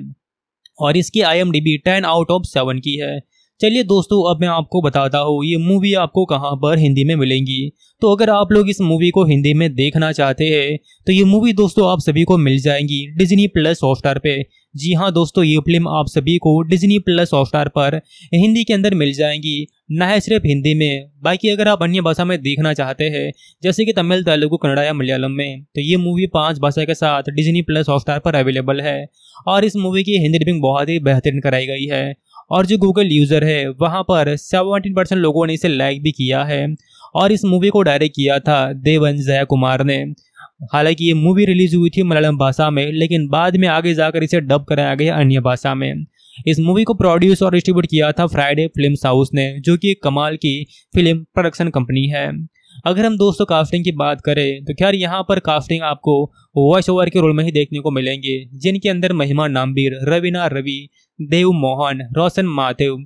और इसकी I M D B ten out of seven की है चलिए दोस्तों अब मैं आपको बताता हूँ ये मूवी आपको कहाँ पर हिंदी में मिलेंगी तो अगर आप लोग इस मूवी को हिंदी में देखना चाहते हैं तो ये मूवी दोस्तों आप सभी को मिल जाएंगी डिजनी प्लस हॉटस्टार पे जी हाँ दोस्तों ये फिल्म आप सभी को डिज्नी प्लस हॉटस्टार पर हिंदी के अंदर मिल जाएंगी ना सिर्फ हिंदी में बाकी अगर आप अन्य भाषा में देखना चाहते हैं जैसे कि तमिल तेलुगु कन्नड़ा या मलयालम में तो ये मूवी पांच भाषा के साथ डिज्नी प्लस हॉटस्टार पर अवेलेबल है और इस मूवी की हिंदी डबिंग बहुत ही बेहतरीन कराई गई है और जो गूगल यूज़र है वहाँ पर सेवनटीन परसेंट लोगों ने इसे लाइक भी किया है और इस मूवी को डायरेक्ट किया था देवन जया कुमार ने हालांकि ये मूवी रिलीज हुई थी मलयालम भाषा में लेकिन बाद में आगे जाकर इसे डब कराया गया अन्य भाषा में इस मूवी को प्रोड्यूस और डिस्ट्रीब्यूट किया था फ्राइडे फिल्म हाउस ने जो कि एक कमाल की फिल्म प्रोडक्शन कंपनी है अगर हम दोस्तों कास्टिंग की बात करें तो खैर यहाँ पर कास्टिंग आपको वॉइस ओवर के रोल में ही देखने को मिलेंगे जिनके अंदर महिमा नामबीर रवीना रवि देव मोहन रोशन माथेव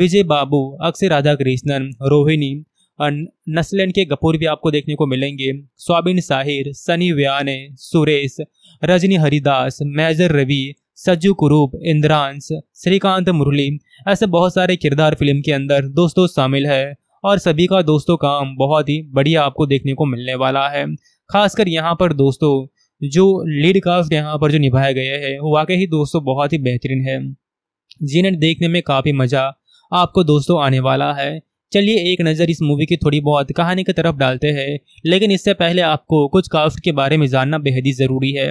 विजय बाबू अक्षय राधा कृष्णन रोहिणी नस्लन के कपूर भी आपको देखने को मिलेंगे स्वाबिन साहिर सनी व्याने सुरेश रजनी हरिदास मेजर रवि सज्जू कुरूप इंद्रांश श्रीकांत मुरली ऐसे बहुत सारे किरदार फिल्म के अंदर दोस्तों शामिल है और सभी का दोस्तों काम बहुत ही बढ़िया आपको देखने को मिलने वाला है खासकर यहाँ पर दोस्तों जो लीड कास्ट यहाँ पर जो निभाए गए हैं वो वाकई ही दोस्तों बहुत ही बेहतरीन है जिन्हें देखने में काफ़ी मज़ा आपको दोस्तों आने वाला है चलिए एक नज़र इस मूवी की थोड़ी बहुत कहानी की तरफ डालते हैं लेकिन इससे पहले आपको कुछ कास्ट के बारे में जानना बेहद ही ज़रूरी है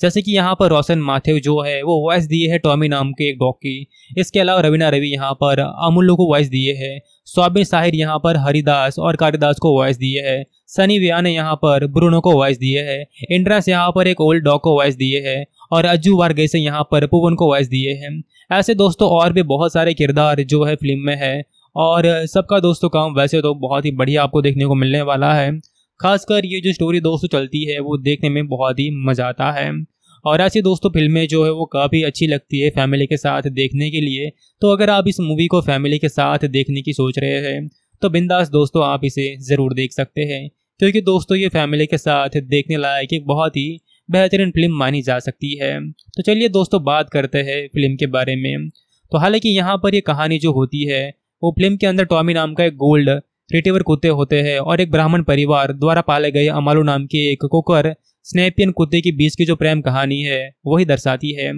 जैसे कि यहाँ पर रोशन माथेव जो है वो वॉइस दिए है टॉमी नाम के एक डॉग की इसके अलावा रवीना रवि यहाँ पर अमूल्य को वॉइस दिए है स्वाबिन साहिर यहाँ पर हरिदास और कालिदास को वॉइस दिए है सनी व्या ने यहाँ पर ब्रूनो को वॉइस दिए है इंड्रास यहाँ पर एक ओल्ड डॉग को वॉइस दिए है और अज्जू वारगेसे यहाँ पर पुवन को वॉइस दिए हैं ऐसे दोस्तों और भी बहुत सारे किरदार जो है फिल्म में है और सबका दोस्तों काम वैसे तो बहुत ही बढ़िया आपको देखने को मिलने वाला है खासकर ये जो स्टोरी दोस्तों चलती है वो देखने में बहुत ही मज़ा आता है और ऐसी दोस्तों फिल्में जो है वो काफ़ी अच्छी लगती है फैमिली के साथ देखने के लिए तो अगर आप इस मूवी को फैमिली के साथ देखने की सोच रहे हैं तो बिंदास दोस्तों आप इसे ज़रूर देख सकते हैं क्योंकि दोस्तों ये फैमिली के साथ देखने लायक एक बहुत ही बेहतरीन फिल्म मानी जा सकती है तो चलिए दोस्तों बात करते हैं फिल्म के बारे में तो हालांकि यहाँ पर ये कहानी जो होती है फिल्म के अंदर टॉमी नाम का एक गोल्ड रिटेवर कुत्ते होते हैं और एक ब्राह्मण परिवार द्वारा पाले गए अमालू नाम के एक कोकर स्नेपियन कुत्ते के बीच की जो प्रेम कहानी है वही दर्शाती है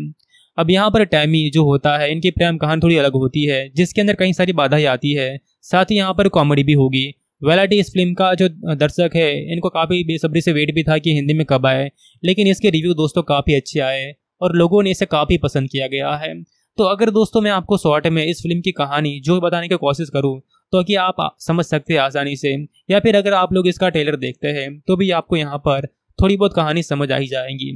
अब यहाँ पर टैमी जो होता है इनकी प्रेम कहानी थोड़ी अलग होती है जिसके अंदर कई सारी बाधाएं आती है साथ ही यहाँ पर कॉमेडी भी होगी वेलाटी इस फिल्म का जो दर्शक है इनको काफ़ी बेसब्री से वेट भी था कि हिंदी में कब आए लेकिन इसके रिव्यू दोस्तों काफ़ी अच्छे आए और लोगों ने इसे काफ़ी पसंद किया गया है तो अगर दोस्तों मैं आपको शॉर्ट में इस फिल्म की कहानी जो बताने की कोशिश करूँ तो कि आप समझ सकते हैं आसानी से या फिर अगर आप लोग इसका ट्रेलर देखते हैं तो भी आपको यहाँ पर थोड़ी बहुत कहानी समझ आ ही जाएंगी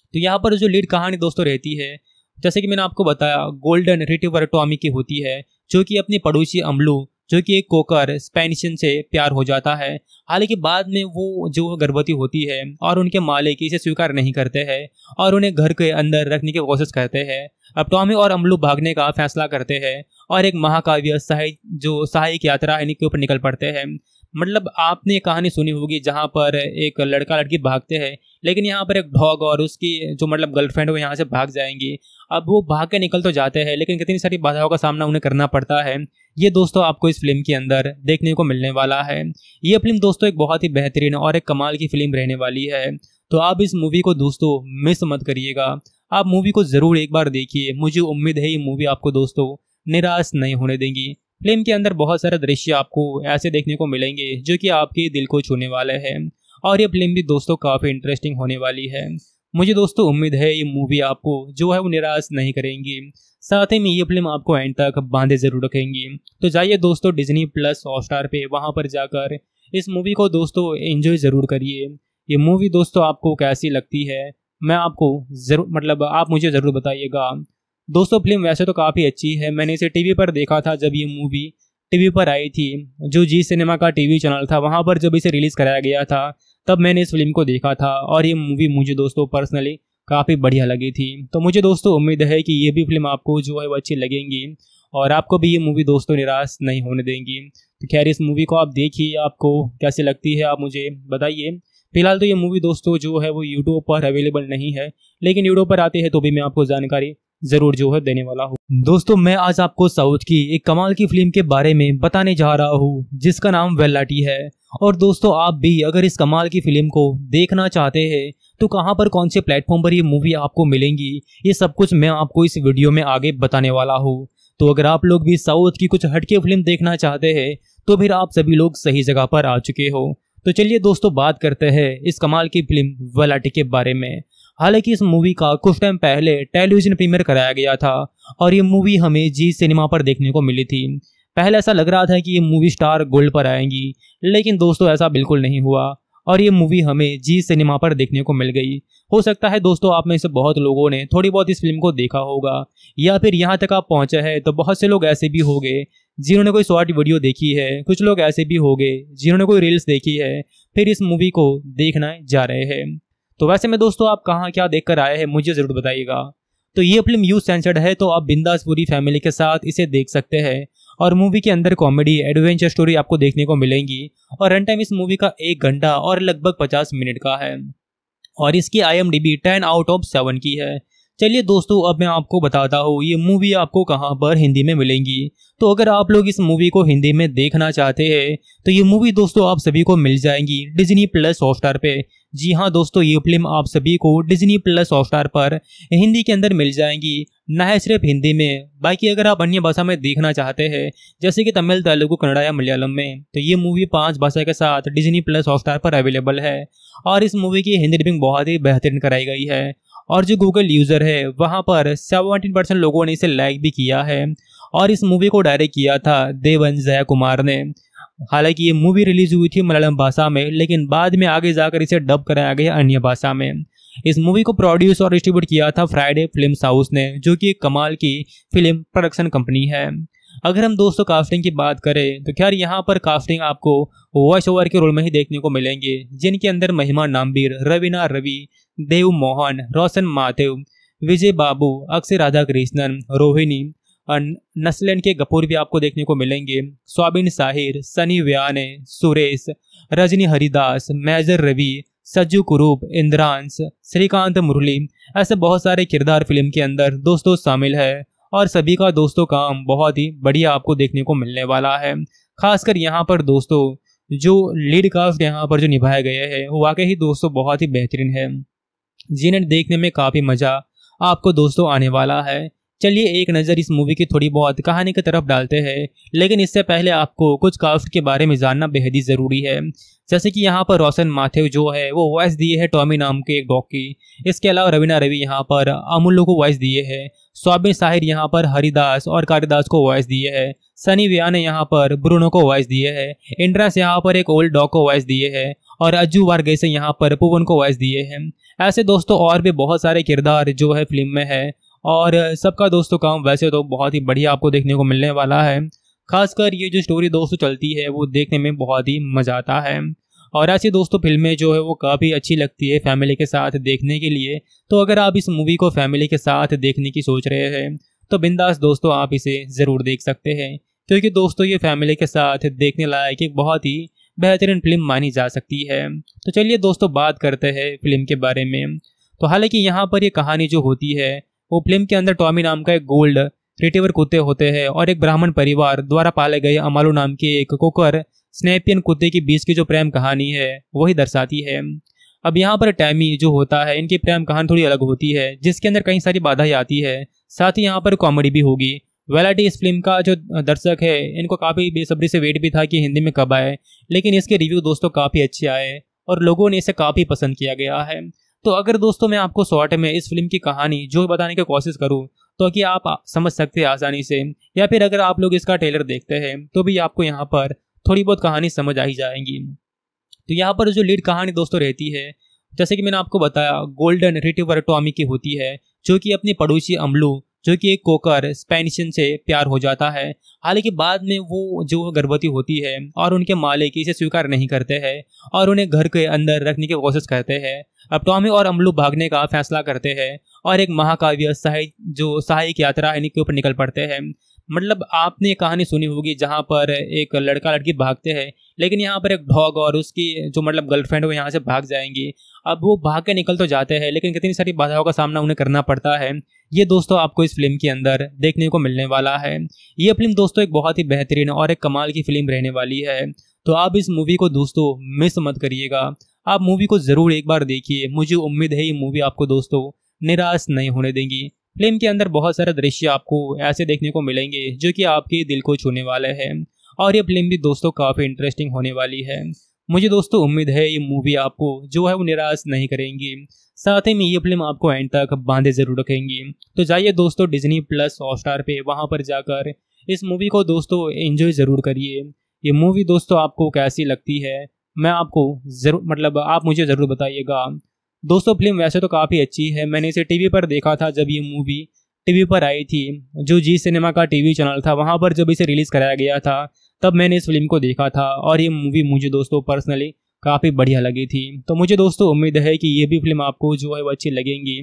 तो यहाँ पर जो लीड कहानी दोस्तों रहती है जैसे कि मैंने आपको बताया गोल्डन रिटिवर टॉमी की होती है जो कि अपने पड़ोसी अमलू जो कि एक कोकर स्पेनिशन से प्यार हो जाता है हालांकि बाद में वो जो गर्भवती होती है और उनके मालिक इसे स्वीकार नहीं करते हैं और उन्हें घर के अंदर रखने की कोशिश करते हैं अब टॉमी और अमलू भागने का फैसला करते हैं और एक महाकाव्य सहाय जो सहायक यात्रा इनके ऊपर निकल पड़ते हैं मतलब आपने कहानी सुनी होगी जहाँ पर एक लड़का लड़की भागते हैं लेकिन यहाँ पर एक डॉग और उसकी जो मतलब गर्लफ्रेंड वो यहाँ से भाग जाएंगी अब वो भाग के निकल तो जाते हैं लेकिन कितनी सारी बाधाओं का सामना उन्हें करना पड़ता है ये दोस्तों आपको इस फिल्म के अंदर देखने को मिलने वाला है ये फिल्म दोस्तों एक बहुत ही बेहतरीन और एक कमाल की फिल्म रहने वाली है तो आप इस मूवी को दोस्तों मिस मत करिएगा आप मूवी को ज़रूर एक बार देखिए मुझे उम्मीद है ये मूवी आपको दोस्तों निराश नहीं होने देंगी फिल्म के अंदर बहुत सारे दृश्य आपको ऐसे देखने को मिलेंगे जो कि आपके दिल को छूने वाले हैं और ये फिल्म भी दोस्तों काफ़ी इंटरेस्टिंग होने वाली है मुझे दोस्तों उम्मीद है ये मूवी आपको जो है वो निराश नहीं करेंगी साथ ही में ये फिल्म आपको एंड तक बांधे जरूर रखेंगी तो जाइए दोस्तों डिजनी प्लस हॉटस्टार पे वहाँ पर जाकर इस मूवी को दोस्तों एंजॉय ज़रूर करिए ये मूवी दोस्तों आपको कैसी लगती है मैं आपको ज़रूर मतलब आप मुझे ज़रूर बताइएगा दोस्तों फिल्म वैसे तो काफ़ी अच्छी है मैंने इसे टी पर देखा था जब ये मूवी टी पर आई थी जो जी सिनेमा का टी चैनल था वहाँ पर जब इसे रिलीज़ कराया गया था तब मैंने इस फिल्म को देखा था और ये मूवी मुझे दोस्तों पर्सनली काफ़ी बढ़िया लगी थी तो मुझे दोस्तों उम्मीद है कि ये भी फिल्म आपको जो है वो अच्छी लगेंगी और आपको भी ये मूवी दोस्तों निराश नहीं होने देंगी तो खैर इस मूवी को आप देखिए आपको कैसी लगती है आप मुझे बताइए फिलहाल तो ये मूवी दोस्तों जो है वो यूट्यूब पर अवेलेबल नहीं है लेकिन यूट्यूब पर आते हैं तो भी मैं आपको जानकारी जरूर जो है देने वाला हूँ दोस्तों मैं आज आपको साउथ की एक कमाल की फिल्म के बारे में बताने जा रहा हूँ जिसका नाम वेलाटी है और दोस्तों आप भी अगर इस कमाल की फिल्म को देखना चाहते हैं तो कहाँ पर कौन से प्लेटफॉर्म पर ये मूवी आपको मिलेंगी ये सब कुछ मैं आपको इस वीडियो में आगे बताने वाला हूँ तो अगर आप लोग भी साउथ की कुछ हटके फिल्म देखना चाहते हैं तो फिर आप सभी लोग सही जगह पर आ चुके हो तो चलिए दोस्तों बात करते हैं इस कमाल की फिल्म वेलाटी के बारे में हालांकि इस मूवी का कुछ टाइम पहले टेलीविजन प्रीमियर कराया गया था और ये मूवी हमें जी सिनेमा पर देखने को मिली थी पहले ऐसा लग रहा था कि ये मूवी स्टार गोल्ड पर आएंगी लेकिन दोस्तों ऐसा बिल्कुल नहीं हुआ और ये मूवी हमें जी सिनेमा पर देखने को मिल गई हो सकता है दोस्तों आप में से बहुत लोगों ने थोड़ी बहुत इस फिल्म को देखा होगा या फिर यहाँ तक आप पहुँचे हैं तो बहुत से लोग ऐसे भी हो गए जिन्होंने कोई शॉर्ट वीडियो देखी है कुछ लोग ऐसे भी हो गए जिन्होंने कोई रील्स देखी है फिर इस मूवी को देखना जा रहे हैं तो वैसे में दोस्तों आप कहाँ क्या देख कर आए हैं मुझे ज़रूर बताइएगा तो ये फिल्म यू सेंसर्ड है तो आप बिंदास पूरी फैमिली के साथ इसे देख सकते हैं और मूवी के अंदर कॉमेडी एडवेंचर स्टोरी आपको देखने को मिलेंगी और रन टाइम इस मूवी का एक घंटा और लगभग पचास मिनट का है और इसकी I M D B ten out of seven की है चलिए दोस्तों अब मैं आपको बताता हूँ ये मूवी आपको कहाँ पर हिंदी में मिलेंगी तो अगर आप लोग इस मूवी को हिंदी में देखना चाहते हैं तो ये मूवी दोस्तों आप सभी को मिल जाएंगी डिजनी प्लस हॉटस्टार पे जी हाँ दोस्तों ये फिल्म आप सभी को डिज्नी प्लस हॉटस्टार पर हिंदी के अंदर मिल जाएंगी न सिर्फ हिंदी में बाकी अगर आप अन्य भाषा में देखना चाहते हैं जैसे कि तमिल तेलुगु कन्नड़ा या मलयालम में तो ये मूवी पांच भाषा के साथ डिज्नी प्लस हॉटस्टार पर अवेलेबल है और इस मूवी की हिंदी डिपिंग बहुत ही बेहतरीन कराई गई है और जो गूगल यूज़र है वहाँ पर सेवनटीन परसेंट लोगों ने इसे लाइक भी किया है और इस मूवी को डायरेक्ट किया था देवन जया कुमार ने हालांकि ये मूवी रिलीज हुई थी मलयालम भाषा में लेकिन बाद में आगे जाकर इसे डब कराया गया अन्य भाषा में इस मूवी को प्रोड्यूस और डिस्ट्रीब्यूट किया था फ्राइडे फिल्म हाउस ने जो कि एक कमाल की फिल्म प्रोडक्शन कंपनी है अगर हम दोस्तों कास्टिंग की बात करें तो खैर यहाँ पर कास्टिंग आपको वॉइस ओवर के रोल में ही देखने को मिलेंगे जिनके अंदर महिमा नामबीर रवीना रवि देव मोहन रोशन माथेव विजय बाबू अक्षय राधा कृष्णन रोहिणी नस्लन के गपूर भी आपको देखने को मिलेंगे स्वाबिन साहिर सनी व्याने सुरेश रजनी हरिदास मेजर रवि सज्जू कुरूप इंद्रांश श्रीकांत मुरली ऐसे बहुत सारे किरदार फिल्म के अंदर दोस्तों शामिल है और सभी का दोस्तों काम बहुत ही बढ़िया आपको देखने को मिलने वाला है खासकर यहाँ पर दोस्तों जो लीड कास्ट यहाँ पर जो निभाए गए हैं वो वाकई ही दोस्तों बहुत ही बेहतरीन है जिन्हें देखने में काफ़ी मज़ा आपको दोस्तों आने वाला है चलिए एक नज़र इस मूवी की थोड़ी बहुत कहानी की तरफ डालते हैं लेकिन इससे पहले आपको कुछ काफ्ट के बारे में जानना बेहद ही ज़रूरी है जैसे कि यहाँ पर रोशन माथेव जो है वो वॉइस दिए है टॉमी नाम के एक डॉग की इसके अलावा रवीना रवि यहाँ पर अमूल्य को वॉइस दिए है सौबिन साहिर यहाँ पर हरिदास और कालिदास को वॉइस दिए है सनी व्या ने यहाँ पर ब्रूनो को वॉइस दिए है इंड्रास यहाँ पर एक ओल्ड डॉग को वॉइस दिए है और अज्जू वार्गे से यहाँ पर पुवन को वॉइस दिए हैं ऐसे दोस्तों और भी बहुत सारे किरदार जो है फिल्म में है और सबका दोस्तों काम वैसे तो बहुत ही बढ़िया आपको देखने को मिलने वाला है खासकर ये जो स्टोरी दोस्तों चलती है वो देखने में बहुत ही मज़ा आता है और ऐसी दोस्तों फिल्में जो है वो काफ़ी अच्छी लगती है फैमिली के साथ देखने के लिए तो अगर आप इस मूवी को फैमिली के साथ देखने की सोच रहे हैं तो बिंदास दोस्तों आप इसे ज़रूर देख सकते हैं क्योंकि दोस्तों ये फैमिली के साथ देखने लायक एक बहुत ही बेहतरीन फिल्म मानी जा सकती है तो चलिए दोस्तों बात करते हैं फिल्म के बारे में तो हालांकि यहाँ पर ये कहानी जो होती है वो फिल्म के अंदर टॉमी नाम का एक गोल्ड रिटेवर कुत्ते होते हैं और एक ब्राह्मण परिवार द्वारा पाले गए अमालू नाम के एक कोकर स्नेपियन कुत्ते के बीच की जो प्रेम कहानी है वही दर्शाती है अब यहाँ पर टैमी जो होता है इनकी प्रेम कहानी थोड़ी अलग होती है जिसके अंदर कई सारी बाधाएं आती है साथ ही यहाँ पर कॉमेडी भी होगी वेलाटी इस फिल्म का जो दर्शक है इनको काफ़ी बेसब्री से वेट भी था कि हिंदी में कब आए लेकिन इसके रिव्यू दोस्तों काफ़ी अच्छे आए और लोगों ने इसे काफ़ी पसंद किया गया है तो अगर दोस्तों मैं आपको शॉर्ट में इस फिल्म की कहानी जो बताने की कोशिश करूँ तो कि आप समझ सकते हैं आसानी से या फिर अगर आप लोग इसका ट्रेलर देखते हैं तो भी आपको यहाँ पर थोड़ी बहुत कहानी समझ आ ही जाएंगी तो यहाँ पर जो लीड कहानी दोस्तों रहती है जैसे कि मैंने आपको बताया गोल्डन रिटिवर टॉमी की होती है जो कि अपने पड़ोसी अमलू जो कि एक कोकर स्पेनिशन से प्यार हो जाता है हालांकि बाद में वो जो गर्भवती होती है और उनके मालिक इसे स्वीकार नहीं करते हैं और उन्हें घर के अंदर रखने की कोशिश करते हैं अब टॉमी और अमलू भागने का फैसला करते हैं और एक महाकाव्य सहाय जो सहायक यात्रा इनके ऊपर निकल पड़ते हैं मतलब आपने कहानी सुनी होगी जहाँ पर एक लड़का लड़की भागते हैं लेकिन यहाँ पर एक डॉग और उसकी जो मतलब गर्लफ्रेंड वो यहाँ से भाग जाएंगी अब वो भाग के निकल तो जाते हैं लेकिन कितनी सारी बाधाओं का सामना उन्हें करना पड़ता है ये दोस्तों आपको इस फिल्म के अंदर देखने को मिलने वाला है ये फिल्म दोस्तों एक बहुत ही बेहतरीन और एक कमाल की फिल्म रहने वाली है तो आप इस मूवी को दोस्तों मिस मत करिएगा आप मूवी को ज़रूर एक बार देखिए मुझे उम्मीद है ये मूवी आपको दोस्तों निराश नहीं होने देंगी फिल्म के अंदर बहुत सारा दृश्य आपको ऐसे देखने को मिलेंगे जो कि आपके दिल को छूने वाला है और ये फिल्म भी दोस्तों काफ़ी इंटरेस्टिंग होने वाली है मुझे दोस्तों उम्मीद है ये मूवी आपको जो है वो निराश नहीं करेंगी साथ ही में ये फिल्म आपको एंड तक बांधे जरूर रखेंगी तो जाइए दोस्तों डिजनी प्लस हॉटस्टार स्टार वहाँ पर जाकर इस मूवी को दोस्तों एंजॉय ज़रूर करिए ये मूवी दोस्तों आपको कैसी लगती है मैं आपको ज़रूर मतलब आप मुझे ज़रूर बताइएगा दोस्तों फिल्म वैसे तो काफ़ी अच्छी है मैंने इसे टीवी पर देखा था जब ये मूवी टीवी पर आई थी जो जी सिनेमा का टीवी चैनल था वहाँ पर जब इसे रिलीज़ कराया गया था तब मैंने इस फिल्म को देखा था और ये मूवी मुझे दोस्तों पर्सनली काफ़ी बढ़िया लगी थी तो मुझे दोस्तों उम्मीद है कि ये भी फिल्म आपको जो है वो अच्छी लगेंगी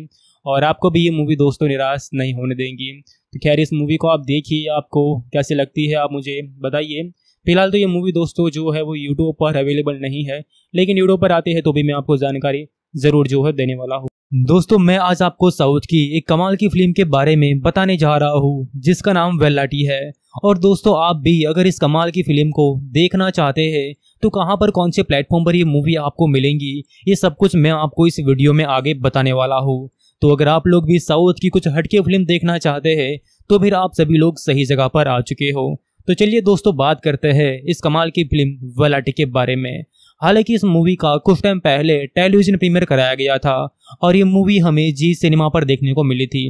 और आपको भी ये मूवी दोस्तों निराश नहीं होने देंगी तो खैर इस मूवी को आप देखिए आपको कैसी लगती है आप मुझे बताइए फिलहाल तो ये मूवी दोस्तों जो है वो यूट्यूब पर अवेलेबल नहीं है लेकिन यूट्यूब पर आती है तो भी मैं आपको जानकारी जरूर जो है देने वाला हूँ दोस्तों मैं आज आपको साउथ की एक कमाल की फिल्म के बारे में बताने जा रहा हूँ जिसका नाम वेलाटी है और दोस्तों आप भी अगर इस कमाल की फिल्म को देखना चाहते हैं तो कहाँ पर कौन से प्लेटफॉर्म पर ये मूवी आपको मिलेंगी ये सब कुछ मैं आपको इस वीडियो में आगे बताने वाला हूँ तो अगर आप लोग भी साउथ की कुछ हटके फिल्म देखना चाहते हैं तो फिर आप सभी लोग सही जगह पर आ चुके हो तो चलिए दोस्तों बात करते हैं इस कमाल की फिल्म वलाटी के बारे में हालांकि इस मूवी का कुछ टाइम पहले टेलीविजन प्रीमियर कराया गया था और ये मूवी हमें जी सिनेमा पर देखने को मिली थी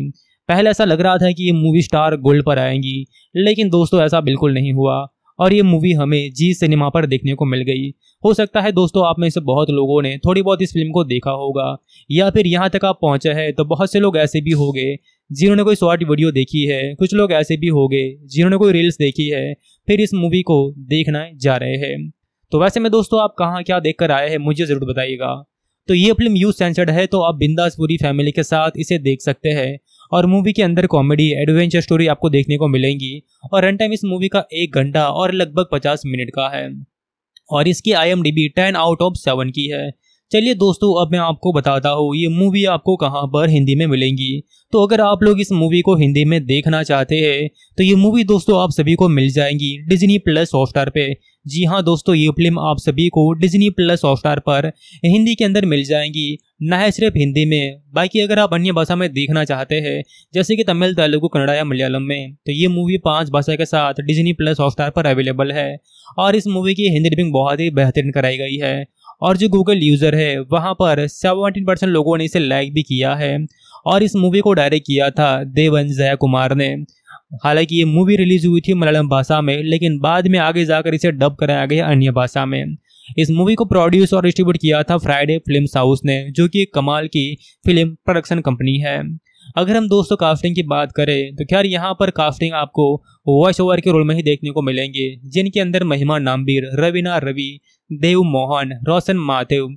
पहले ऐसा लग रहा था कि ये मूवी स्टार गोल्ड पर आएंगी लेकिन दोस्तों ऐसा बिल्कुल नहीं हुआ और ये मूवी हमें जी सिनेमा पर देखने को मिल गई हो सकता है दोस्तों आप में से बहुत लोगों ने थोड़ी बहुत इस फिल्म को देखा होगा या फिर यहाँ तक आप पहुँचे हैं तो बहुत से लोग ऐसे भी होंगे जिन्होंने कोई शॉर्ट वीडियो देखी है कुछ लोग ऐसे भी होंगे जिन्होंने कोई रील्स देखी है फिर इस मूवी को देखना जा रहे हैं तो वैसे में दोस्तों आप कहाँ क्या देख कर आए हैं मुझे ज़रूर बताइएगा तो ये फिल्म यू सेंसर्ड है तो आप बिंदास पूरी फैमिली के साथ इसे देख सकते हैं और मूवी के अंदर कॉमेडी एडवेंचर स्टोरी आपको देखने को मिलेंगी और रन टाइम इस मूवी का एक घंटा और लगभग पचास मिनट का है और इसकी I M D B ten out of seven की है चलिए दोस्तों अब मैं आपको बताता हूँ ये मूवी आपको कहाँ पर हिंदी में मिलेंगी तो अगर आप लोग इस मूवी को हिंदी में देखना चाहते हैं तो ये मूवी दोस्तों आप सभी को मिल जाएंगी डिजनी प्लस हॉटस्टार पे जी हाँ दोस्तों ये फिल्म आप सभी को डिज्नी प्लस हॉटस्टार पर हिंदी के अंदर मिल जाएंगी ना है सिर्फ हिंदी में बाकी अगर आप अन्य भाषा में देखना चाहते हैं जैसे कि तमिल तेलुगु कन्नड़ा या मलयालम में तो ये मूवी पांच भाषा के साथ डिज्नी प्लस हॉटस्टार पर अवेलेबल है और इस मूवी की हिंदी डबिंग बहुत ही बेहतरीन कराई गई है और जो गूगल यूज़र है वहाँ पर सेवनटीन परसेंट लोगों ने इसे लाइक भी किया है और इस मूवी को डायरेक्ट किया था देवन जया कुमार ने हालांकि ये मूवी रिलीज हुई थी मलयालम भाषा में लेकिन बाद में आगे जाकर इसे डब कराया गया अन्य भाषा में इस मूवी को प्रोड्यूस और डिस्ट्रीब्यूट किया था फ्राइडे फिल्म हाउस ने जो कि एक कमाल की फिल्म प्रोडक्शन कंपनी है अगर हम दोस्तों कास्टिंग की बात करें तो खैर यहाँ पर कास्टिंग आपको वॉइस ओवर के रोल में ही देखने को मिलेंगे जिनके अंदर महिमा नामबीर रवीना रवि देव मोहन रोशन माथेव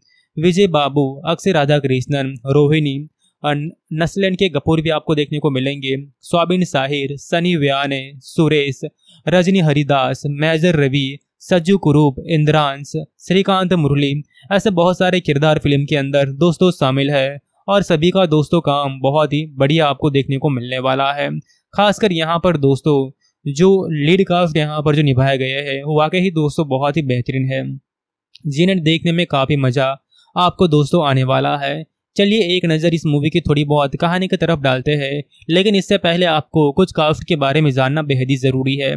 विजय बाबू अक्षय राधा कृष्णन रोहिणी नस्लैंड के कपूर भी आपको देखने को मिलेंगे स्वाबिन साहिर सनी व्याने सुरेश रजनी हरिदास मेजर रवि सज्जू कुरूप इंद्रांश श्रीकांत मुरली ऐसे बहुत सारे किरदार फिल्म के अंदर दोस्तों शामिल है और सभी का दोस्तों काम बहुत ही बढ़िया आपको देखने को मिलने वाला है खासकर यहाँ पर दोस्तों जो लीड कास्ट यहाँ पर जो निभाए गए हैं वो वाकई ही दोस्तों बहुत ही बेहतरीन है जिन्हें देखने में काफ़ी मज़ा आपको दोस्तों आने वाला है चलिए एक नज़र इस मूवी की थोड़ी बहुत कहानी की तरफ डालते हैं लेकिन इससे पहले आपको कुछ कास्ट के बारे में जानना बेहद ही ज़रूरी है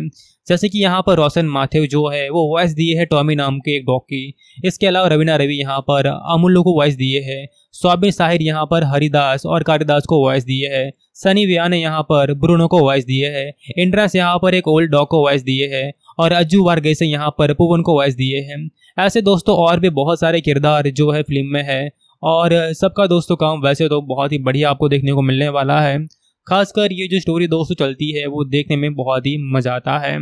जैसे कि यहाँ पर रोशन माथेव जो है वो वॉइस दिए है टॉमी नाम के एक डॉग की इसके अलावा रवीना रवि यहाँ पर अमूल्य को वॉइस दिए है स्वाबिन साहिर यहाँ पर हरिदास और कारिदास को वॉइस दिए है सनी व्या ने यहाँ पर ब्रूनो को वॉइस दिए है इंड्रास यहाँ पर एक ओल्ड डॉग को वॉइस दिए है और अज्जू वारगे से यहाँ पर पुवन को वॉइस दिए हैं ऐसे दोस्तों और भी बहुत सारे किरदार जो है फिल्म में है और सबका दोस्तों काम वैसे तो बहुत ही बढ़िया आपको देखने को मिलने वाला है खासकर ये जो स्टोरी दोस्तों चलती है वो देखने में बहुत ही मज़ा आता है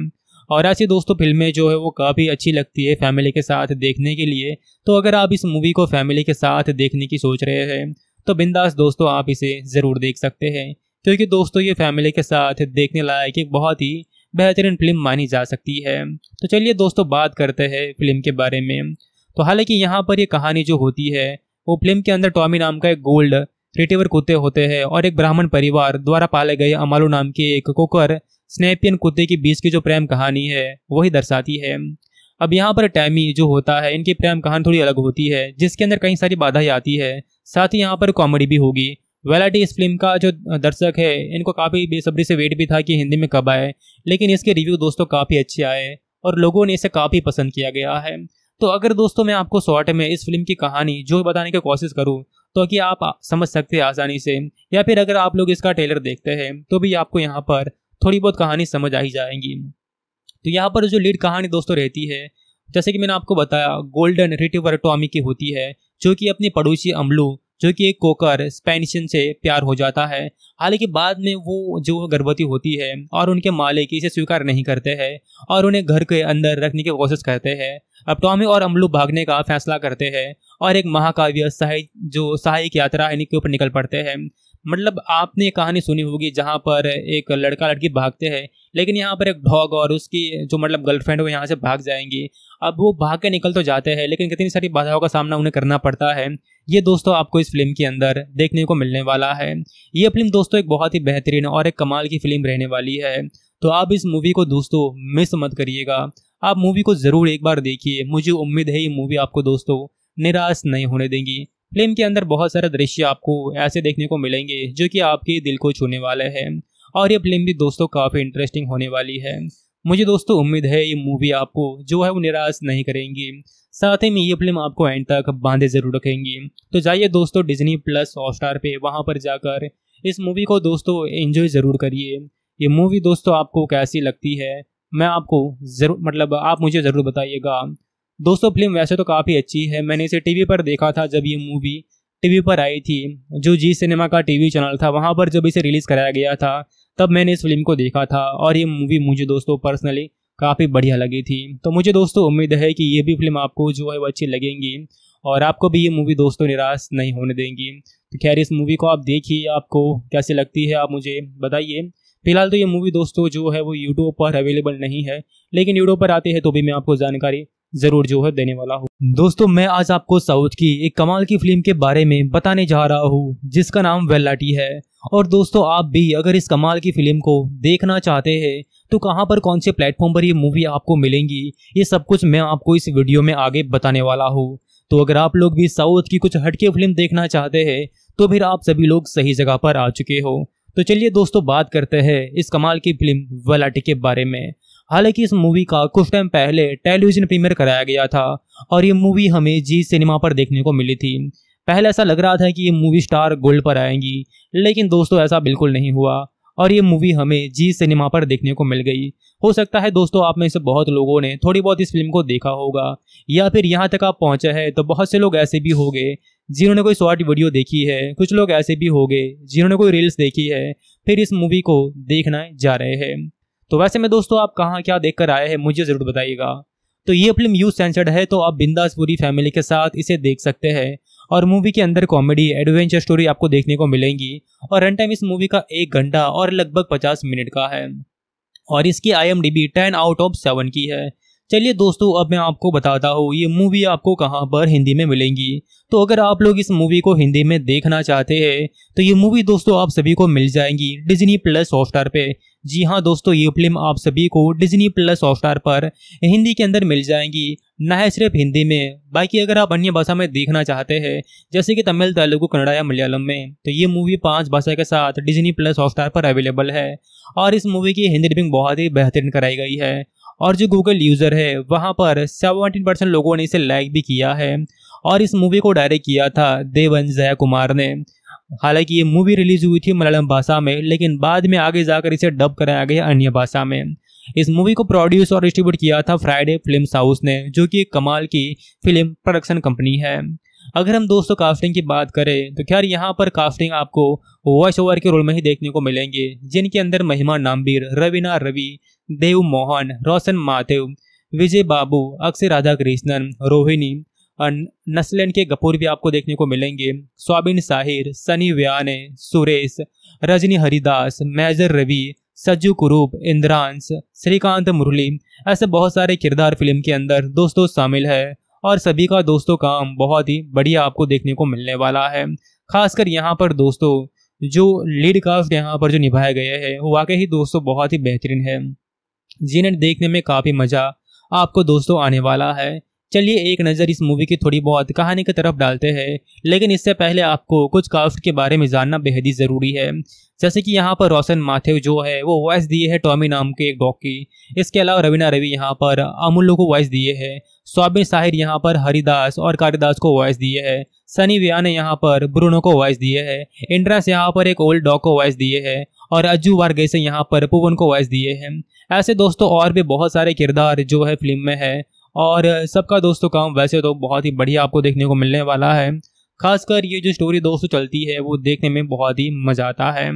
और ऐसी दोस्तों फिल्में जो है वो काफ़ी अच्छी लगती है फैमिली के साथ देखने के लिए तो अगर आप इस मूवी को फैमिली के साथ देखने की सोच रहे हैं तो बिंदास दोस्तों आप इसे ज़रूर देख सकते हैं क्योंकि दोस्तों ये फैमिली के साथ देखने लायक एक बहुत ही बेहतरीन फिल्म मानी जा सकती है तो चलिए दोस्तों बात करते हैं फिल्म के बारे में तो हालांकि यहाँ पर ये कहानी जो होती है ओप्लेम के अंदर टॉमी नाम का एक गोल्ड रिटेवर कुत्ते होते हैं और एक ब्राह्मण परिवार द्वारा पाले गए अमालू नाम के एक कोकर स्नेपियन कुत्ते के बीच की जो प्रेम कहानी है वही दर्शाती है अब यहाँ पर टैमी जो होता है इनकी प्रेम कहानी थोड़ी अलग होती है जिसके अंदर कई सारी बाधाएं आती है साथ ही यहाँ पर कॉमेडी भी होगी वेलाटी इस फिल्म का जो दर्शक है इनको काफ़ी बेसब्री से वेट भी था कि हिंदी में कब आए लेकिन इसके रिव्यू दोस्तों काफ़ी अच्छे आए और लोगों ने इसे काफ़ी पसंद किया गया है तो अगर दोस्तों मैं आपको शॉर्ट में इस फिल्म की कहानी जो बताने की कोशिश करूँ तो कि आप समझ सकते हैं आसानी से या फिर अगर आप लोग इसका ट्रेलर देखते हैं तो भी आपको यहाँ पर थोड़ी बहुत कहानी समझ आ ही जाएंगी तो यहाँ पर जो लीड कहानी दोस्तों रहती है जैसे कि मैंने आपको बताया गोल्डन रिटिवर टॉमी की होती है जो कि अपने पड़ोसी अमलू जो कि एक कोकर स्पेनिशन से प्यार हो जाता है हालांकि बाद में वो जो गर्भवती होती है और उनके मालिक इसे स्वीकार नहीं करते हैं और उन्हें घर के अंदर रखने की कोशिश करते हैं अब टॉमी और अमलू भागने का फैसला करते हैं और एक महाकाव्य सहाय जो सहायक यात्रा इनके ऊपर निकल पड़ते हैं मतलब आपने कहानी सुनी होगी जहाँ पर एक लड़का लड़की भागते हैं लेकिन यहाँ पर एक डॉग और उसकी जो मतलब गर्लफ्रेंड वो यहाँ से भाग जाएंगी अब वो भाग के निकल तो जाते हैं लेकिन कितनी सारी बाधाओं का सामना उन्हें करना पड़ता है ये दोस्तों आपको इस फिल्म के अंदर देखने को मिलने वाला है ये फिल्म दोस्तों एक बहुत ही बेहतरीन और एक कमाल की फिल्म रहने वाली है तो आप इस मूवी को दोस्तों मिस मत करिएगा आप मूवी को ज़रूर एक बार देखिए मुझे उम्मीद है ये मूवी आपको दोस्तों निराश नहीं होने देंगी फिल्म के अंदर बहुत सारे दृश्य आपको ऐसे देखने को मिलेंगे जो कि आपके दिल को छूने वाले हैं और ये फिल्म भी दोस्तों काफ़ी इंटरेस्टिंग होने वाली है मुझे दोस्तों उम्मीद है ये मूवी आपको जो है वो निराश नहीं करेंगी साथ ही में ये फिल्म आपको एंड तक बांधे जरूर रखेंगी तो जाइए दोस्तों डिजनी प्लस हॉटस्टार पे वहाँ पर जाकर इस मूवी को दोस्तों एंजॉय ज़रूर करिए ये मूवी दोस्तों आपको कैसी लगती है मैं आपको ज़रूर मतलब आप मुझे ज़रूर बताइएगा दोस्तों फिल्म वैसे तो काफ़ी अच्छी है मैंने इसे टीवी पर देखा था जब ये मूवी टीवी पर आई थी जो जी सिनेमा का टीवी चैनल था वहाँ पर जब इसे रिलीज़ कराया गया था तब मैंने इस फिल्म को देखा था और ये मूवी मुझे दोस्तों पर्सनली काफ़ी बढ़िया लगी थी तो मुझे दोस्तों उम्मीद है कि ये भी फिल्म आपको जो है वो अच्छी लगेंगी और आपको भी ये मूवी दोस्तों निराश नहीं होने देंगी तो खैर इस मूवी को आप देखिए आपको कैसी लगती है आप मुझे बताइए फिलहाल तो ये मूवी दोस्तों जो है वो यूट्यूब पर अवेलेबल नहीं है लेकिन यूट्यूब पर आते हैं तो भी मैं आपको जानकारी ज़रूर जो है देने वाला हूँ दोस्तों मैं आज आपको साउथ की एक कमाल की फिल्म के बारे में बताने जा रहा हूँ जिसका नाम वेलाटी है और दोस्तों आप भी अगर इस कमाल की फिल्म को देखना चाहते हैं तो कहाँ पर कौन से प्लेटफॉर्म पर ये मूवी आपको मिलेंगी ये सब कुछ मैं आपको इस वीडियो में आगे बताने वाला हूँ तो अगर आप लोग भी साउथ की कुछ हटके फिल्म देखना चाहते हैं तो फिर आप सभी लोग सही जगह पर आ चुके हो तो चलिए दोस्तों बात करते हैं इस कमाल की फिल्म वलाटी के बारे में हालांकि इस मूवी का कुछ टाइम पहले टेलीविजन प्रीमियर कराया गया था और ये मूवी हमें जी सिनेमा पर देखने को मिली थी पहले ऐसा लग रहा था कि ये मूवी स्टार गोल्ड पर आएंगी लेकिन दोस्तों ऐसा बिल्कुल नहीं हुआ और ये मूवी हमें जी सिनेमा पर देखने को मिल गई हो सकता है दोस्तों आप में से बहुत लोगों ने थोड़ी बहुत इस फिल्म को देखा होगा या फिर यहाँ तक आप पहुँचे हैं तो बहुत से लोग ऐसे भी हो गए जिन्होंने कोई शॉर्ट वीडियो देखी है कुछ लोग ऐसे भी हो गए जिन्होंने कोई रील्स देखी है फिर इस मूवी को देखना जा रहे हैं तो वैसे में दोस्तों आप कहाँ क्या देख कर आए हैं मुझे ज़रूर बताइएगा तो ये फिल्म यू सेंसर्ड है तो आप बिंदास पूरी फैमिली के साथ इसे देख सकते हैं और मूवी के अंदर कॉमेडी एडवेंचर स्टोरी आपको देखने को मिलेंगी और रन टाइम इस मूवी का एक घंटा और लगभग पचास मिनट का है और इसकी I M D B ten out of seven की है चलिए दोस्तों अब मैं आपको बताता हूँ ये मूवी आपको कहाँ पर हिंदी में मिलेंगी तो अगर आप लोग इस मूवी को हिंदी में देखना चाहते हैं तो ये मूवी दोस्तों आप सभी को मिल जाएंगी डिज्नी प्लस हॉटस्टार पे जी हाँ दोस्तों ये फिल्म आप सभी को डिज्नी प्लस हॉटस्टार पर हिंदी के अंदर मिल जाएंगी ना सिर्फ हिंदी में बाकी अगर आप अन्य भाषा में देखना चाहते हैं जैसे कि तमिल तेलुगु कन्नड़ा या मलयालम में तो ये मूवी पांच भाषा के साथ डिज्नी प्लस हॉटस्टार पर अवेलेबल है और इस मूवी की हिंदी डबिंग बहुत ही बेहतरीन कराई गई है और जो गूगल यूज़र है वहाँ पर सेवनटीन परसेंट लोगों ने इसे लाइक भी किया है और इस मूवी को डायरेक्ट किया था देवन जया कुमार ने हालांकि ये मूवी रिलीज हुई थी मलयालम भाषा में लेकिन बाद में आगे जाकर इसे डब कराया गया अन्य भाषा में इस मूवी को प्रोड्यूस और डिस्ट्रीब्यूट किया था फ्राइडे फिल्म हाउस ने जो कि एक कमाल की फिल्म प्रोडक्शन कंपनी है अगर हम दोस्तों कास्टिंग की बात करें तो खैर यहाँ पर कास्टिंग आपको वॉइस ओवर के रोल में ही देखने को मिलेंगे जिनके अंदर महिमा नामबीर रवीना रवि देव मोहन रोशन माथेव विजय बाबू अक्षय राधा कृष्णन रोहिणी नस्लन के कपूर भी आपको देखने को मिलेंगे स्वाबिन साहिर सनी व्याने सुरेश रजनी हरिदास मेजर रवि सज्जू कुरूप इंद्रांश श्रीकांत मुरली ऐसे बहुत सारे किरदार फिल्म के अंदर दोस्तों शामिल है और सभी का दोस्तों काम बहुत ही बढ़िया आपको देखने को मिलने वाला है खासकर यहाँ पर दोस्तों जो लीड कास्ट यहाँ पर जो निभाए गए हैं वाकई ही दोस्तों बहुत ही बेहतरीन है जिन्हें देखने में काफ़ी मज़ा आपको दोस्तों आने वाला है चलिए एक नज़र इस मूवी की थोड़ी बहुत कहानी की तरफ डालते हैं लेकिन इससे पहले आपको कुछ काफ्ट के बारे में जानना बेहद ही ज़रूरी है जैसे कि यहाँ पर रोशन माथेव जो है वो वॉइस दिए है टॉमी नाम के एक डॉग की इसके अलावा रवीना रवि यहाँ पर अमूल्य को वॉइस दिए है स्वामी साहिर यहाँ पर हरिदास और कालिदास को वॉइस दिए है सनी व्या ने यहाँ पर ब्रूनो को वॉइस दिए है इंड्रास यहाँ पर एक ओल्ड डॉग को वॉइस दिए है और अज्जू वार्गे से यहाँ पर पुवन को वॉइस दिए हैं ऐसे दोस्तों और भी बहुत सारे किरदार जो है फिल्म में है और सबका दोस्तों काम वैसे तो बहुत ही बढ़िया आपको देखने को मिलने वाला है खासकर ये जो स्टोरी दोस्तों चलती है वो देखने में बहुत ही मज़ा आता है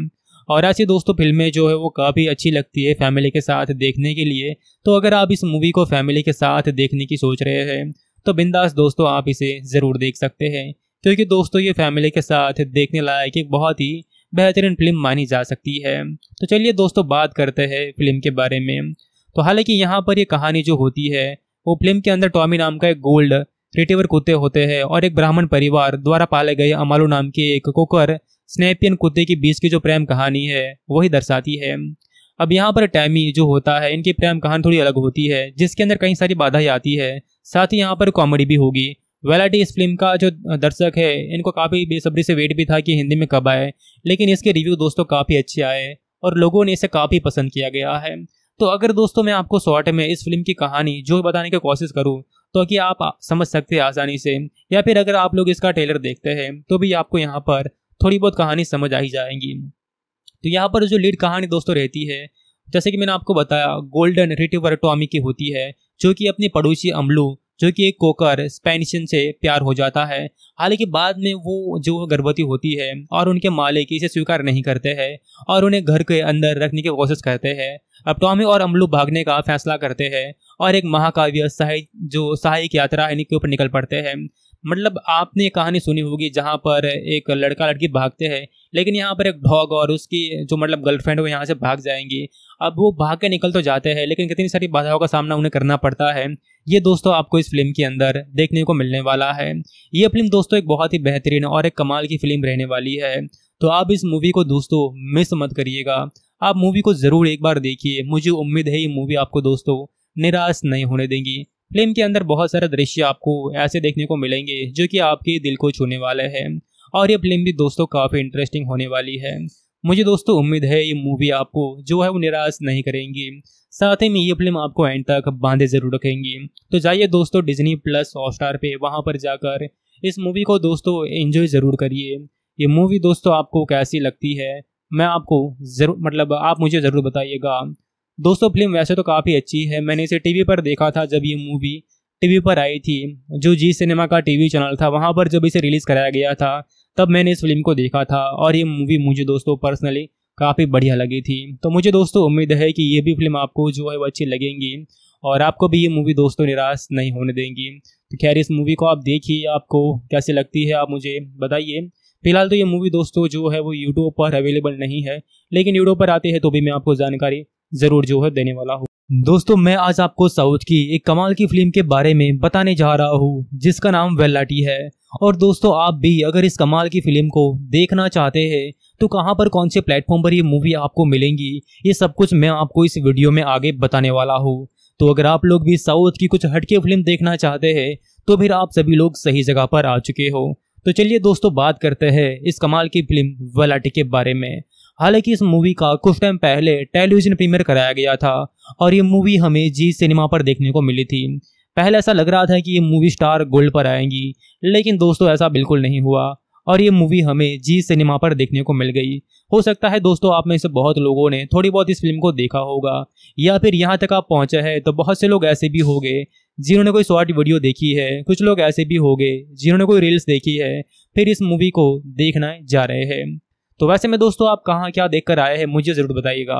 और ऐसी दोस्तों फिल्में जो है वो काफ़ी अच्छी लगती है फैमिली के साथ देखने के लिए तो अगर आप इस मूवी को फैमिली के साथ देखने की सोच रहे हैं तो बिंदास दोस्तों आप इसे ज़रूर देख सकते हैं क्योंकि दोस्तों ये फैमिली के साथ देखने लायक एक बहुत ही बेहतरीन फिल्म मानी जा सकती है तो चलिए दोस्तों बात करते हैं फिल्म के बारे में तो हालांकि यहाँ पर ये कहानी जो होती है वो फिल्म के अंदर टॉमी नाम का एक गोल्ड रिटेवर कुत्ते होते हैं और एक ब्राह्मण परिवार द्वारा पाले गए अमालू नाम के एक कोकर स्नेपियन कुत्ते के बीच की जो प्रेम कहानी है वही दर्शाती है अब यहाँ पर टैमी जो होता है इनकी प्रेम कहानी थोड़ी अलग होती है जिसके अंदर कई सारी बाधाएं आती है साथ ही यहाँ पर कॉमेडी भी होगी वेलाटी इस फिल्म का जो दर्शक है इनको काफ़ी बेसब्री से वेट भी था कि हिंदी में कब आए लेकिन इसके रिव्यू दोस्तों काफ़ी अच्छे आए और लोगों ने इसे काफ़ी पसंद किया गया है तो अगर दोस्तों मैं आपको शॉर्ट में इस फिल्म की कहानी जो बताने की कोशिश करूँ तो कि आप समझ सकते हैं आसानी से या फिर अगर आप लोग इसका ट्रेलर देखते हैं तो भी आपको यहाँ पर थोड़ी बहुत कहानी समझ आ ही जाएंगी तो यहाँ पर जो लीड कहानी दोस्तों रहती है जैसे कि मैंने आपको बताया गोल्डन रिटिवर टॉमी की होती है जो कि अपनी पड़ोसी अमलू जो कि एक कोकर स्पेनिशन से प्यार हो जाता है हालांकि बाद में वो जो गर्भवती होती है और उनके मालिक इसे स्वीकार नहीं करते हैं और उन्हें घर के अंदर रखने की कोशिश करते हैं अब टॉमी और अमलू भागने का फैसला करते हैं और एक महाकाव्य सहाय जो सहायक यात्रा है इनके ऊपर निकल पड़ते हैं मतलब आपने कहानी सुनी होगी जहाँ पर एक लड़का लड़की भागते हैं लेकिन यहाँ पर एक डॉग और उसकी जो मतलब गर्लफ्रेंड वो यहाँ से भाग जाएंगी अब वो भाग के निकल तो जाते हैं लेकिन कितनी सारी बाधाओं का सामना उन्हें करना पड़ता है ये दोस्तों आपको इस फिल्म के अंदर देखने को मिलने वाला है ये फिल्म दोस्तों एक बहुत ही बेहतरीन और एक कमाल की फिल्म रहने वाली है तो आप इस मूवी को दोस्तों मिस मत करिएगा आप मूवी को ज़रूर एक बार देखिए मुझे उम्मीद है ये मूवी आपको दोस्तों निराश नहीं होने देंगी फिल्म के अंदर बहुत सारे दृश्य आपको ऐसे देखने को मिलेंगे जो कि आपके दिल को छूने वाले हैं और ये फिल्म भी दोस्तों काफ़ी इंटरेस्टिंग होने वाली है मुझे दोस्तों उम्मीद है ये मूवी आपको जो है वो निराश नहीं करेंगी साथ ही में ये फिल्म आपको एंड तक बांधे जरूर रखेंगी तो जाइए दोस्तों डिज्नी प्लस हॉटस्टार स्टार पे वहाँ पर जाकर इस मूवी को दोस्तों एंजॉय ज़रूर करिए ये मूवी दोस्तों आपको कैसी लगती है मैं आपको ज़रूर मतलब आप मुझे ज़रूर बताइएगा दोस्तों फिल्म वैसे तो काफ़ी अच्छी है मैंने इसे टीवी पर देखा था जब ये मूवी टीवी पर आई थी जो जी सिनेमा का टीवी चैनल था वहाँ पर जब इसे रिलीज़ कराया गया था तब मैंने इस फिल्म को देखा था और ये मूवी मुझे दोस्तों पर्सनली काफ़ी बढ़िया लगी थी तो मुझे दोस्तों उम्मीद है कि ये भी फिल्म आपको जो है वो अच्छी लगेंगी और आपको भी ये मूवी दोस्तों निराश नहीं होने देंगी तो खैर इस मूवी को आप देखिए आपको कैसी लगती है आप मुझे बताइए फिलहाल तो ये मूवी दोस्तों जो है वो यूट्यूब पर अवेलेबल नहीं है लेकिन यूट्यूब पर आती है तो भी मैं आपको जानकारी ज़रूर जो है देने वाला हूँ दोस्तों मैं आज आपको साउथ की एक कमाल की फिल्म के बारे में बताने जा रहा हूँ जिसका नाम वेलाटी है और दोस्तों आप भी अगर इस कमाल की फिल्म को देखना चाहते हैं तो कहाँ पर कौन से प्लेटफॉर्म पर ये मूवी आपको मिलेंगी ये सब कुछ मैं आपको इस वीडियो में आगे बताने वाला हूँ तो अगर आप लोग भी साउथ की कुछ हटके फिल्म देखना चाहते हैं तो फिर आप सभी लोग सही जगह पर आ चुके हो तो चलिए दोस्तों बात करते हैं इस कमाल की फिल्म वेलाटी के बारे में हालांकि इस मूवी का कुछ टाइम पहले टेलीविजन प्रीमियर कराया गया था और ये मूवी हमें जी सिनेमा पर देखने को मिली थी पहले ऐसा लग रहा था कि ये मूवी स्टार गोल्ड पर आएंगी लेकिन दोस्तों ऐसा बिल्कुल नहीं हुआ और ये मूवी हमें जी सिनेमा पर देखने को मिल गई हो सकता है दोस्तों आप में से बहुत लोगों ने थोड़ी बहुत इस फिल्म को देखा होगा या फिर यहाँ तक आप पहुँचे हैं तो बहुत से लोग ऐसे भी गए जिन्होंने कोई शॉर्ट वीडियो देखी है कुछ लोग ऐसे भी गए जिन्होंने कोई रील्स देखी है फिर इस मूवी को देखना जा रहे हैं तो वैसे में दोस्तों आप कहाँ क्या देख कर आए हैं मुझे ज़रूर बताइएगा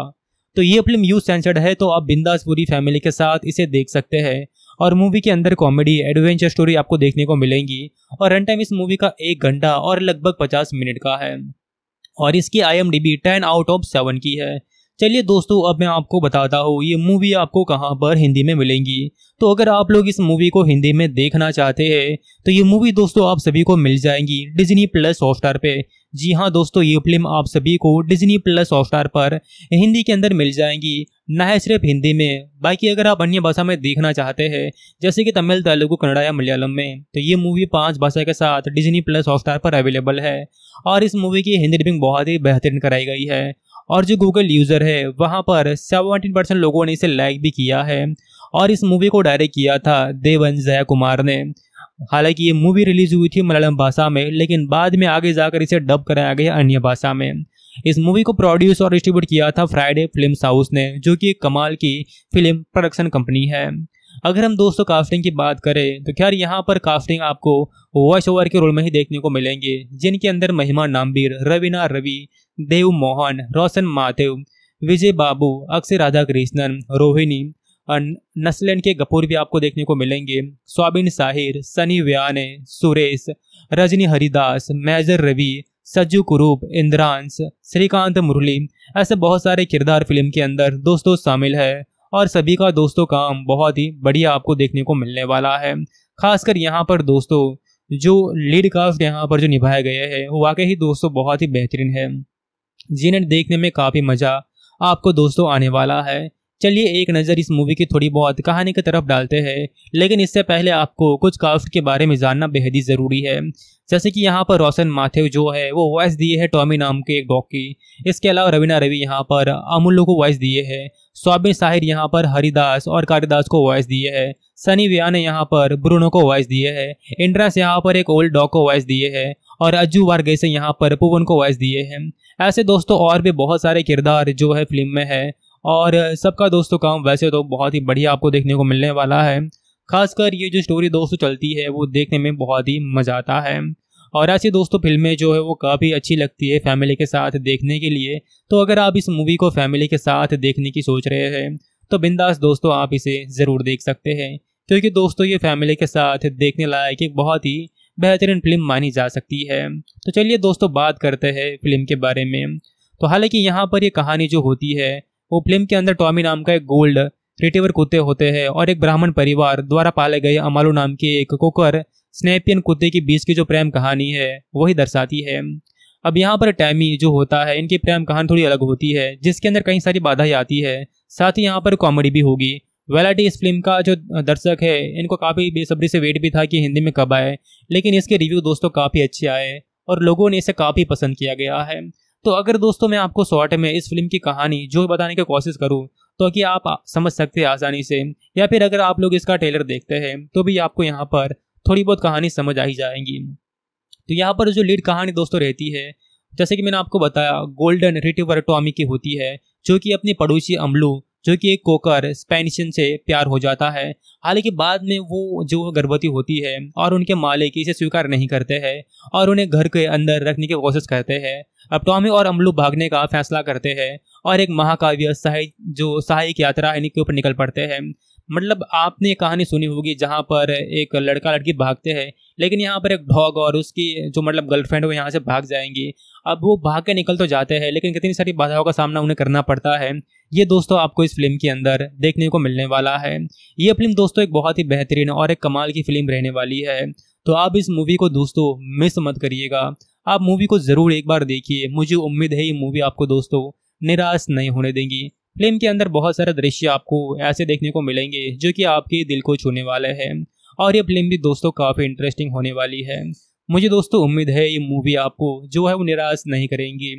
तो ये फिल्म यू सेंसर्ड है तो आप बिंदास पूरी फैमिली के साथ इसे देख सकते हैं और मूवी के अंदर कॉमेडी एडवेंचर स्टोरी आपको देखने को मिलेंगी और रन टाइम इस मूवी का एक घंटा और लगभग पचास मिनट का है और इसकी I M D B ten out of seven की है चलिए दोस्तों अब मैं आपको बताता हूँ ये मूवी आपको कहाँ पर हिंदी में मिलेंगी तो अगर आप लोग इस मूवी को हिंदी में देखना चाहते हैं तो ये मूवी दोस्तों आप सभी को मिल जाएंगी डिजनी प्लस हॉटस्टार पे जी हाँ दोस्तों ये फिल्म आप सभी को डिज्नी प्लस हॉटस्टार पर हिंदी के अंदर मिल जाएगी ना सिर्फ हिंदी में बाकी अगर आप अन्य भाषा में देखना चाहते हैं जैसे कि तमिल तेलुगु कन्नड़ा या मलयालम में तो ये मूवी पांच भाषा के साथ डिज्नी प्लस हॉटस्टार पर अवेलेबल है और इस मूवी की हिंदी डबिंग बहुत ही बेहतरीन कराई गई है और जो गूगल यूज़र है वहाँ पर सेवनटीन परसेंट लोगों ने इसे लाइक भी किया है और इस मूवी को डायरेक्ट किया था देवन जया कुमार ने हालांकि ये मूवी रिलीज हुई थी मलयालम भाषा में लेकिन बाद में आगे जाकर इसे डब कराया गया अन्य भाषा में इस मूवी को प्रोड्यूस और डिस्ट्रीब्यूट किया था फ्राइडे फिल्म हाउस ने जो कि कमाल की फिल्म प्रोडक्शन कंपनी है अगर हम दोस्तों कास्टिंग की बात करें तो खैर यहाँ पर कास्टिंग आपको वॉइस ओवर के रोल में ही देखने को मिलेंगे जिनके अंदर महिमा नामबीर रवीना रवि देव मोहन रोशन माथेव विजय बाबू अक्षय राधा कृष्णन रोहिणी नस्लन के कपूर भी आपको देखने को मिलेंगे स्वाबिन साहिर सनी व्याने सुरेश रजनी हरिदास मेजर रवि सज्जू कुरूप इंद्रांश श्रीकांत मुरली ऐसे बहुत सारे किरदार फिल्म के अंदर दोस्तों शामिल है और सभी का दोस्तों काम बहुत ही बढ़िया आपको देखने को मिलने वाला है खासकर यहाँ पर दोस्तों जो लीड कास्ट यहाँ पर जो निभाए गए हैं वाकई ही दोस्तों बहुत ही बेहतरीन है जिन्हें देखने में काफ़ी मज़ा आपको दोस्तों आने वाला है चलिए एक नज़र इस मूवी की थोड़ी बहुत कहानी की तरफ डालते हैं लेकिन इससे पहले आपको कुछ कास्ट के बारे में जानना बेहद ही ज़रूरी है जैसे कि यहाँ पर रोशन माथेव जो है वो वॉइस दिए है टॉमी नाम के एक डॉग की इसके अलावा रवीना रवि यहाँ पर अमूल्य को वॉइस दिए है स्वामी साहिर यहाँ पर हरिदास और कारिदास को वॉइस दिए है सनी व्या ने यहाँ पर ब्रूनो को वॉइस दिए है इंड्रास यहाँ पर एक ओल्ड डॉग को वॉइस दिए है और अज्जू से यहाँ पर पुवन को वॉइस दिए हैं ऐसे दोस्तों और भी बहुत सारे किरदार जो है फिल्म में है और सबका दोस्तों काम वैसे तो बहुत ही बढ़िया आपको देखने को मिलने वाला है खासकर ये जो स्टोरी दोस्तों चलती है वो देखने में बहुत ही मज़ा आता है और ऐसी दोस्तों फिल्में जो है वो काफ़ी अच्छी लगती है फैमिली के साथ देखने के लिए तो अगर आप इस मूवी को फैमिली के साथ देखने की सोच रहे हैं तो बिंदास दोस्तों आप इसे ज़रूर देख सकते हैं क्योंकि दोस्तों ये फैमिली के साथ देखने लायक एक बहुत ही बेहतरीन फिल्म मानी जा सकती है तो चलिए दोस्तों बात करते हैं फिल्म के बारे में तो हालांकि यहाँ पर ये कहानी जो होती है ओप्लेम के अंदर टॉमी नाम का एक गोल्ड रिटेवर कुत्ते होते हैं और एक ब्राह्मण परिवार द्वारा पाले गए अमालू नाम के एक कोकर स्नेपियन कुत्ते के बीच की जो प्रेम कहानी है वही दर्शाती है अब यहाँ पर टैमी जो होता है इनकी प्रेम कहानी थोड़ी अलग होती है जिसके अंदर कई सारी बाधाएं आती है साथ ही यहाँ पर कॉमेडी भी होगी वेलाटी इस फिल्म का जो दर्शक है इनको काफ़ी बेसब्री से वेट भी था कि हिंदी में कब आए लेकिन इसके रिव्यू दोस्तों काफ़ी अच्छे आए और लोगों ने इसे काफ़ी पसंद किया गया है तो अगर दोस्तों मैं आपको शॉर्ट में इस फिल्म की कहानी जो बताने की कोशिश करूँ तो कि आप समझ सकते हैं आसानी से या फिर अगर आप लोग इसका ट्रेलर देखते हैं तो भी आपको यहाँ पर थोड़ी बहुत कहानी समझ आ ही जाएंगी तो यहाँ पर जो लीड कहानी दोस्तों रहती है जैसे कि मैंने आपको बताया गोल्डन रिटिवर टॉमी की होती है जो कि अपने पड़ोसी अमलू जो कि एक कोकर स्पेनिशन से प्यार हो जाता है हालांकि बाद में वो जो गर्भवती होती है और उनके मालिक इसे स्वीकार नहीं करते हैं और उन्हें घर के अंदर रखने की कोशिश करते हैं अब टॉमी और अमलू भागने का फैसला करते हैं और एक महाकाव्य सहाय जो सहायक यात्रा इनके ऊपर निकल पड़ते हैं मतलब आपने कहानी सुनी होगी जहाँ पर एक लड़का लड़की भागते हैं लेकिन यहाँ पर एक डॉग और उसकी जो मतलब गर्लफ्रेंड वो यहाँ से भाग जाएंगी अब वो भाग के निकल तो जाते हैं लेकिन कितनी सारी बाधाओं का सामना उन्हें करना पड़ता है ये दोस्तों आपको इस फिल्म के अंदर देखने को मिलने वाला है ये फिल्म दोस्तों एक बहुत ही बेहतरीन और एक कमाल की फिल्म रहने वाली है तो आप इस मूवी को दोस्तों मिस मत करिएगा आप मूवी को ज़रूर एक बार देखिए मुझे उम्मीद है ये मूवी आपको दोस्तों निराश नहीं होने देंगी फिल्म के अंदर बहुत सारे दृश्य आपको ऐसे देखने को मिलेंगे जो कि आपके दिल को छूने वाले हैं और ये फिल्म भी दोस्तों काफ़ी इंटरेस्टिंग होने वाली है मुझे दोस्तों उम्मीद है ये मूवी आपको जो है वो निराश नहीं करेंगी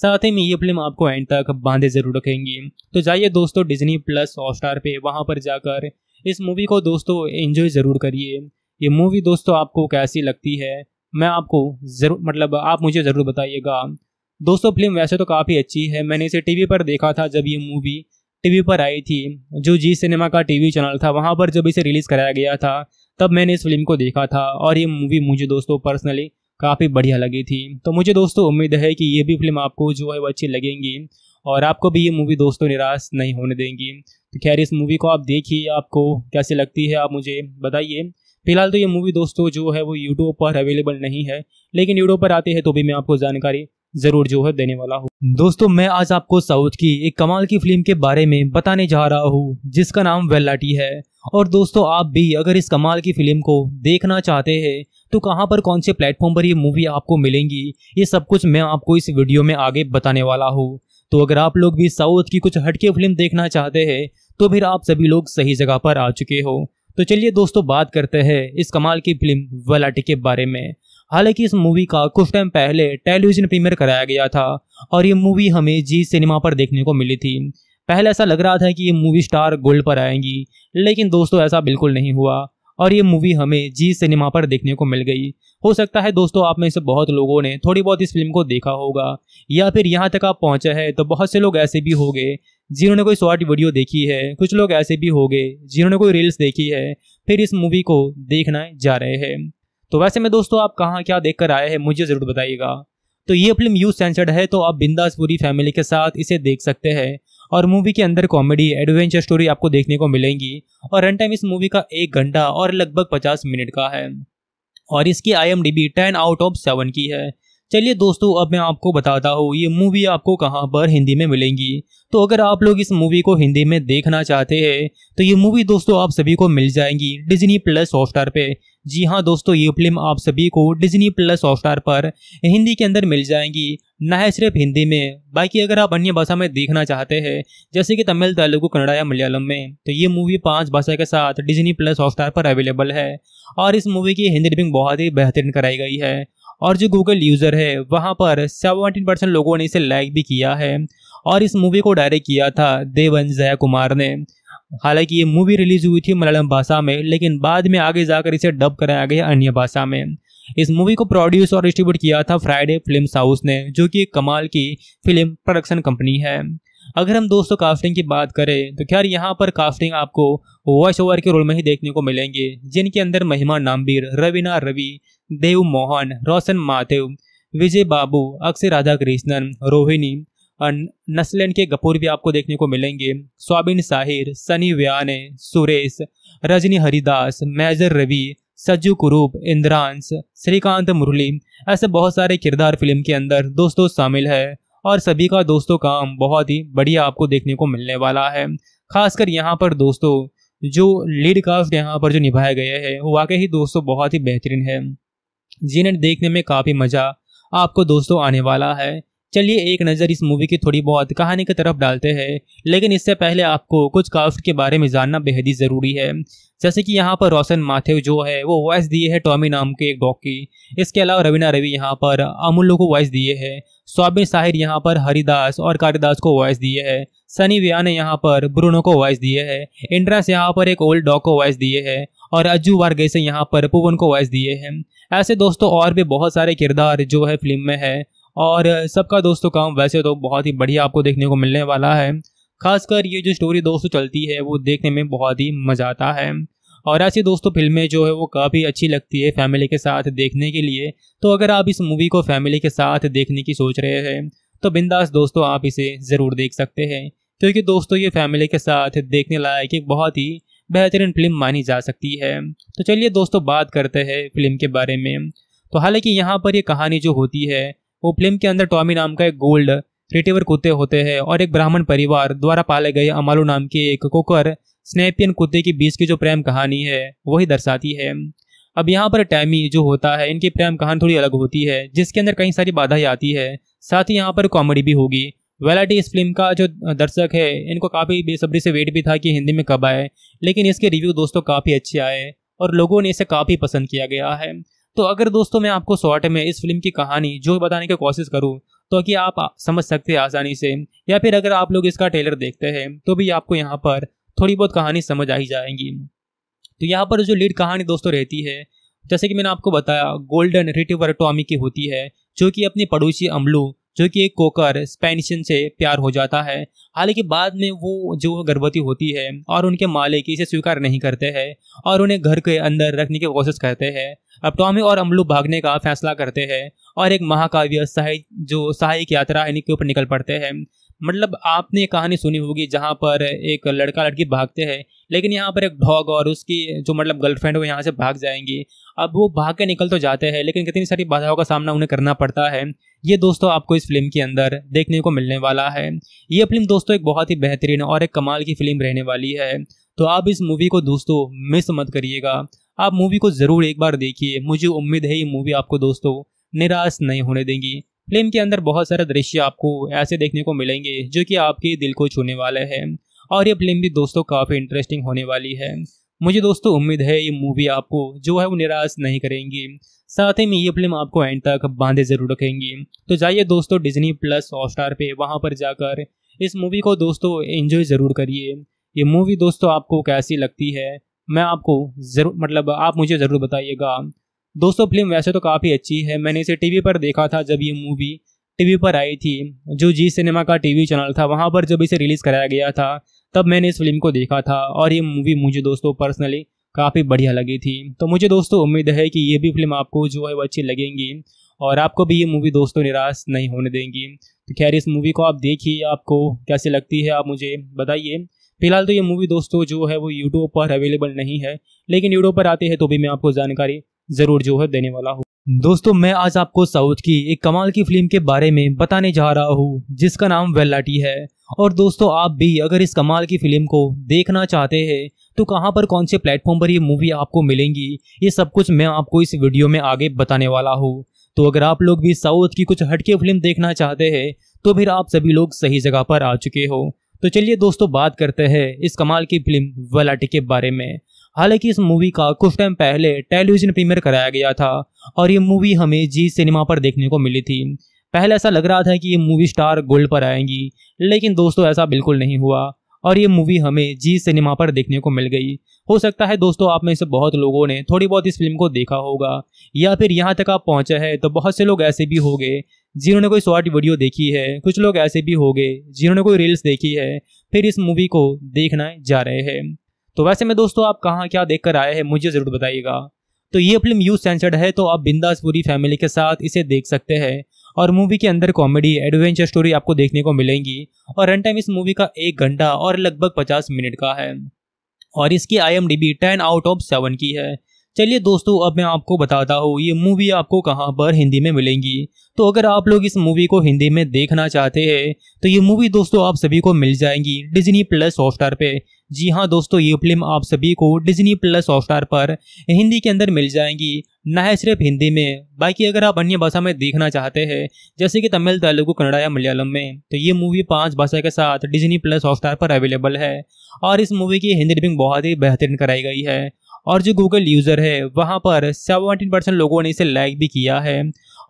साथ ही में ये फिल्म आपको एंड तक बांधे जरूर रखेंगी तो जाइए दोस्तों डिज्नी प्लस हॉटस्टार पे वहाँ पर जाकर इस मूवी को दोस्तों एंजॉय ज़रूर करिए ये मूवी दोस्तों आपको कैसी लगती है मैं आपको ज़रूर मतलब आप मुझे ज़रूर बताइएगा दोस्तों फिल्म वैसे तो काफ़ी अच्छी है मैंने इसे टीवी पर देखा था जब ये मूवी टीवी पर आई थी जो जी सिनेमा का टीवी चैनल था वहाँ पर जब इसे रिलीज़ कराया गया था तब मैंने इस फिल्म को देखा था और ये मूवी मुझे दोस्तों पर्सनली काफ़ी बढ़िया लगी थी तो मुझे दोस्तों उम्मीद है कि ये भी फिल्म आपको जो है वो अच्छी लगेंगी और आपको भी ये मूवी दोस्तों निराश नहीं होने देंगी तो खैर इस मूवी को आप देखिए आपको कैसी लगती है आप मुझे बताइए फिलहाल तो ये मूवी दोस्तों जो है वो यूट्यूब पर अवेलेबल नहीं है लेकिन यूट्यूब पर आती है तो भी मैं आपको जानकारी जरूर जो है देने वाला हूँ दोस्तों मैं आज आपको साउथ की एक कमाल की फिल्म के बारे में बताने जा रहा हूँ जिसका नाम वेलाटी है और दोस्तों आप भी अगर इस कमाल की फिल्म को देखना चाहते हैं तो कहाँ पर कौन से प्लेटफॉर्म पर ये मूवी आपको मिलेंगी ये सब कुछ मैं आपको इस वीडियो में आगे बताने वाला हूँ तो अगर आप लोग भी साउथ की कुछ हटके फिल्म देखना चाहते हैं तो फिर आप सभी लोग सही जगह पर आ चुके हो तो चलिए दोस्तों बात करते हैं इस कमाल की फिल्म वेलाटी के बारे में हालांकि इस मूवी का कुछ टाइम पहले टेलीविजन प्रीमियर कराया गया था और ये मूवी हमें जी सिनेमा पर देखने को मिली थी पहले ऐसा लग रहा था कि ये मूवी स्टार गोल्ड पर आएंगी लेकिन दोस्तों ऐसा बिल्कुल नहीं हुआ और ये मूवी हमें जी सिनेमा पर देखने को मिल गई हो सकता है दोस्तों आप में से बहुत लोगों ने थोड़ी बहुत इस फिल्म को देखा होगा या फिर यहाँ तक आप पहुँचे हैं तो बहुत से लोग ऐसे भी हो गए जिन्होंने कोई शॉर्ट वीडियो देखी है कुछ लोग ऐसे भी हो गए जिन्होंने कोई रील्स देखी है फिर इस मूवी को देखना जा रहे हैं तो वैसे में दोस्तों आप कहाँ क्या देख कर आए हैं मुझे ज़रूर बताइएगा तो ये फिल्म यू सेंसर्ड है तो आप बिंदास पूरी फैमिली के साथ इसे देख सकते हैं और मूवी के अंदर कॉमेडी एडवेंचर स्टोरी आपको देखने को मिलेंगी और रन टाइम इस मूवी का एक घंटा और लगभग पचास मिनट का है और इसकी I M D B ten out of seven की है चलिए दोस्तों अब मैं आपको बताता हूँ ये मूवी आपको कहाँ पर हिंदी में मिलेंगी तो अगर आप लोग इस मूवी को हिंदी में देखना चाहते हैं तो ये मूवी दोस्तों आप सभी को मिल जाएंगी डिजनी प्लस हॉटस्टार पे जी हाँ दोस्तों ये फिल्म आप सभी को डिज्नी प्लस हॉटस्टार पर हिंदी के अंदर मिल जाएंगी न सिर्फ हिंदी में बाकी अगर आप अन्य भाषा में देखना चाहते हैं जैसे कि तमिल तेलुगु कन्नड़ा या मलयालम में तो ये मूवी पांच भाषा के साथ डिज्नी प्लस हॉटस्टार पर अवेलेबल है और इस मूवी की हिंदी डबिंग बहुत ही बेहतरीन कराई गई है और जो गूगल यूज़र है वहाँ पर सेवनटीन परसेंट लोगों ने इसे लाइक भी किया है और इस मूवी को डायरेक्ट किया था देवन जया कुमार ने हालांकि ये मूवी रिलीज हुई थी मलयालम भाषा में लेकिन बाद में आगे जाकर इसे डब कराया गया अन्य भाषा में इस मूवी को प्रोड्यूस और डिस्ट्रीब्यूट किया था फ्राइडे फिल्म हाउस ने जो कि एक कमाल की फिल्म प्रोडक्शन कंपनी है अगर हम दोस्तों कास्टिंग की बात करें तो खैर यहाँ पर कास्टिंग आपको वॉइस ओवर के रोल में ही देखने को मिलेंगे जिनके अंदर महिमा नामबीर रवीना रवि देव मोहन रोशन माथेव विजय बाबू अक्षय राधा कृष्णन रोहिणी नस्लैंड के गपूर भी आपको देखने को मिलेंगे स्वाबिन साहिर सनी व्याने सुरेश रजनी हरिदास मेजर रवि सज्जू कुरूप इंद्रांश श्रीकांत मुरली ऐसे बहुत सारे किरदार फिल्म के अंदर दोस्तों शामिल है और सभी का दोस्तों काम बहुत ही बढ़िया आपको देखने को मिलने वाला है खासकर यहाँ पर दोस्तों जो लीड कास्ट यहाँ पर जो निभाए गए हैं वाकई ही दोस्तों बहुत ही बेहतरीन है जिन्हें देखने में काफ़ी मज़ा आपको दोस्तों आने वाला है चलिए एक नज़र इस मूवी की थोड़ी बहुत कहानी की तरफ डालते हैं लेकिन इससे पहले आपको कुछ काफ्ट के बारे में जानना बेहद ही ज़रूरी है जैसे कि यहाँ पर रोशन माथेव जो है वो वॉइस दिए है टॉमी नाम के एक डॉग की इसके अलावा रवीना रवि यहाँ पर अमूल्य को वॉइस दिए है स्वामी साहिर यहाँ पर हरिदास और कालिदास को वॉइस दिए है सनी व्या ने यहाँ पर ब्रूनो को वॉइस दिए है इंड्रास यहाँ पर एक ओल्ड डॉग को वॉइस दिए है और अज्जू वार्गे से यहाँ पर पुवन को वॉइस दिए हैं ऐसे दोस्तों और भी बहुत सारे किरदार जो है फिल्म में है और सबका दोस्तों काम वैसे तो बहुत ही बढ़िया आपको देखने को मिलने वाला है खासकर ये जो स्टोरी दोस्तों चलती है वो देखने में बहुत ही मज़ा आता है और ऐसी दोस्तों फिल्में जो है वो काफ़ी अच्छी लगती है फैमिली के साथ देखने के लिए तो अगर आप इस मूवी को फैमिली के साथ देखने की सोच रहे हैं तो बिंदास दोस्तों आप इसे ज़रूर देख सकते हैं क्योंकि दोस्तों ये फैमिली के साथ देखने लायक एक बहुत ही बेहतरीन फिल्म मानी जा सकती है तो चलिए दोस्तों बात करते हैं फिल्म के बारे में तो हालांकि यहाँ पर ये कहानी जो होती है उपलिम के अंदर टॉमी नाम का एक गोल्ड रिटेवर कुत्ते होते हैं और एक ब्राह्मण परिवार द्वारा पाले गए अमालू नाम के एक कोकर स्नेपियन कुत्ते के बीच की जो प्रेम कहानी है वही दर्शाती है अब यहाँ पर टैमी जो होता है इनकी प्रेम कहानी थोड़ी अलग होती है जिसके अंदर कई सारी बाधाएं आती है साथ ही यहाँ पर कॉमेडी भी होगी वेलाटी इस फिल्म का जो दर्शक है इनको काफ़ी बेसब्री से वेट भी था कि हिंदी में कब आए लेकिन इसके रिव्यू दोस्तों काफ़ी अच्छे आए और लोगों ने इसे काफ़ी पसंद किया गया है तो अगर दोस्तों मैं आपको शॉर्ट में इस फिल्म की कहानी जो बताने की कोशिश करूँ तो कि आप समझ सकते हैं आसानी से या फिर अगर आप लोग इसका ट्रेलर देखते हैं तो भी आपको यहाँ पर थोड़ी बहुत कहानी समझ आ ही जाएंगी तो यहाँ पर जो लीड कहानी दोस्तों रहती है जैसे कि मैंने आपको बताया गोल्डन रिटिवर टॉमी की होती है जो कि अपनी पड़ोसी अमलू जो कि एक कोकर स्पेनिशन से प्यार हो जाता है हालांकि बाद में वो जो गर्भवती होती है और उनके मालिक इसे स्वीकार नहीं करते हैं और उन्हें घर के अंदर रखने की कोशिश करते हैं अब टॉमी और अमलू भागने का फैसला करते हैं और एक महाकाव्य सहाय जो सहायक यात्रा इनके ऊपर निकल पड़ते हैं मतलब आपने कहानी सुनी होगी जहाँ पर एक लड़का लड़की भागते हैं लेकिन यहाँ पर एक डॉग और उसकी जो मतलब गर्लफ्रेंड वो यहाँ से भाग जाएंगी अब वो भाग के निकल तो जाते हैं लेकिन कितनी सारी बाधाओं का सामना उन्हें करना पड़ता है ये दोस्तों आपको इस फिल्म के अंदर देखने को मिलने वाला है ये फिल्म दोस्तों एक बहुत ही बेहतरीन और एक कमाल की फिल्म रहने वाली है तो आप इस मूवी को दोस्तों मिस मत करिएगा आप मूवी को ज़रूर एक बार देखिए मुझे उम्मीद है ये मूवी आपको दोस्तों निराश नहीं होने देंगी फिल्म के अंदर बहुत सारा दृश्य आपको ऐसे देखने को मिलेंगे जो कि आपके दिल को छूने वाला है और ये फिल्म भी दोस्तों काफ़ी इंटरेस्टिंग होने वाली है मुझे दोस्तों उम्मीद है ये मूवी आपको जो है वो निराश नहीं करेंगी साथ ही में ये फिल्म आपको एंड तक बांधे ज़रूर रखेंगी तो जाइए दोस्तों डिज्नी प्लस हॉट स्टार पे वहाँ पर जाकर इस मूवी को दोस्तों एंजॉय ज़रूर करिए ये मूवी दोस्तों आपको कैसी लगती है मैं आपको ज़रूर मतलब आप मुझे ज़रूर बताइएगा दोस्तों फिल्म वैसे तो काफ़ी अच्छी है मैंने इसे टीवी पर देखा था जब ये मूवी टीवी पर आई थी जो जी सिनेमा का टीवी चैनल था वहाँ पर जब इसे रिलीज़ कराया गया था तब मैंने इस फिल्म को देखा था और ये मूवी मुझे दोस्तों पर्सनली काफ़ी बढ़िया लगी थी तो मुझे दोस्तों उम्मीद है कि ये भी फिल्म आपको जो है वो अच्छी लगेंगी और आपको भी ये मूवी दोस्तों निराश नहीं होने देंगी तो खैर इस मूवी को आप देखिए आपको कैसी लगती है आप मुझे बताइए फिलहाल तो ये मूवी दोस्तों जो है वो यूट्यूब पर अवेलेबल नहीं है लेकिन यूट्यूब पर आती है तो भी मैं आपको जानकारी जरूर जो है देने वाला हूँ दोस्तों मैं आज आपको साउथ की एक कमाल की फिल्म के बारे में बताने जा रहा हूँ जिसका नाम वेलाटी है और दोस्तों आप भी अगर इस कमाल की फिल्म को देखना चाहते हैं तो कहाँ पर कौन से प्लेटफॉर्म पर ये मूवी आपको मिलेंगी ये सब कुछ मैं आपको इस वीडियो में आगे बताने वाला हूँ तो अगर आप लोग भी साउथ की कुछ हटके फिल्म देखना चाहते हैं तो फिर आप सभी लोग सही जगह पर आ चुके हो तो चलिए दोस्तों बात करते हैं इस कमाल की फिल्म वलाटी के बारे में हालांकि इस मूवी का कुछ टाइम पहले टेलीविजन प्रीमियर कराया गया था और ये मूवी हमें जी सिनेमा पर देखने को मिली थी पहले ऐसा लग रहा था कि ये मूवी स्टार गोल्ड पर आएंगी लेकिन दोस्तों ऐसा बिल्कुल नहीं हुआ और ये मूवी हमें जी सिनेमा पर देखने को मिल गई हो सकता है दोस्तों आप में से बहुत लोगों ने थोड़ी बहुत इस फिल्म को देखा होगा या फिर यहाँ तक आप पहुँचे हैं तो बहुत से लोग ऐसे भी होंगे जिन्होंने कोई शॉर्ट वीडियो देखी है कुछ लोग ऐसे भी होंगे जिन्होंने कोई रील्स देखी है फिर इस मूवी को देखना जा रहे हैं तो वैसे में दोस्तों आप कहाँ क्या देख कर आए हैं मुझे ज़रूर बताइएगा तो ये फिल्म यू सेंसर्ड है तो आप बिंदास पूरी फैमिली के साथ इसे देख सकते हैं और मूवी के अंदर कॉमेडी एडवेंचर स्टोरी आपको देखने को मिलेंगी और रन टाइम इस मूवी का एक घंटा और लगभग पचास मिनट का है और इसकी I M D B ten out of seven की है चलिए दोस्तों अब मैं आपको बताता हूँ ये मूवी आपको कहाँ पर हिंदी में मिलेंगी तो अगर आप लोग इस मूवी को हिंदी में देखना चाहते हैं तो ये मूवी दोस्तों आप सभी को मिल जाएंगी डिजनी प्लस हॉटस्टार पे जी हाँ दोस्तों ये फिल्म आप सभी को डिज्नी प्लस हॉटस्टार पर हिंदी के अंदर मिल जाएगी ना सिर्फ हिंदी में बाकी अगर आप अन्य भाषा में देखना चाहते हैं जैसे कि तमिल तेलुगु कन्नड़ा या मलयालम में तो ये मूवी पांच भाषा के साथ डिज्नी प्लस हॉटस्टार पर अवेलेबल है और इस मूवी की हिंदी डबिंग बहुत ही बेहतरीन कराई गई है और जो गूगल यूज़र है वहाँ पर सेवनटीन परसेंट लोगों ने इसे लाइक भी किया है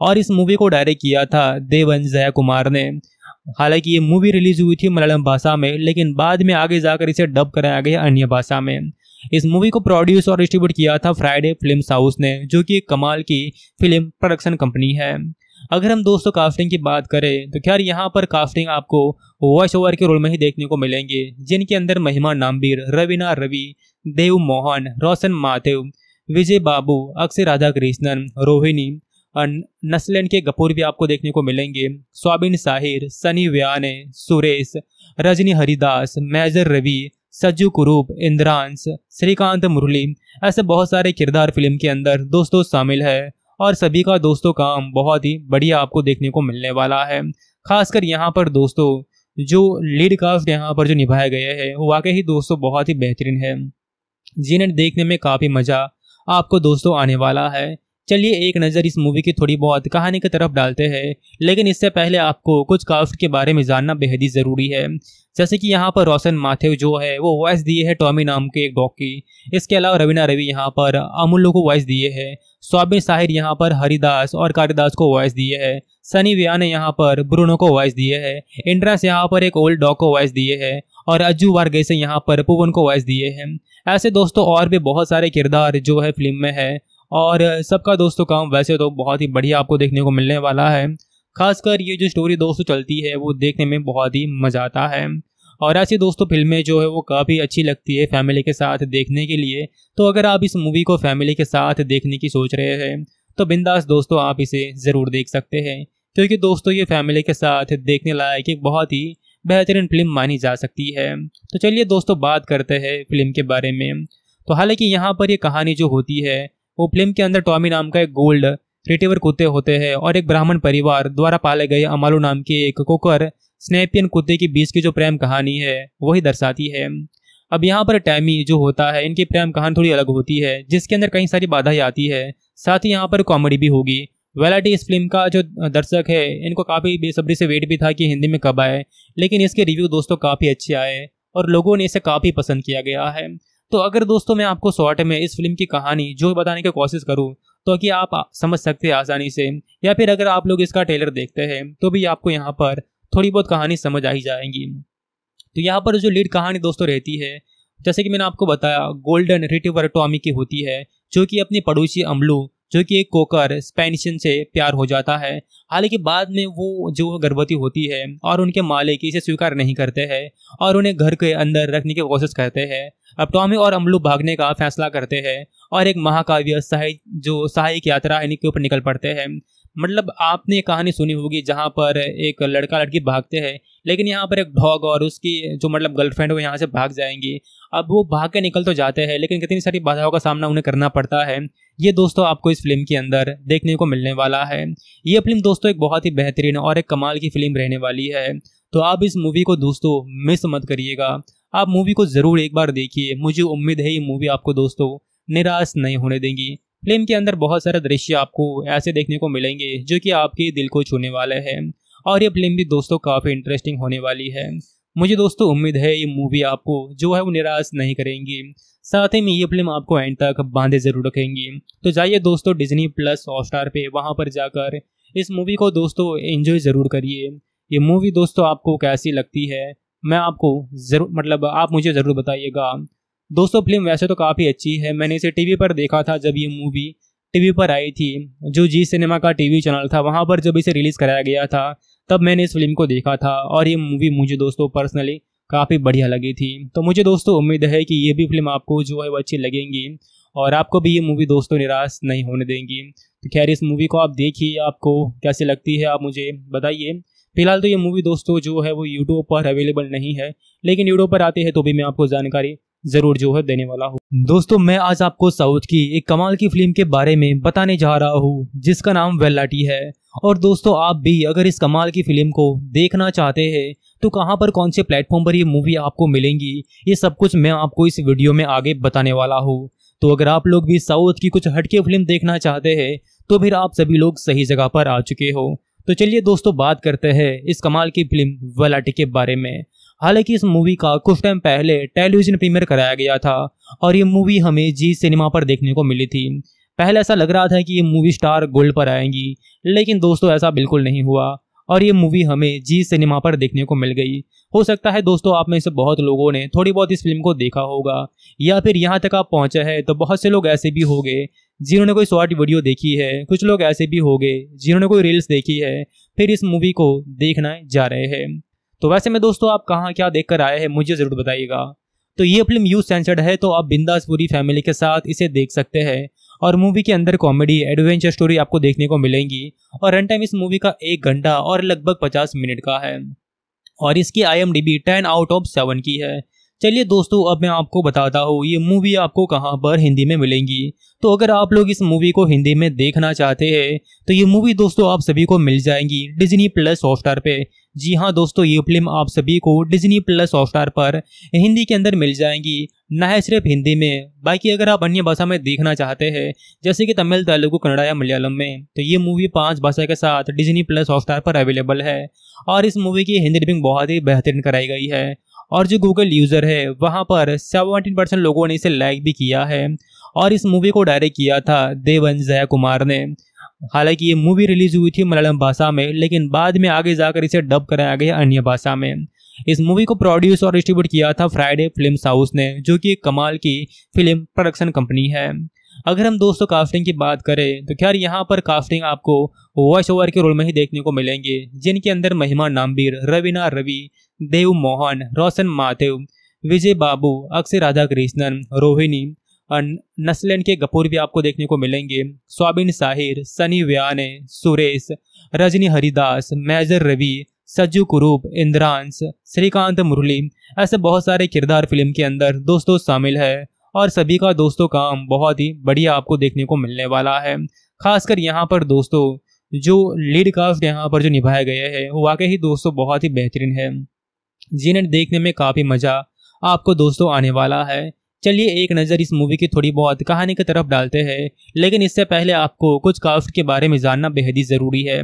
और इस मूवी को डायरेक्ट किया था देवन जया कुमार ने हालांकि ये मूवी रिलीज हुई थी मलयालम भाषा में लेकिन बाद में आगे जाकर इसे डब कराया गया अन्य भाषा में इस मूवी को प्रोड्यूस और डिस्ट्रीब्यूट किया था फ्राइडे फिल्म हाउस ने जो कि एक कमाल की फिल्म प्रोडक्शन कंपनी है अगर हम दोस्तों कास्टिंग की बात करें तो खैर यहाँ पर कास्टिंग आपको वॉइस ओवर के रोल में ही देखने को मिलेंगे जिनके अंदर महिमा नामबीर रवीना रवि देव मोहन रोशन माथेव विजय बाबू अक्षय राधा कृष्णन रोहिणी नस्लन के कपूर भी आपको देखने को मिलेंगे स्वाबिन साहिर सनी व्याने सुरेश रजनी हरिदास मेजर रवि सज्जू कुरूप इंद्रांश श्रीकांत मुरली ऐसे बहुत सारे किरदार फिल्म के अंदर दोस्तों शामिल है और सभी का दोस्तों काम बहुत ही बढ़िया आपको देखने को मिलने वाला है खासकर यहाँ पर दोस्तों जो लीड कास्ट यहाँ पर जो निभाए गए हैं वाकई ही दोस्तों बहुत ही बेहतरीन है जिन्हें देखने में काफ़ी मज़ा आपको दोस्तों आने वाला है चलिए एक नज़र इस मूवी की थोड़ी बहुत कहानी की तरफ डालते हैं लेकिन इससे पहले आपको कुछ कास्ट के बारे में जानना बेहद ही ज़रूरी है जैसे कि यहाँ पर रोशन माथेव जो है वो वॉइस दिए है टॉमी नाम के एक डॉग की इसके अलावा रवीना रवि यहाँ पर अमूल्य को वॉइस दिए है स्वामी साहिर यहाँ पर हरिदास और कारिदास को वॉइस दिए है सनी व्या ने यहाँ पर ब्रूनो को वॉइस दिए है इंड्रास यहाँ पर एक ओल्ड डॉग को वॉइस दिए है और अज्जू से यहाँ पर पुवन को वॉइस दिए हैं ऐसे दोस्तों और भी बहुत सारे किरदार जो है फिल्म में है और सबका दोस्तों काम वैसे तो बहुत ही बढ़िया आपको देखने को मिलने वाला है खासकर ये जो स्टोरी दोस्तों चलती है वो देखने में बहुत ही मज़ा आता है और ऐसी दोस्तों फिल्में जो है वो काफ़ी अच्छी लगती है फैमिली के साथ देखने के लिए तो अगर आप इस मूवी को फैमिली के साथ देखने की सोच रहे हैं तो बिंदास दोस्तों आप इसे ज़रूर देख सकते हैं क्योंकि दोस्तों ये फैमिली के साथ देखने लायक एक बहुत ही बेहतरीन फिल्म मानी जा सकती है तो चलिए दोस्तों बात करते हैं फिल्म के बारे में तो हालांकि यहाँ पर ये कहानी जो होती है फिल्म के अंदर टॉमी नाम का एक गोल्ड रिटेवर कुत्ते होते हैं और एक ब्राह्मण परिवार द्वारा पाले गए अमालू नाम के एक कोकर स्नेपियन कुत्ते के बीच की जो प्रेम कहानी है वही दर्शाती है अब यहाँ पर टैमी जो होता है इनकी प्रेम कहानी थोड़ी अलग होती है जिसके अंदर कई सारी बाधाएं आती है साथ ही यहाँ पर कॉमेडी भी होगी वेलाटी इस फिल्म का जो दर्शक है इनको काफ़ी बेसब्री से वेट भी था कि हिंदी में कब आए लेकिन इसके रिव्यू दोस्तों काफ़ी अच्छे आए और लोगों ने इसे काफ़ी पसंद किया गया है तो अगर दोस्तों मैं आपको शॉर्ट में इस फिल्म की कहानी जो बताने की कोशिश करूँ तो कि आप समझ सकते हैं आसानी से या फिर अगर आप लोग इसका ट्रेलर देखते हैं तो भी आपको यहाँ पर थोड़ी बहुत कहानी समझ आ ही जाएंगी तो यहाँ पर जो लीड कहानी दोस्तों रहती है जैसे कि मैंने आपको बताया गोल्डन रिटिवर टॉमी की होती है जो कि अपने पड़ोसी अमलू जो कि एक कोकर स्पेनिशन से प्यार हो जाता है हालांकि बाद में वो जो गर्भवती होती है और उनके मालिक इसे स्वीकार नहीं करते हैं और उन्हें घर के अंदर रखने की कोशिश करते हैं अब टॉमी और अमलू भागने का फैसला करते हैं और एक महाकाव्य सहाय जो सहायक यात्रा इनके ऊपर निकल पड़ते हैं मतलब आपने कहानी सुनी होगी जहाँ पर एक लड़का लड़की भागते हैं लेकिन यहाँ पर एक डॉग और उसकी जो मतलब गर्लफ्रेंड वो यहाँ से भाग जाएंगी अब वो भाग के निकल तो जाते हैं लेकिन कितनी सारी बाधाओं का सामना उन्हें करना पड़ता है ये दोस्तों आपको इस फिल्म के अंदर देखने को मिलने वाला है ये फिल्म दोस्तों एक बहुत ही बेहतरीन और एक कमाल की फिल्म रहने वाली है तो आप इस मूवी को दोस्तों मिस मत करिएगा आप मूवी को ज़रूर एक बार देखिए मुझे उम्मीद है ये मूवी आपको दोस्तों निराश नहीं होने देंगी फिल्म के अंदर बहुत सारे दृश्य आपको ऐसे देखने को मिलेंगे जो कि आपके दिल को छूने वाले हैं और ये फिल्म भी दोस्तों काफ़ी इंटरेस्टिंग होने वाली है मुझे दोस्तों उम्मीद है ये मूवी आपको जो है वो निराश नहीं करेंगी साथ ही में ये फिल्म आपको एंड तक बांधे जरूर रखेंगी तो जाइए दोस्तों डिजनी प्लस हॉटस्टार पे वहाँ पर जाकर इस मूवी को दोस्तों एंजॉय ज़रूर करिए ये मूवी दोस्तों आपको कैसी लगती है मैं आपको ज़रूर मतलब आप मुझे ज़रूर बताइएगा दोस्तों फिल्म वैसे तो काफ़ी अच्छी है मैंने इसे टीवी पर देखा था जब ये मूवी टीवी पर आई थी जो जी सिनेमा का टीवी चैनल था वहाँ पर जब इसे रिलीज़ कराया गया था तब मैंने इस फिल्म को देखा था और ये मूवी मुझे दोस्तों पर्सनली काफ़ी बढ़िया लगी थी तो मुझे दोस्तों उम्मीद है कि ये भी फिल्म आपको जो है वो अच्छी लगेंगी और आपको भी ये मूवी दोस्तों निराश नहीं होने देंगी तो खैर इस मूवी को आप देखिए आपको कैसे लगती है आप मुझे बताइए फिलहाल तो ये मूवी दोस्तों जो है वो यूट्यूब पर अवेलेबल नहीं है लेकिन यूट्यूब पर आते हैं तो भी मैं आपको जानकारी ज़रूर जो है देने वाला हूँ दोस्तों मैं आज आपको साउथ की एक कमाल की फिल्म के बारे में बताने जा रहा हूँ जिसका नाम वेलाटी है और दोस्तों आप भी अगर इस कमाल की फिल्म को देखना चाहते हैं तो कहाँ पर कौन से प्लेटफॉर्म पर ये मूवी आपको मिलेंगी ये सब कुछ मैं आपको इस वीडियो में आगे बताने वाला हूँ तो अगर आप लोग भी साउथ की कुछ हटके फिल्म देखना चाहते हैं तो फिर आप सभी लोग सही जगह पर आ चुके हो तो चलिए दोस्तों बात करते हैं इस कमाल की फिल्म वलाटी के बारे में हालांकि इस मूवी का कुछ टाइम पहले टेलीविजन प्रीमियर कराया गया था और ये मूवी हमें जी सिनेमा पर देखने को मिली थी पहले ऐसा लग रहा था कि ये मूवी स्टार गोल्ड पर आएंगी लेकिन दोस्तों ऐसा बिल्कुल नहीं हुआ और ये मूवी हमें जी सिनेमा पर देखने को मिल गई हो सकता है दोस्तों आप में से बहुत लोगों ने थोड़ी बहुत इस फिल्म को देखा होगा या फिर यहाँ तक आप पहुँचे हैं तो बहुत से लोग ऐसे भी हो गए जिन्होंने कोई शॉर्ट वीडियो देखी है कुछ लोग ऐसे भी हो गए जिन्होंने कोई रील्स देखी है फिर इस मूवी को देखना जा रहे हैं तो वैसे में दोस्तों आप कहाँ क्या देख कर आए हैं मुझे ज़रूर बताइएगा तो ये फिल्म यू सेंसर्ड है तो आप बिंदास पूरी फैमिली के साथ इसे देख सकते हैं और मूवी के अंदर कॉमेडी एडवेंचर स्टोरी आपको देखने को मिलेंगी और रन टाइम इस मूवी का एक घंटा और लगभग पचास मिनट का है और इसकी I M D B ten out of seven की है चलिए दोस्तों अब मैं आपको बताता हूँ ये मूवी आपको कहाँ पर हिंदी में मिलेंगी तो अगर आप लोग इस मूवी को हिंदी में देखना चाहते हैं तो ये मूवी दोस्तों आप सभी को मिल जाएंगी डिज्नी प्लस हॉटस्टार पे जी हाँ दोस्तों ये फिल्म आप सभी को डिज्नी प्लस हॉटस्टार पर हिंदी के अंदर मिल जाएंगी ना सिर्फ हिंदी में बाकी अगर आप अन्य भाषा में देखना चाहते हैं जैसे कि तमिल तेलुगु कन्नड़ा या मलयालम में तो ये मूवी पांच भाषा के साथ डिज्नी प्लस हॉटस्टार पर अवेलेबल है और इस मूवी की हिंदी डबिंग बहुत ही बेहतरीन कराई गई है और जो गूगल यूज़र है वहाँ पर सेवनटीन परसेंट लोगों ने इसे लाइक भी किया है और इस मूवी को डायरेक्ट किया था देवन जया कुमार ने हालांकि ये मूवी रिलीज हुई थी मलयालम भाषा में लेकिन बाद में आगे जाकर इसे डब कराया गया अन्य भाषा में इस मूवी को प्रोड्यूस और डिस्ट्रीब्यूट किया था फ्राइडे फिल्म हाउस ने जो कि एक कमाल की फिल्म प्रोडक्शन कंपनी है अगर हम दोस्तों कास्टिंग की बात करें तो खैर यहाँ पर कास्टिंग आपको वॉइस ओवर के रोल में ही देखने को मिलेंगे जिनके अंदर महिमा नामबीर रवीना रवि देव मोहन रोशन माथेव विजय बाबू अक्षय राधा कृष्णन रोहिणी नस्लन के कपूर भी आपको देखने को मिलेंगे स्वाबिन साहिर सनी व्याने सुरेश रजनी हरिदास मेजर रवि सज्जू कुरूप इंद्रांश श्रीकांत मुरली ऐसे बहुत सारे किरदार फिल्म के अंदर दोस्तों शामिल है और सभी का दोस्तों काम बहुत ही बढ़िया आपको देखने को मिलने वाला है खासकर यहाँ पर दोस्तों जो लीड कास्ट यहाँ पर जो निभाए गए हैं वाकई ही दोस्तों बहुत ही बेहतरीन है जिन्हें देखने में काफ़ी मज़ा आपको दोस्तों आने वाला है चलिए एक नज़र इस मूवी की थोड़ी बहुत कहानी की तरफ डालते हैं लेकिन इससे पहले आपको कुछ काफ्ट के बारे में जानना बेहद ही ज़रूरी है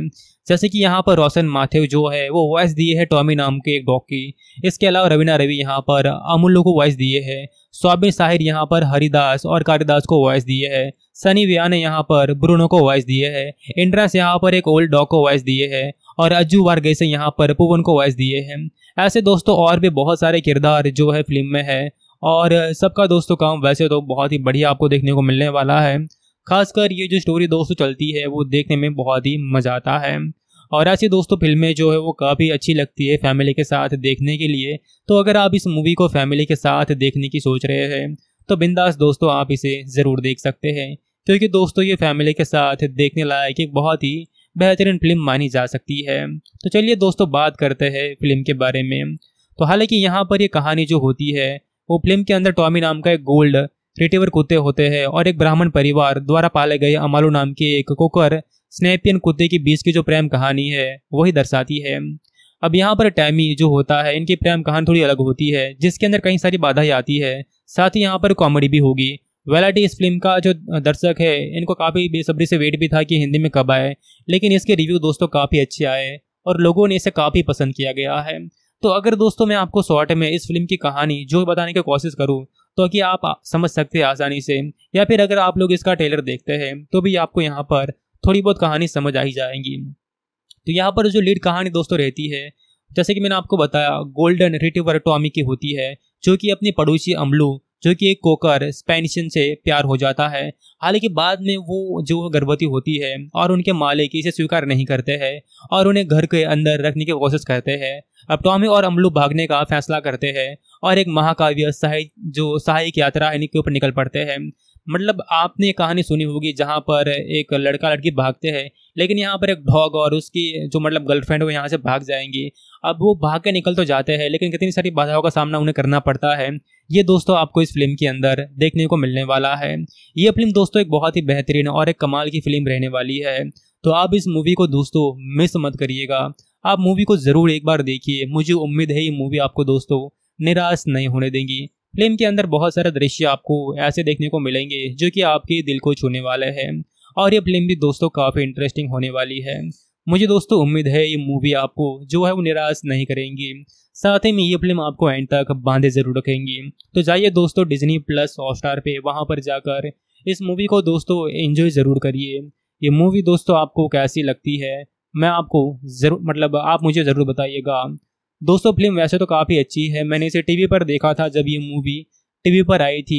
जैसे कि यहाँ पर रोशन माथेव जो है वो वॉइस दिए है टॉमी नाम के एक डॉग की इसके अलावा रवीना रवि यहाँ पर अमूल्य को वॉइस दिए है स्वामी साहिर यहाँ पर हरिदास और कालिदास को वॉइस दिए है सनी व्या ने यहाँ पर ब्रूनो को वॉइस दिए है इंड्रास यहाँ पर एक ओल्ड डॉग को वॉइस दिए है और अज्जू वार्गे से यहाँ पर पुवन को वॉइस दिए हैं ऐसे दोस्तों और भी बहुत सारे किरदार जो है फिल्म में है और सबका दोस्तों काम वैसे तो बहुत ही बढ़िया आपको देखने को मिलने वाला है खासकर ये जो स्टोरी दोस्तों चलती है वो देखने में बहुत ही मज़ा आता है और ऐसी दोस्तों फिल्में जो है वो काफ़ी अच्छी लगती है फैमिली के साथ देखने के लिए तो अगर आप इस मूवी को फैमिली के साथ देखने की सोच रहे हैं तो बिंदास दोस्तों आप इसे ज़रूर देख सकते हैं क्योंकि दोस्तों ये फैमिली के साथ देखने लायक एक बहुत ही बेहतरीन फिल्म मानी जा सकती है तो चलिए दोस्तों बात करते हैं फिल्म के बारे में तो हालांकि यहाँ पर ये कहानी जो होती है वो फिल्म के अंदर टॉमी नाम का एक गोल्ड रिटेवर कुत्ते होते हैं और एक ब्राह्मण परिवार द्वारा पाले गए अमालू नाम के एक कोकर स्नेपियन कुत्ते के बीच की जो प्रेम कहानी है वही दर्शाती है अब यहाँ पर टैमी जो होता है इनकी प्रेम कहानी थोड़ी अलग होती है जिसके अंदर कई सारी बाधाएं आती है साथ ही यहाँ पर कॉमेडी भी होगी वेलाटी इस फिल्म का जो दर्शक है इनको काफ़ी बेसब्री से वेट भी था कि हिंदी में कब आए लेकिन इसके रिव्यू दोस्तों काफ़ी अच्छे आए और लोगों ने इसे काफ़ी पसंद किया गया है तो अगर दोस्तों मैं आपको शॉर्ट में इस फिल्म की कहानी जो बताने की कोशिश करूँ तो कि आप समझ सकते हैं आसानी से या फिर अगर आप लोग इसका ट्रेलर देखते हैं तो भी आपको यहाँ पर थोड़ी बहुत कहानी समझ आ ही जाएंगी तो यहाँ पर जो लीड कहानी दोस्तों रहती है जैसे कि मैंने आपको बताया गोल्डन रिटिवर टॉमी की होती है जो कि अपनी पड़ोसी अमलू जो कि एक कोकर स्पेनिशन से प्यार हो जाता है हालांकि बाद में वो जो गर्भवती होती है और उनके मालिक इसे स्वीकार नहीं करते हैं और उन्हें घर के अंदर रखने की कोशिश करते हैं अब टॉमी और अमलू भागने का फैसला करते हैं और एक महाकाव्य सहाय जो सहायक यात्रा है इनके ऊपर निकल पड़ते हैं मतलब आपने कहानी सुनी होगी जहाँ पर एक लड़का लड़की भागते हैं लेकिन यहाँ पर एक डॉग और उसकी जो मतलब गर्लफ्रेंड वो यहाँ से भाग जाएंगी अब वो भाग के निकल तो जाते हैं लेकिन कितनी सारी बाधाओं का सामना उन्हें करना पड़ता है ये दोस्तों आपको इस फिल्म के अंदर देखने को मिलने वाला है ये फिल्म दोस्तों एक बहुत ही बेहतरीन और एक कमाल की फिल्म रहने वाली है तो आप इस मूवी को दोस्तों मिस मत करिएगा आप मूवी को ज़रूर एक बार देखिए मुझे उम्मीद है ये मूवी आपको दोस्तों निराश नहीं होने देंगी फिल्म के अंदर बहुत सारे दृश्य आपको ऐसे देखने को मिलेंगे जो कि आपके दिल को छूने वाले हैं और ये फिल्म भी दोस्तों काफ़ी इंटरेस्टिंग होने वाली है मुझे दोस्तों उम्मीद है ये मूवी आपको जो है वो निराश नहीं करेंगी साथ ही में ये फिल्म आपको एंड तक बांधे जरूर रखेंगी तो जाइए दोस्तों डिज्नी प्लस हॉटस्टार स्टार पे वहाँ पर जाकर इस मूवी को दोस्तों एंजॉय ज़रूर करिए ये मूवी दोस्तों आपको कैसी लगती है मैं आपको ज़रूर मतलब आप मुझे ज़रूर बताइएगा दोस्तों फिल्म वैसे तो काफ़ी अच्छी है मैंने इसे टीवी पर देखा था जब ये मूवी टीवी पर आई थी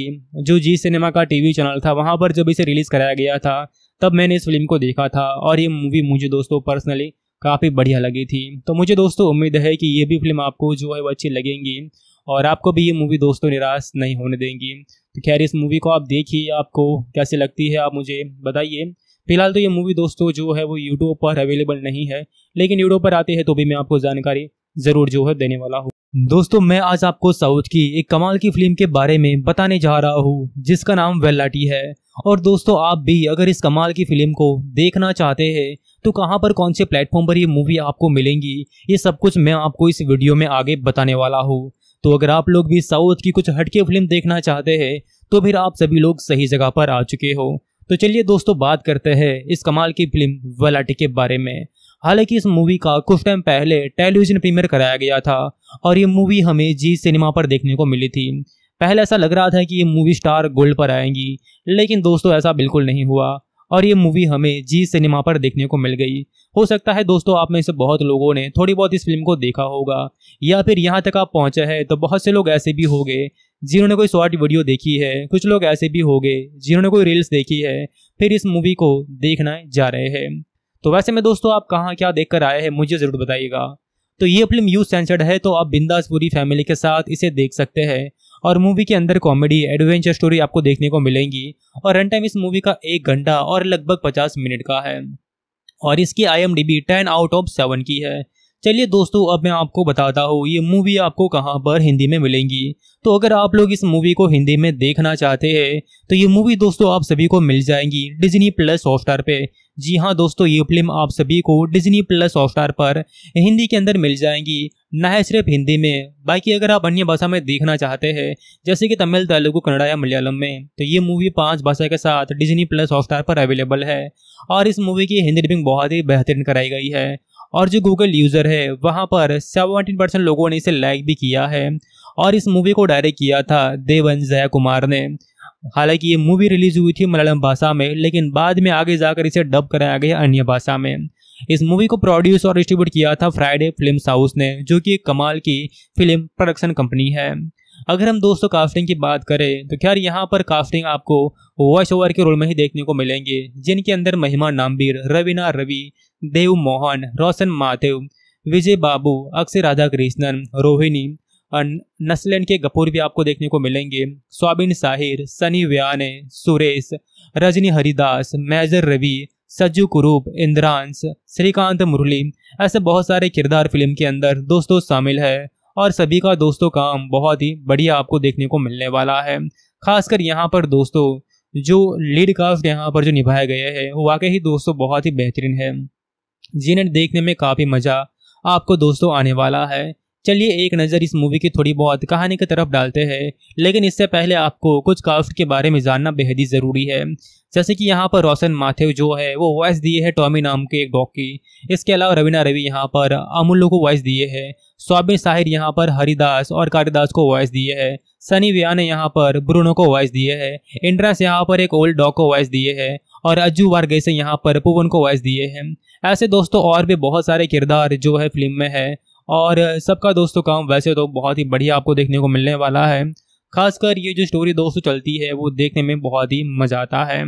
जो जी सिनेमा का टीवी चैनल था वहाँ पर जब इसे रिलीज़ कराया गया था तब मैंने इस फिल्म को देखा था और ये मूवी मुझे दोस्तों पर्सनली काफ़ी बढ़िया लगी थी तो मुझे दोस्तों उम्मीद है कि ये भी फिल्म आपको जो है वो अच्छी लगेंगी और आपको भी ये मूवी दोस्तों निराश नहीं होने देंगी तो खैर इस मूवी को आप देखिए आपको कैसी लगती है आप मुझे बताइए फिलहाल तो ये मूवी दोस्तों जो है वो यूट्यूब पर अवेलेबल नहीं है लेकिन यूट्यूब पर आती है तो भी मैं आपको जानकारी ज़रूर जो है देने वाला हूँ दोस्तों मैं आज आपको साउथ की एक कमाल की फिल्म के बारे में बताने जा रहा हूँ जिसका नाम वेलाटी है और दोस्तों आप भी अगर इस कमाल की फिल्म को देखना चाहते हैं तो कहाँ पर कौन से प्लेटफॉर्म पर ये मूवी आपको मिलेंगी ये सब कुछ मैं आपको इस वीडियो में आगे बताने वाला हूँ तो अगर आप लोग भी साउथ की कुछ हटके फिल्म देखना चाहते हैं तो फिर आप सभी लोग सही जगह पर आ चुके हो तो चलिए दोस्तों बात करते हैं इस कमाल की फिल्म वेलाटी के बारे में हालांकि इस मूवी का कुछ टाइम पहले टेलीविजन प्रीमियर कराया गया था और ये मूवी हमें जी सिनेमा पर देखने को मिली थी पहले ऐसा लग रहा था कि ये मूवी स्टार गोल्ड पर आएंगी लेकिन दोस्तों ऐसा बिल्कुल नहीं हुआ और ये मूवी हमें जी सिनेमा पर देखने को मिल गई हो सकता है दोस्तों आप में से बहुत लोगों ने थोड़ी बहुत इस फिल्म को देखा होगा या फिर यहाँ तक आप पहुँचे हैं तो बहुत से लोग ऐसे भी गए जिन्होंने कोई शॉर्ट वीडियो देखी है कुछ लोग ऐसे भी गए जिन्होंने कोई रील्स देखी है फिर इस मूवी को देखना जा रहे हैं तो वैसे में दोस्तों आप कहाँ क्या देख कर आए हैं मुझे ज़रूर बताइएगा तो ये फिल्म यू सेंसर्ड है तो आप बिंदास पूरी फैमिली के साथ इसे देख सकते हैं और मूवी के अंदर कॉमेडी एडवेंचर स्टोरी आपको देखने को मिलेंगी और रन टाइम इस मूवी का एक घंटा और लगभग पचास मिनट का है और इसकी I M D B ten out of seven की है चलिए दोस्तों अब मैं आपको बताता हूँ ये मूवी आपको कहाँ पर हिंदी में मिलेंगी तो अगर आप लोग इस मूवी को हिंदी में देखना चाहते हैं तो ये मूवी दोस्तों आप सभी को मिल जाएंगी डिजनी प्लस हॉटस्टार पे जी हाँ दोस्तों ये फिल्म आप सभी को डिज्नी प्लस हॉटस्टार पर हिंदी के अंदर मिल जाएंगी ना सिर्फ हिंदी में बाकी अगर आप अन्य भाषा में देखना चाहते हैं जैसे कि तमिल तेलुगु कन्नड़ा या मलयालम में तो ये मूवी पांच भाषा के साथ डिज्नी प्लस हॉटस्टार पर अवेलेबल है और इस मूवी की हिंदी डबिंग बहुत ही बेहतरीन कराई गई है और जो गूगल यूज़र है वहाँ पर सेवनटीन परसेंट लोगों ने इसे लाइक भी किया है और इस मूवी को डायरेक्ट किया था देवन जया कुमार ने हालांकि ये मूवी रिलीज हुई थी मलयालम भाषा में लेकिन बाद में आगे जाकर इसे डब कराया गया अन्य भाषा में इस मूवी को प्रोड्यूस और डिस्ट्रीब्यूट किया था फ्राइडे फिल्म हाउस ने जो कि कमाल की फिल्म प्रोडक्शन कंपनी है अगर हम दोस्तों कास्टिंग की बात करें तो खैर यहाँ पर कास्टिंग आपको वॉइस ओवर के रोल में ही देखने को मिलेंगे जिनके अंदर महिमा नामबीर रवीना रवि देव मोहन रोशन माथेव विजय बाबू अक्षय राधा कृष्णन रोहिणी नस्लन के कपूर भी आपको देखने को मिलेंगे स्वाबिन साहिर सनी व्याने सुरेश रजनी हरिदास मेजर रवि सज्जू कुरूप इंद्रांश श्रीकांत मुरली ऐसे बहुत सारे किरदार फिल्म के अंदर दोस्तों शामिल है और सभी का दोस्तों काम बहुत ही बढ़िया आपको देखने को मिलने वाला है खासकर यहाँ पर दोस्तों जो लीड कास्ट यहाँ पर जो निभाए गए हैं वाकई ही दोस्तों बहुत ही बेहतरीन है जिन्हें देखने में काफ़ी मज़ा आपको दोस्तों आने वाला है चलिए एक नज़र इस मूवी की थोड़ी बहुत कहानी की तरफ डालते हैं लेकिन इससे पहले आपको कुछ कास्ट के बारे में जानना बेहद ही ज़रूरी है जैसे कि यहाँ पर रोशन माथेव जो है वो वॉइस दिए है टॉमी नाम के एक डॉग की इसके अलावा रवीना रवि यहाँ पर अमूल्य को वॉइस दिए है स्वाबिन साहिर यहाँ पर हरिदास और कारिदास को वॉइस दिए है सनी व्या ने यहाँ पर ब्रूनो को वॉइस दिए है इंड्रास यहाँ पर एक ओल्ड डॉग को वॉइस दिए है और अज्जू वारगेसे यहाँ पर पुवन को वॉइस दिए हैं ऐसे दोस्तों और भी बहुत सारे किरदार जो है फिल्म में है और सबका दोस्तों काम वैसे तो बहुत ही बढ़िया आपको देखने को मिलने वाला है खासकर ये जो स्टोरी दोस्तों चलती है वो देखने में बहुत ही मज़ा आता है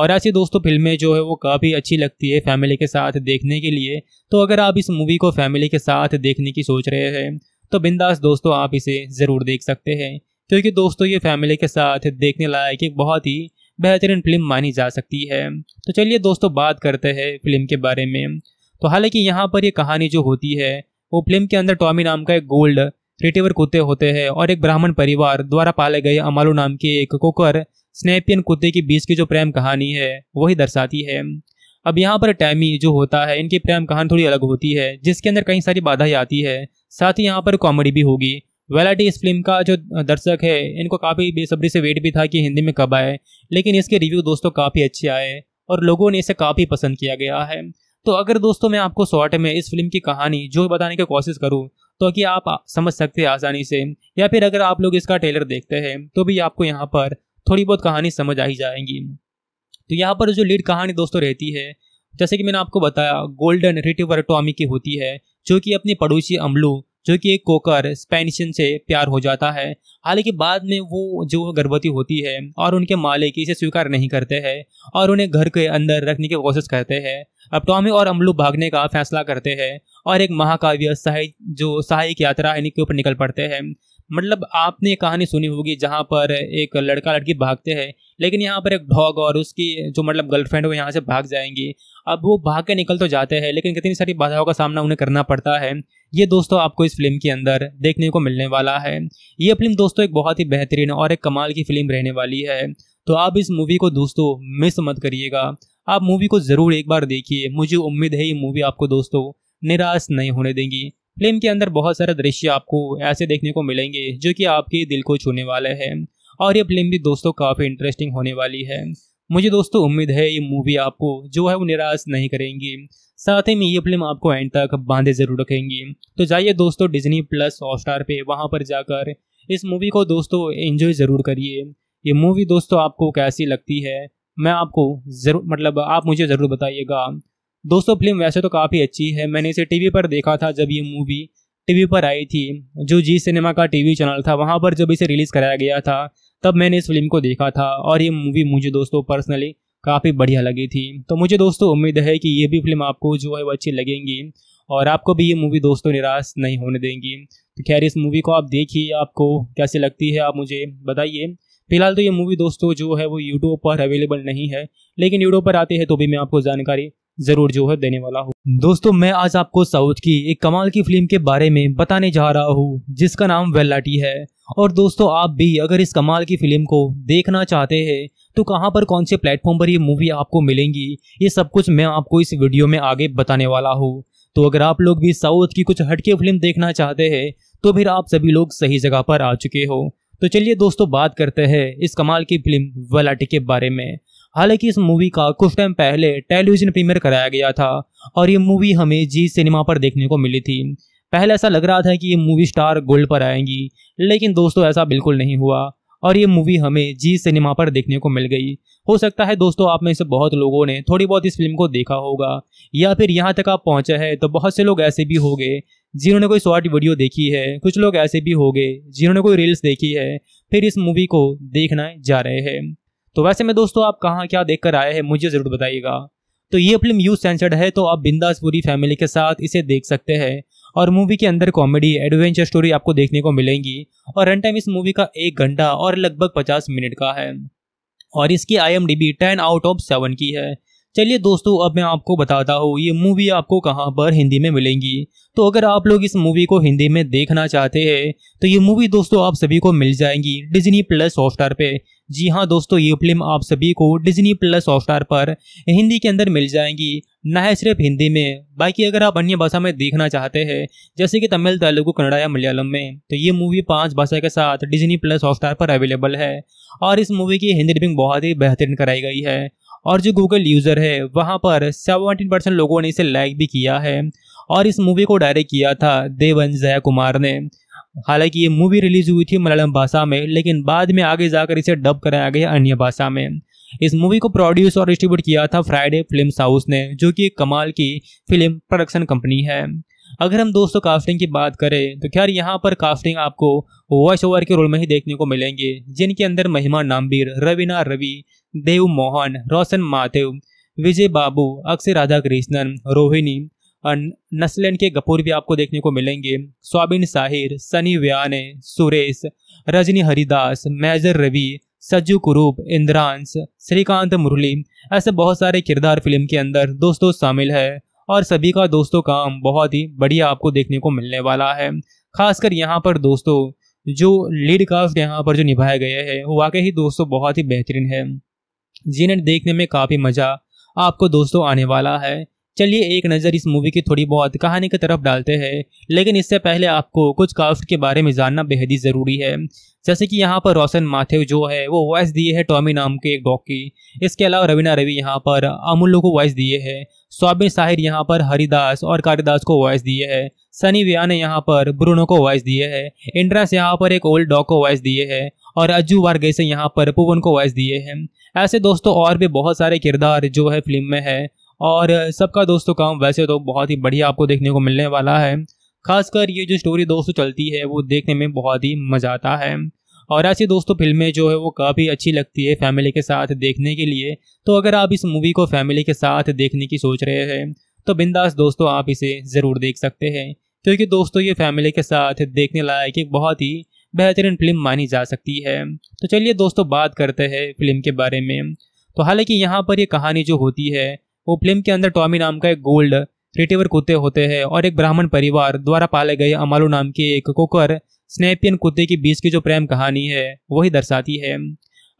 और ऐसी दोस्तों फिल्में जो है वो काफ़ी अच्छी लगती है फैमिली के साथ देखने के लिए तो अगर आप इस मूवी को फैमिली के साथ देखने की सोच रहे हैं तो बिंदास दोस्तों आप इसे ज़रूर देख सकते हैं क्योंकि दोस्तों ये फैमिली के साथ देखने लायक एक बहुत ही बेहतरीन फिल्म मानी जा सकती है तो चलिए दोस्तों बात करते हैं फिल्म के बारे में तो हालांकि यहाँ पर ये कहानी जो होती है फिल्म के अंदर टॉमी नाम का एक गोल्ड रिटेवर कुत्ते होते हैं और एक ब्राह्मण परिवार द्वारा पाले गए अमालू नाम के एक कोकर स्नेपियन कुत्ते के बीच की जो प्रेम कहानी है वही दर्शाती है अब यहाँ पर टैमी जो होता है इनकी प्रेम कहानी थोड़ी अलग होती है जिसके अंदर कई सारी बाधाएं आती है साथ ही यहाँ पर कॉमेडी भी होगी वेलाटी इस फिल्म का जो दर्शक है इनको काफ़ी बेसब्री से वेट भी था कि हिंदी में कब आए लेकिन इसके रिव्यू दोस्तों काफ़ी अच्छे आए और लोगों ने इसे काफ़ी पसंद किया गया है तो अगर दोस्तों मैं आपको शॉर्ट में इस फिल्म की कहानी जो बताने की कोशिश करूँ तो कि आप समझ सकते हैं आसानी से या फिर अगर आप लोग इसका ट्रेलर देखते हैं तो भी आपको यहाँ पर थोड़ी बहुत कहानी समझ आ ही जाएंगी तो यहाँ पर जो लीड कहानी दोस्तों रहती है जैसे कि मैंने आपको बताया गोल्डन रिटिवर टॉमी की होती है जो कि अपने पड़ोसी अमलू जो कि एक कोकर स्पेनिशन से प्यार हो जाता है हालांकि बाद में वो जो गर्भवती होती है और उनके मालिक इसे स्वीकार नहीं करते हैं और उन्हें घर के अंदर रखने की कोशिश करते हैं अब टॉमी और अमलू भागने का फैसला करते हैं और एक महाकाव्य सहाय जो सहायक यात्रा इनके ऊपर निकल पड़ते हैं मतलब आपने कहानी सुनी होगी जहाँ पर एक लड़का लड़की भागते हैं लेकिन यहाँ पर एक डॉग और उसकी जो मतलब गर्लफ्रेंड वो यहाँ से भाग जाएंगी अब वो भाग के निकल तो जाते हैं लेकिन कितनी सारी बाधाओं का सामना उन्हें करना पड़ता है ये दोस्तों आपको इस फिल्म के अंदर देखने को मिलने वाला है ये फिल्म दोस्तों एक बहुत ही बेहतरीन और एक कमाल की फिल्म रहने वाली है तो आप इस मूवी को दोस्तों मिस मत करिएगा आप मूवी को ज़रूर एक बार देखिए मुझे उम्मीद है ये मूवी आपको दोस्तों निराश नहीं होने देंगी फिल्म के अंदर बहुत सारे दृश्य आपको ऐसे देखने को मिलेंगे जो कि आपके दिल को छूने वाले हैं और ये फिल्म भी दोस्तों काफ़ी इंटरेस्टिंग होने वाली है मुझे दोस्तों उम्मीद है ये मूवी आपको जो है वो निराश नहीं करेंगी साथ ही में ये फिल्म आपको एंड तक बांधे जरूर रखेंगी तो जाइए दोस्तों डिज्नी प्लस हॉटस्टार पे वहाँ पर जाकर इस मूवी को दोस्तों एंजॉय ज़रूर करिए ये मूवी दोस्तों आपको कैसी लगती है मैं आपको ज़रूर मतलब आप मुझे ज़रूर बताइएगा दोस्तों फिल्म वैसे तो काफ़ी अच्छी है मैंने इसे टी पर देखा था जब ये मूवी टी पर आई थी जो जी सिनेमा का टी चैनल था वहाँ पर जब इसे रिलीज़ कराया गया था तब मैंने इस फिल्म को देखा था और ये मूवी मुझे दोस्तों पर्सनली काफ़ी बढ़िया लगी थी तो मुझे दोस्तों उम्मीद है कि ये भी फिल्म आपको जो है वो अच्छी लगेंगी और आपको भी ये मूवी दोस्तों निराश नहीं होने देंगी तो खैर इस मूवी को आप देखिए आपको कैसे लगती है आप मुझे बताइए फिलहाल तो ये मूवी दोस्तों जो है वो यूट्यूब पर अवेलेबल नहीं है लेकिन यूट्यूब पर आते हैं तो भी मैं आपको जानकारी जरूर जो है देने वाला हूँ दोस्तों मैं आज आपको साउथ की एक कमाल की फिल्म के बारे में बताने जा रहा हूँ जिसका नाम वेलाटी है और दोस्तों आप भी अगर इस कमाल की फिल्म को देखना चाहते हैं तो कहाँ पर कौन से प्लेटफॉर्म पर ये मूवी आपको मिलेंगी ये सब कुछ मैं आपको इस वीडियो में आगे बताने वाला हूँ तो अगर आप लोग भी साउथ की कुछ हटके फिल्म देखना चाहते हैं तो फिर आप सभी लोग सही जगह पर आ चुके हो तो चलिए दोस्तों बात करते हैं इस कमाल की फिल्म वेलाटी के बारे में हालांकि इस मूवी का कुछ टाइम पहले टेलीविजन प्रीमियर कराया गया था और ये मूवी हमें जी सिनेमा पर देखने को मिली थी पहले ऐसा लग रहा था कि ये मूवी स्टार गोल्ड पर आएंगी लेकिन दोस्तों ऐसा बिल्कुल नहीं हुआ और ये मूवी हमें जी सिनेमा पर देखने को मिल गई हो सकता है दोस्तों आप में से बहुत लोगों ने थोड़ी बहुत इस फिल्म को देखा होगा या फिर यहाँ तक आप पहुँचे हैं तो बहुत से लोग ऐसे भी हो गए जिन्होंने कोई शॉर्ट वीडियो देखी है कुछ लोग ऐसे भी हो गए जिन्होंने कोई रील्स देखी है फिर इस मूवी को देखना जा रहे हैं तो वैसे में दोस्तों आप कहाँ क्या देख कर आए हैं मुझे ज़रूर बताइएगा तो ये फिल्म यू सेंसर्ड है तो आप बिंदास पूरी फैमिली के साथ इसे देख सकते हैं और मूवी के अंदर कॉमेडी एडवेंचर स्टोरी आपको देखने को मिलेंगी और रन टाइम इस मूवी का एक घंटा और लगभग पचास मिनट का है और इसकी I M D B ten out of seven की है चलिए दोस्तों अब मैं आपको बताता हूँ ये मूवी आपको कहाँ पर हिंदी में मिलेंगी तो अगर आप लोग इस मूवी को हिंदी में देखना चाहते हैं तो ये मूवी दोस्तों आप सभी को मिल जाएंगी डिजनी प्लस हॉटस्टार पे जी हाँ दोस्तों ये फिल्म आप सभी को डिज्नी प्लस हॉटस्टार पर हिंदी के अंदर मिल जाएंगी न सिर्फ हिंदी में बाकी अगर आप अन्य भाषा में देखना चाहते हैं जैसे कि तमिल तेलुगु कन्नड़ा या मलयालम में तो ये मूवी पांच भाषा के साथ डिज्नी प्लस हॉटस्टार पर अवेलेबल है और इस मूवी की हिंदी डिबिंग बहुत ही बेहतरीन कराई गई है और जो गूगल यूज़र है वहाँ पर सेवनटीन परसेंट लोगों ने इसे लाइक भी किया है और इस मूवी को डायरेक्ट किया था देवन जया कुमार ने हालांकि ये मूवी रिलीज हुई थी मलयालम भाषा में लेकिन बाद में आगे जाकर इसे डब कराया गया अन्य भाषा में इस मूवी को प्रोड्यूस और डिस्ट्रीब्यूट किया था फ्राइडे फिल्म हाउस ने जो कि कमाल की फिल्म प्रोडक्शन कंपनी है अगर हम दोस्तों कास्टिंग की बात करें तो खैर यहाँ पर कास्टिंग आपको वॉइस ओवर के रोल में ही देखने को मिलेंगे जिनके अंदर महिमा नामबीर रवीना रवि देव मोहन रोशन माथेव विजय बाबू अक्षय राधा कृष्णन रोहिणी नस्लन के गपूर भी आपको देखने को मिलेंगे स्वाबिन साहिर सनी व्याने सुरेश रजनी हरिदास मेजर रवि सज्जू कुरूप इंद्रांश श्रीकांत मुरली ऐसे बहुत सारे किरदार फिल्म के अंदर दोस्तों शामिल है और सभी का दोस्तों काम बहुत ही बढ़िया आपको देखने को मिलने वाला है खासकर यहाँ पर दोस्तों जो लीड कास्ट यहाँ पर जो निभाए गए हैं वो वाकई ही दोस्तों बहुत ही बेहतरीन है जिन्हें देखने में काफ़ी मज़ा आपको दोस्तों आने वाला है चलिए एक नज़र इस मूवी की थोड़ी बहुत कहानी की तरफ डालते हैं लेकिन इससे पहले आपको कुछ काफ्ट के बारे में जानना बेहद ही ज़रूरी है जैसे कि यहाँ पर रोशन माथेव जो है वो वॉइस दिए है टॉमी नाम के एक डॉग की इसके अलावा रवीना रवि यहाँ पर अमूल्य को वॉइस दिए है सौबिन साहिर यहाँ पर हरिदास और कालिदास को वॉइस दिए है सनी व्या ने यहाँ पर ब्रूनो को वॉइस दिए है इंड्रास यहाँ पर एक ओल्ड डॉग को वॉइस दिए है और अज्जू वार्गे से यहाँ पर पुवन को वॉइस दिए हैं ऐसे दोस्तों और भी बहुत सारे किरदार जो है फिल्म में है और सबका दोस्तों काम वैसे तो बहुत ही बढ़िया आपको देखने को मिलने वाला है खासकर ये जो स्टोरी दोस्तों चलती है वो देखने में बहुत ही मज़ा आता है और ऐसी दोस्तों फिल्में जो है वो काफ़ी अच्छी लगती है फैमिली के साथ देखने के लिए तो अगर आप इस मूवी को फैमिली के साथ देखने की सोच रहे हैं तो बिंदास दोस्तों आप इसे ज़रूर देख सकते हैं क्योंकि दोस्तों ये फैमिली के साथ देखने लायक एक बहुत ही बेहतरीन फिल्म मानी जा सकती है तो चलिए दोस्तों बात करते हैं फिल्म के बारे में तो हालांकि यहाँ पर ये कहानी जो होती है फिल्म के अंदर टॉमी नाम का एक गोल्ड रिटेवर कुत्ते होते हैं और एक ब्राह्मण परिवार द्वारा पाले गए अमालू नाम के एक कोकर स्नेपियन कुत्ते के बीच की जो प्रेम कहानी है वही दर्शाती है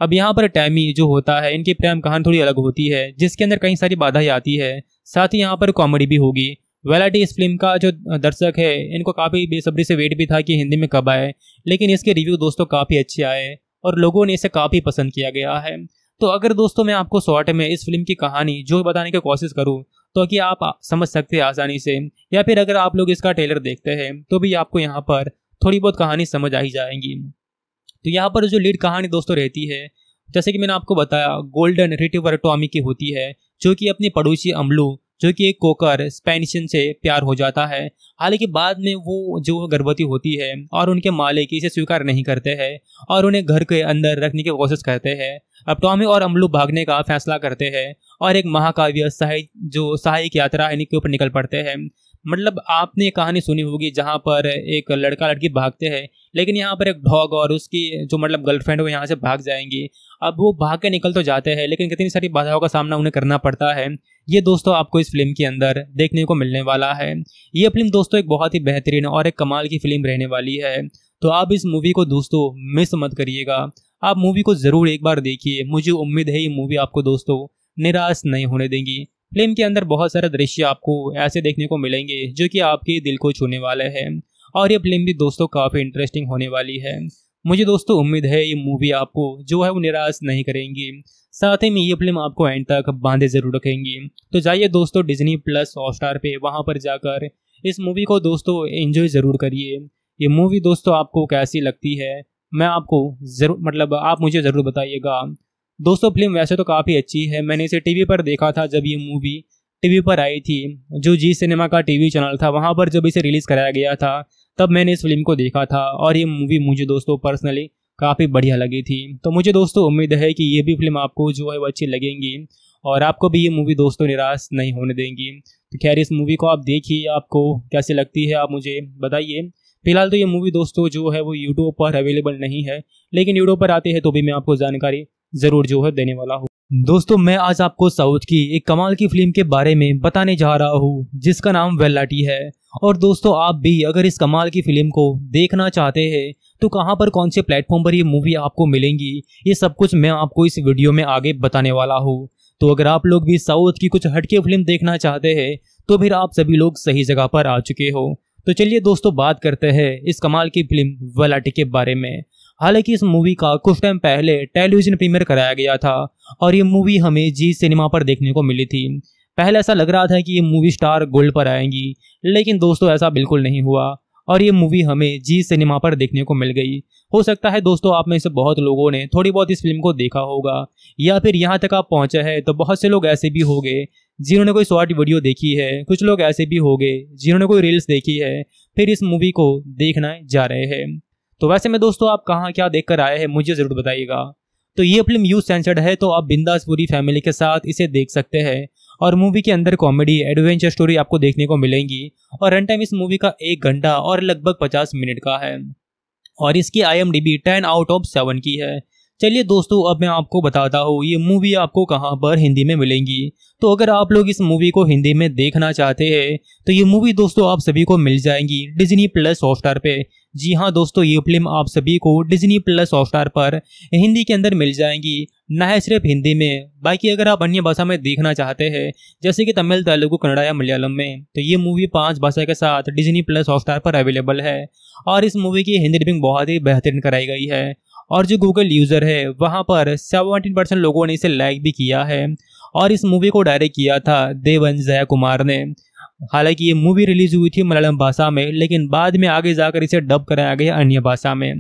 अब यहाँ पर टैमी जो होता है इनकी प्रेम कहानी थोड़ी अलग होती है जिसके अंदर कई सारी बाधाएं आती है साथ ही यहाँ पर कॉमेडी भी होगी वेलाटी इस फिल्म का जो दर्शक है इनको काफ़ी बेसब्री से वेट भी था कि हिंदी में कब आए लेकिन इसके रिव्यू दोस्तों काफ़ी अच्छे आए और लोगों ने इसे काफ़ी पसंद किया गया है तो अगर दोस्तों मैं आपको शॉर्ट में इस फिल्म की कहानी जो बताने की कोशिश करूँ तो कि आप समझ सकते हैं आसानी से या फिर अगर आप लोग इसका ट्रेलर देखते हैं तो भी आपको यहाँ पर थोड़ी बहुत कहानी समझ आ ही जाएंगी तो यहाँ पर जो लीड कहानी दोस्तों रहती है जैसे कि मैंने आपको बताया गोल्डन रिटिवर टॉमी की होती है जो कि अपनी पड़ोसी अमलू जो कि एक कोकर स्पेनिशन से प्यार हो जाता है हालांकि बाद में वो जो गर्भवती होती है और उनके मालिक इसे स्वीकार नहीं करते हैं और उन्हें घर के अंदर रखने की कोशिश करते हैं अब टॉमी और अमलू भागने का फैसला करते हैं और एक महाकाव्य सहाय जो सहायक यात्रा इनके ऊपर निकल पड़ते हैं मतलब आपने कहानी सुनी होगी जहाँ पर एक लड़का लड़की भागते हैं लेकिन यहाँ पर एक डॉग और उसकी जो मतलब गर्लफ्रेंड वो यहाँ से भाग जाएंगी अब वो भाग के निकल तो जाते हैं लेकिन कितनी सारी बाधाओं का सामना उन्हें करना पड़ता है ये दोस्तों आपको इस फिल्म के अंदर देखने को मिलने वाला है ये फिल्म दोस्तों एक बहुत ही बेहतरीन और एक कमाल की फिल्म रहने वाली है तो आप इस मूवी को दोस्तों मिस मत करिएगा आप मूवी को ज़रूर एक बार देखिए मुझे उम्मीद है ये मूवी आपको दोस्तों निराश नहीं होने देंगी फिल्म के अंदर बहुत सारा दृश्य आपको ऐसे देखने को मिलेंगे जो कि आपके दिल को छूने वाला है और ये फिल्म भी दोस्तों काफ़ी इंटरेस्टिंग होने वाली है मुझे दोस्तों उम्मीद है ये मूवी आपको जो है वो निराश नहीं करेंगी साथ ही में ये फिल्म आपको एंड तक बांधे ज़रूर रखेंगी तो जाइए दोस्तों डिज्नी प्लस हॉट स्टार पे वहाँ पर जाकर इस मूवी को दोस्तों एंजॉय ज़रूर करिए ये मूवी दोस्तों आपको कैसी लगती है मैं आपको ज़रूर मतलब आप मुझे ज़रूर बताइएगा दोस्तों फिल्म वैसे तो काफ़ी अच्छी है मैंने इसे टीवी पर देखा था जब ये मूवी टीवी पर आई थी जो जी सिनेमा का टीवी चैनल था वहाँ पर जब इसे रिलीज़ कराया गया था तब मैंने इस फिल्म को देखा था और ये मूवी मुझे दोस्तों पर्सनली काफ़ी बढ़िया लगी थी तो मुझे दोस्तों उम्मीद है कि ये भी फिल्म आपको जो है वो अच्छी लगेंगी और आपको भी ये मूवी दोस्तों निराश नहीं होने देंगी तो खैर इस मूवी को आप देखिए आपको कैसी लगती है आप मुझे बताइए फिलहाल तो ये मूवी दोस्तों जो है वो यूट्यूब पर अवेलेबल नहीं है लेकिन यूट्यूब पर आती है तो भी मैं आपको जानकारी जरूर जो है देने वाला हूँ दोस्तों मैं आज आपको साउथ की एक कमाल की फिल्म के बारे में बताने जा रहा हूँ जिसका नाम वेलाटी है और दोस्तों आप भी अगर इस कमाल की फिल्म को देखना चाहते हैं तो कहाँ पर कौन से प्लेटफॉर्म पर ये मूवी आपको मिलेंगी ये सब कुछ मैं आपको इस वीडियो में आगे बताने वाला हूँ तो अगर आप लोग भी साउथ की कुछ हटके फिल्म देखना चाहते हैं तो फिर आप सभी लोग सही जगह पर आ चुके हो तो चलिए दोस्तों बात करते हैं इस कमाल की फिल्म वलाटी के बारे में हालांकि इस मूवी का कुछ टाइम पहले टेलीविजन प्रीमियर कराया गया था और ये मूवी हमें जी सिनेमा पर देखने को मिली थी पहले ऐसा लग रहा था कि ये मूवी स्टार गोल्ड पर आएंगी लेकिन दोस्तों ऐसा बिल्कुल नहीं हुआ और ये मूवी हमें जी सिनेमा पर देखने को मिल गई हो सकता है दोस्तों आप में से बहुत लोगों ने थोड़ी बहुत इस फिल्म को देखा होगा या फिर यहाँ तक आप पहुँचे हैं तो बहुत से लोग ऐसे भी गए जिन्होंने कोई शॉर्ट वीडियो देखी है कुछ लोग ऐसे भी गए जिन्होंने कोई रील्स देखी है फिर इस मूवी को देखना जा रहे हैं तो वैसे में दोस्तों आप कहाँ क्या देख कर आए हैं मुझे ज़रूर बताइएगा तो ये फिल्म यू सेंसर्ड है तो आप बिंदास पूरी फैमिली के साथ इसे देख सकते हैं और मूवी के अंदर कॉमेडी एडवेंचर स्टोरी आपको देखने को मिलेंगी और रन टाइम इस मूवी का एक घंटा और लगभग पचास मिनट का है और इसकी I M D B ten out of seven की है चलिए दोस्तों अब मैं आपको बताता हूँ ये मूवी आपको कहाँ पर हिंदी में मिलेंगी तो अगर आप लोग इस मूवी को हिंदी में देखना चाहते हैं तो ये मूवी दोस्तों आप सभी को मिल जाएंगी डिजनी प्लस हॉटस्टार पे जी हाँ दोस्तों ये फिल्म आप सभी को डिज्नी प्लस हॉटस्टार पर हिंदी के अंदर मिल जाएंगी ना सिर्फ हिंदी में बाकी अगर आप अन्य भाषा में देखना चाहते हैं जैसे कि तमिल तेलुगु कन्नड़ा या मलयालम में तो ये मूवी पांच भाषा के साथ डिज्नी प्लस हॉटस्टार पर अवेलेबल है और इस मूवी की हिंदी डबिंग बहुत ही बेहतरीन कराई गई है और जो गूगल यूज़र है वहाँ पर सेवनटीन परसेंट लोगों ने इसे लाइक भी किया है और इस मूवी को डायरेक्ट किया था देवन जया कुमार ने हालांकि ये मूवी रिलीज हुई थी मलयालम भाषा में लेकिन बाद में आगे जाकर इसे डब कराया गया अन्य भाषा में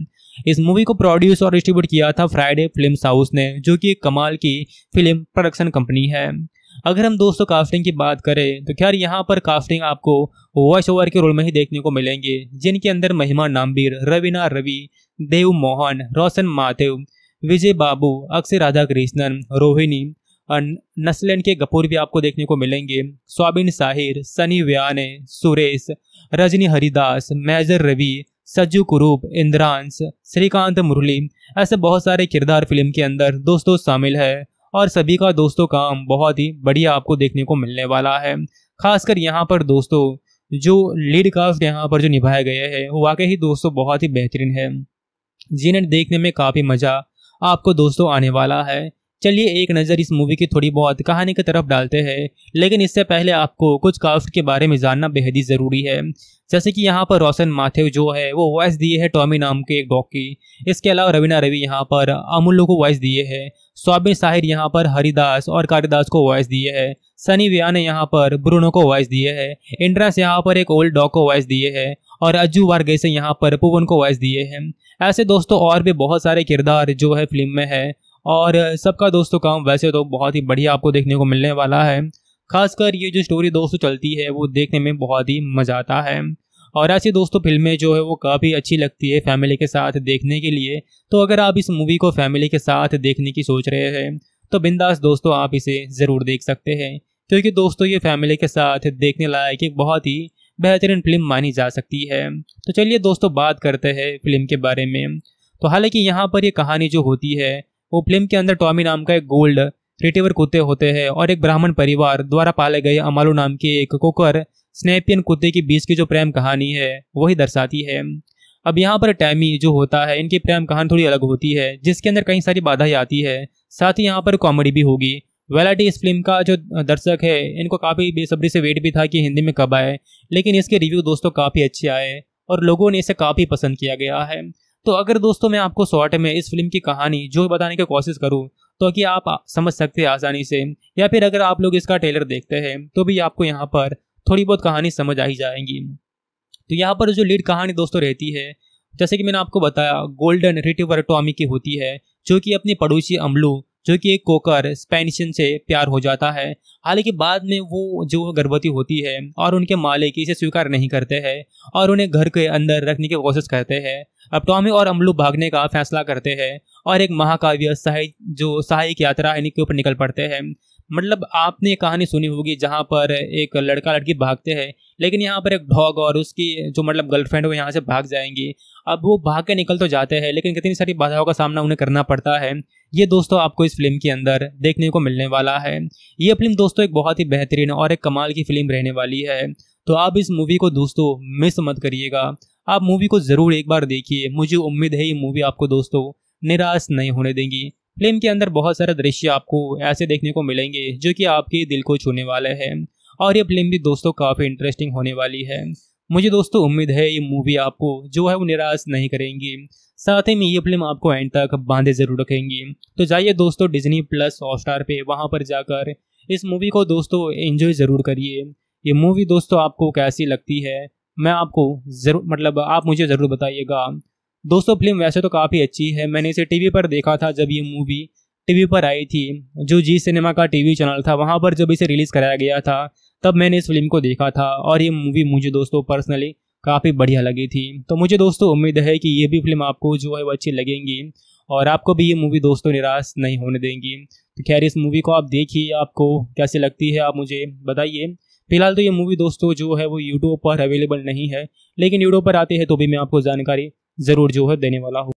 इस मूवी को प्रोड्यूस और डिस्ट्रीब्यूट किया था फ्राइडे फिल्म हाउस ने जो कि एक कमाल की फिल्म प्रोडक्शन कंपनी है अगर हम दोस्तों कास्टिंग की बात करें तो खैर यहाँ पर कास्टिंग आपको वॉइस ओवर के रोल में ही देखने को मिलेंगे जिनके अंदर महिमा नामबीर रवीना रवि देव मोहन रोशन माथेव विजय बाबू अक्षय राधा कृष्णन रोहिणी नस्लन के कपूर भी आपको देखने को मिलेंगे स्वाबिन साहिर सनी व्याने सुरेश रजनी हरिदास मेजर रवि सज्जू कुरूप इंद्रांश श्रीकांत मुरली ऐसे बहुत सारे किरदार फिल्म के अंदर दोस्तों शामिल है और सभी का दोस्तों काम बहुत ही बढ़िया आपको देखने को मिलने वाला है खासकर यहाँ पर दोस्तों जो लीड कास्ट यहाँ पर जो निभाए गए हैं वाकई ही दोस्तों बहुत ही बेहतरीन है जिन्हें देखने में काफ़ी मज़ा आपको दोस्तों आने वाला है चलिए एक नज़र इस मूवी की थोड़ी बहुत कहानी की तरफ डालते हैं लेकिन इससे पहले आपको कुछ कास्ट के बारे में जानना बेहद ही ज़रूरी है जैसे कि यहाँ पर रोशन माथेव जो है वो वॉइस दिए है टॉमी नाम के एक डॉग की इसके अलावा रवीना रवि यहाँ पर अमूल्य को वॉइस दिए है स्वाबिन साहिर यहाँ पर हरिदास और कालिदास को वॉइस दिए है सनी व्या ने यहाँ पर ब्रूनो को वॉइस दिए है इंड्रास यहाँ पर एक ओल्ड डॉग को वॉइस दिए है और अज्जू वारगे से यहाँ पर पुवन को वॉइस दिए हैं ऐसे दोस्तों और भी बहुत सारे किरदार जो है फिल्म में है और सबका दोस्तों काम वैसे तो बहुत ही बढ़िया आपको देखने को मिलने वाला है खासकर ये जो स्टोरी दोस्तों चलती है वो देखने में बहुत ही मज़ा आता है और ऐसी दोस्तों फिल्में जो है वो काफ़ी अच्छी लगती है फैमिली के साथ देखने के लिए तो अगर आप इस मूवी को फैमिली के साथ देखने की सोच रहे हैं तो बिंदास दोस्तों आप इसे ज़रूर देख सकते हैं क्योंकि दोस्तों ये फैमिली के साथ देखने लायक एक बहुत ही बेहतरीन फिल्म मानी जा सकती है तो चलिए दोस्तों बात करते हैं फिल्म के बारे में तो हालांकि यहाँ पर ये कहानी जो होती है फिल्म के अंदर टॉमी नाम का एक गोल्ड रिटीवर कुत्ते होते हैं और एक ब्राह्मण परिवार द्वारा पाले गए अमालू नाम के एक कोकर स्नेपियन कुत्ते के बीच की जो प्रेम कहानी है वही दर्शाती है अब यहाँ पर टैमी जो होता है इनकी प्रेम कहानी थोड़ी अलग होती है जिसके अंदर कई सारी बाधाएं आती है साथ ही यहाँ पर कॉमेडी भी होगी वेलाटी इस फिल्म का जो दर्शक है इनको काफ़ी बेसब्री से वेट भी था कि हिंदी में कब आए लेकिन इसके रिव्यू दोस्तों काफ़ी अच्छे आए और लोगों ने इसे काफ़ी पसंद किया गया है तो अगर दोस्तों मैं आपको शॉर्ट में इस फिल्म की कहानी जो बताने की कोशिश करूँ तो कि आप समझ सकते हैं आसानी से या फिर अगर आप लोग इसका ट्रेलर देखते हैं तो भी आपको यहाँ पर थोड़ी बहुत कहानी समझ आ ही जाएंगी तो यहाँ पर जो लीड कहानी दोस्तों रहती है जैसे कि मैंने आपको बताया गोल्डन रिटिवर टॉमी की होती है जो कि अपने पड़ोसी अमलू जो कि एक कोकर स्पेनिशन से प्यार हो जाता है हालांकि बाद में वो जो गर्भवती होती है और उनके मालिक इसे स्वीकार नहीं करते हैं और उन्हें घर के अंदर रखने की कोशिश करते हैं अब टॉमी और अमलू भागने का फैसला करते हैं और एक महाकाव्य सहाय जो सहायक यात्रा इनके ऊपर निकल पड़ते हैं मतलब आपने कहानी सुनी होगी जहाँ पर एक लड़का लड़की भागते हैं लेकिन यहाँ पर एक डॉग और उसकी जो मतलब गर्लफ्रेंड वो यहाँ से भाग जाएंगी अब वो भाग के निकल तो जाते हैं लेकिन कितनी सारी बाधाओं का सामना उन्हें करना पड़ता है ये दोस्तों आपको इस फिल्म के अंदर देखने को मिलने वाला है ये फिल्म दोस्तों एक बहुत ही बेहतरीन और एक कमाल की फिल्म रहने वाली है तो आप इस मूवी को दोस्तों मिस मत करिएगा आप मूवी को ज़रूर एक बार देखिए मुझे उम्मीद है ये मूवी आपको दोस्तों निराश नहीं होने देंगी फिल्म के अंदर बहुत सारे दृश्य आपको ऐसे देखने को मिलेंगे जो कि आपके दिल को छूने वाले हैं और ये फिल्म भी दोस्तों काफ़ी इंटरेस्टिंग होने वाली है मुझे दोस्तों उम्मीद है ये मूवी आपको जो है वो निराश नहीं करेंगी साथ ही में ये फिल्म आपको एंड तक बांधे जरूर रखेंगी तो जाइए दोस्तों डिजनी प्लस हॉटस्टार पे वहाँ पर जाकर इस मूवी को दोस्तों एंजॉय ज़रूर करिए ये मूवी दोस्तों आपको कैसी लगती है मैं आपको ज़रूर मतलब आप मुझे ज़रूर बताइएगा दोस्तों फिल्म वैसे तो काफ़ी अच्छी है मैंने इसे टीवी पर देखा था जब ये मूवी टीवी पर आई थी जो जी सिनेमा का टीवी चैनल था वहाँ पर जब इसे रिलीज़ कराया गया था तब मैंने इस फिल्म को देखा था और ये मूवी मुझे दोस्तों पर्सनली काफ़ी बढ़िया लगी थी तो मुझे दोस्तों उम्मीद है कि ये भी फिल्म आपको जो है वो अच्छी लगेंगी और आपको भी ये मूवी दोस्तों निराश नहीं होने देंगी तो खैर इस मूवी को आप देखिए आपको कैसे लगती है आप मुझे बताइए फिलहाल तो ये मूवी दोस्तों जो है वो यूट्यूब पर अवेलेबल नहीं है लेकिन यूट्यूब पर आते हैं तो भी मैं आपको जानकारी ज़रूर जो है देने वाला हूँ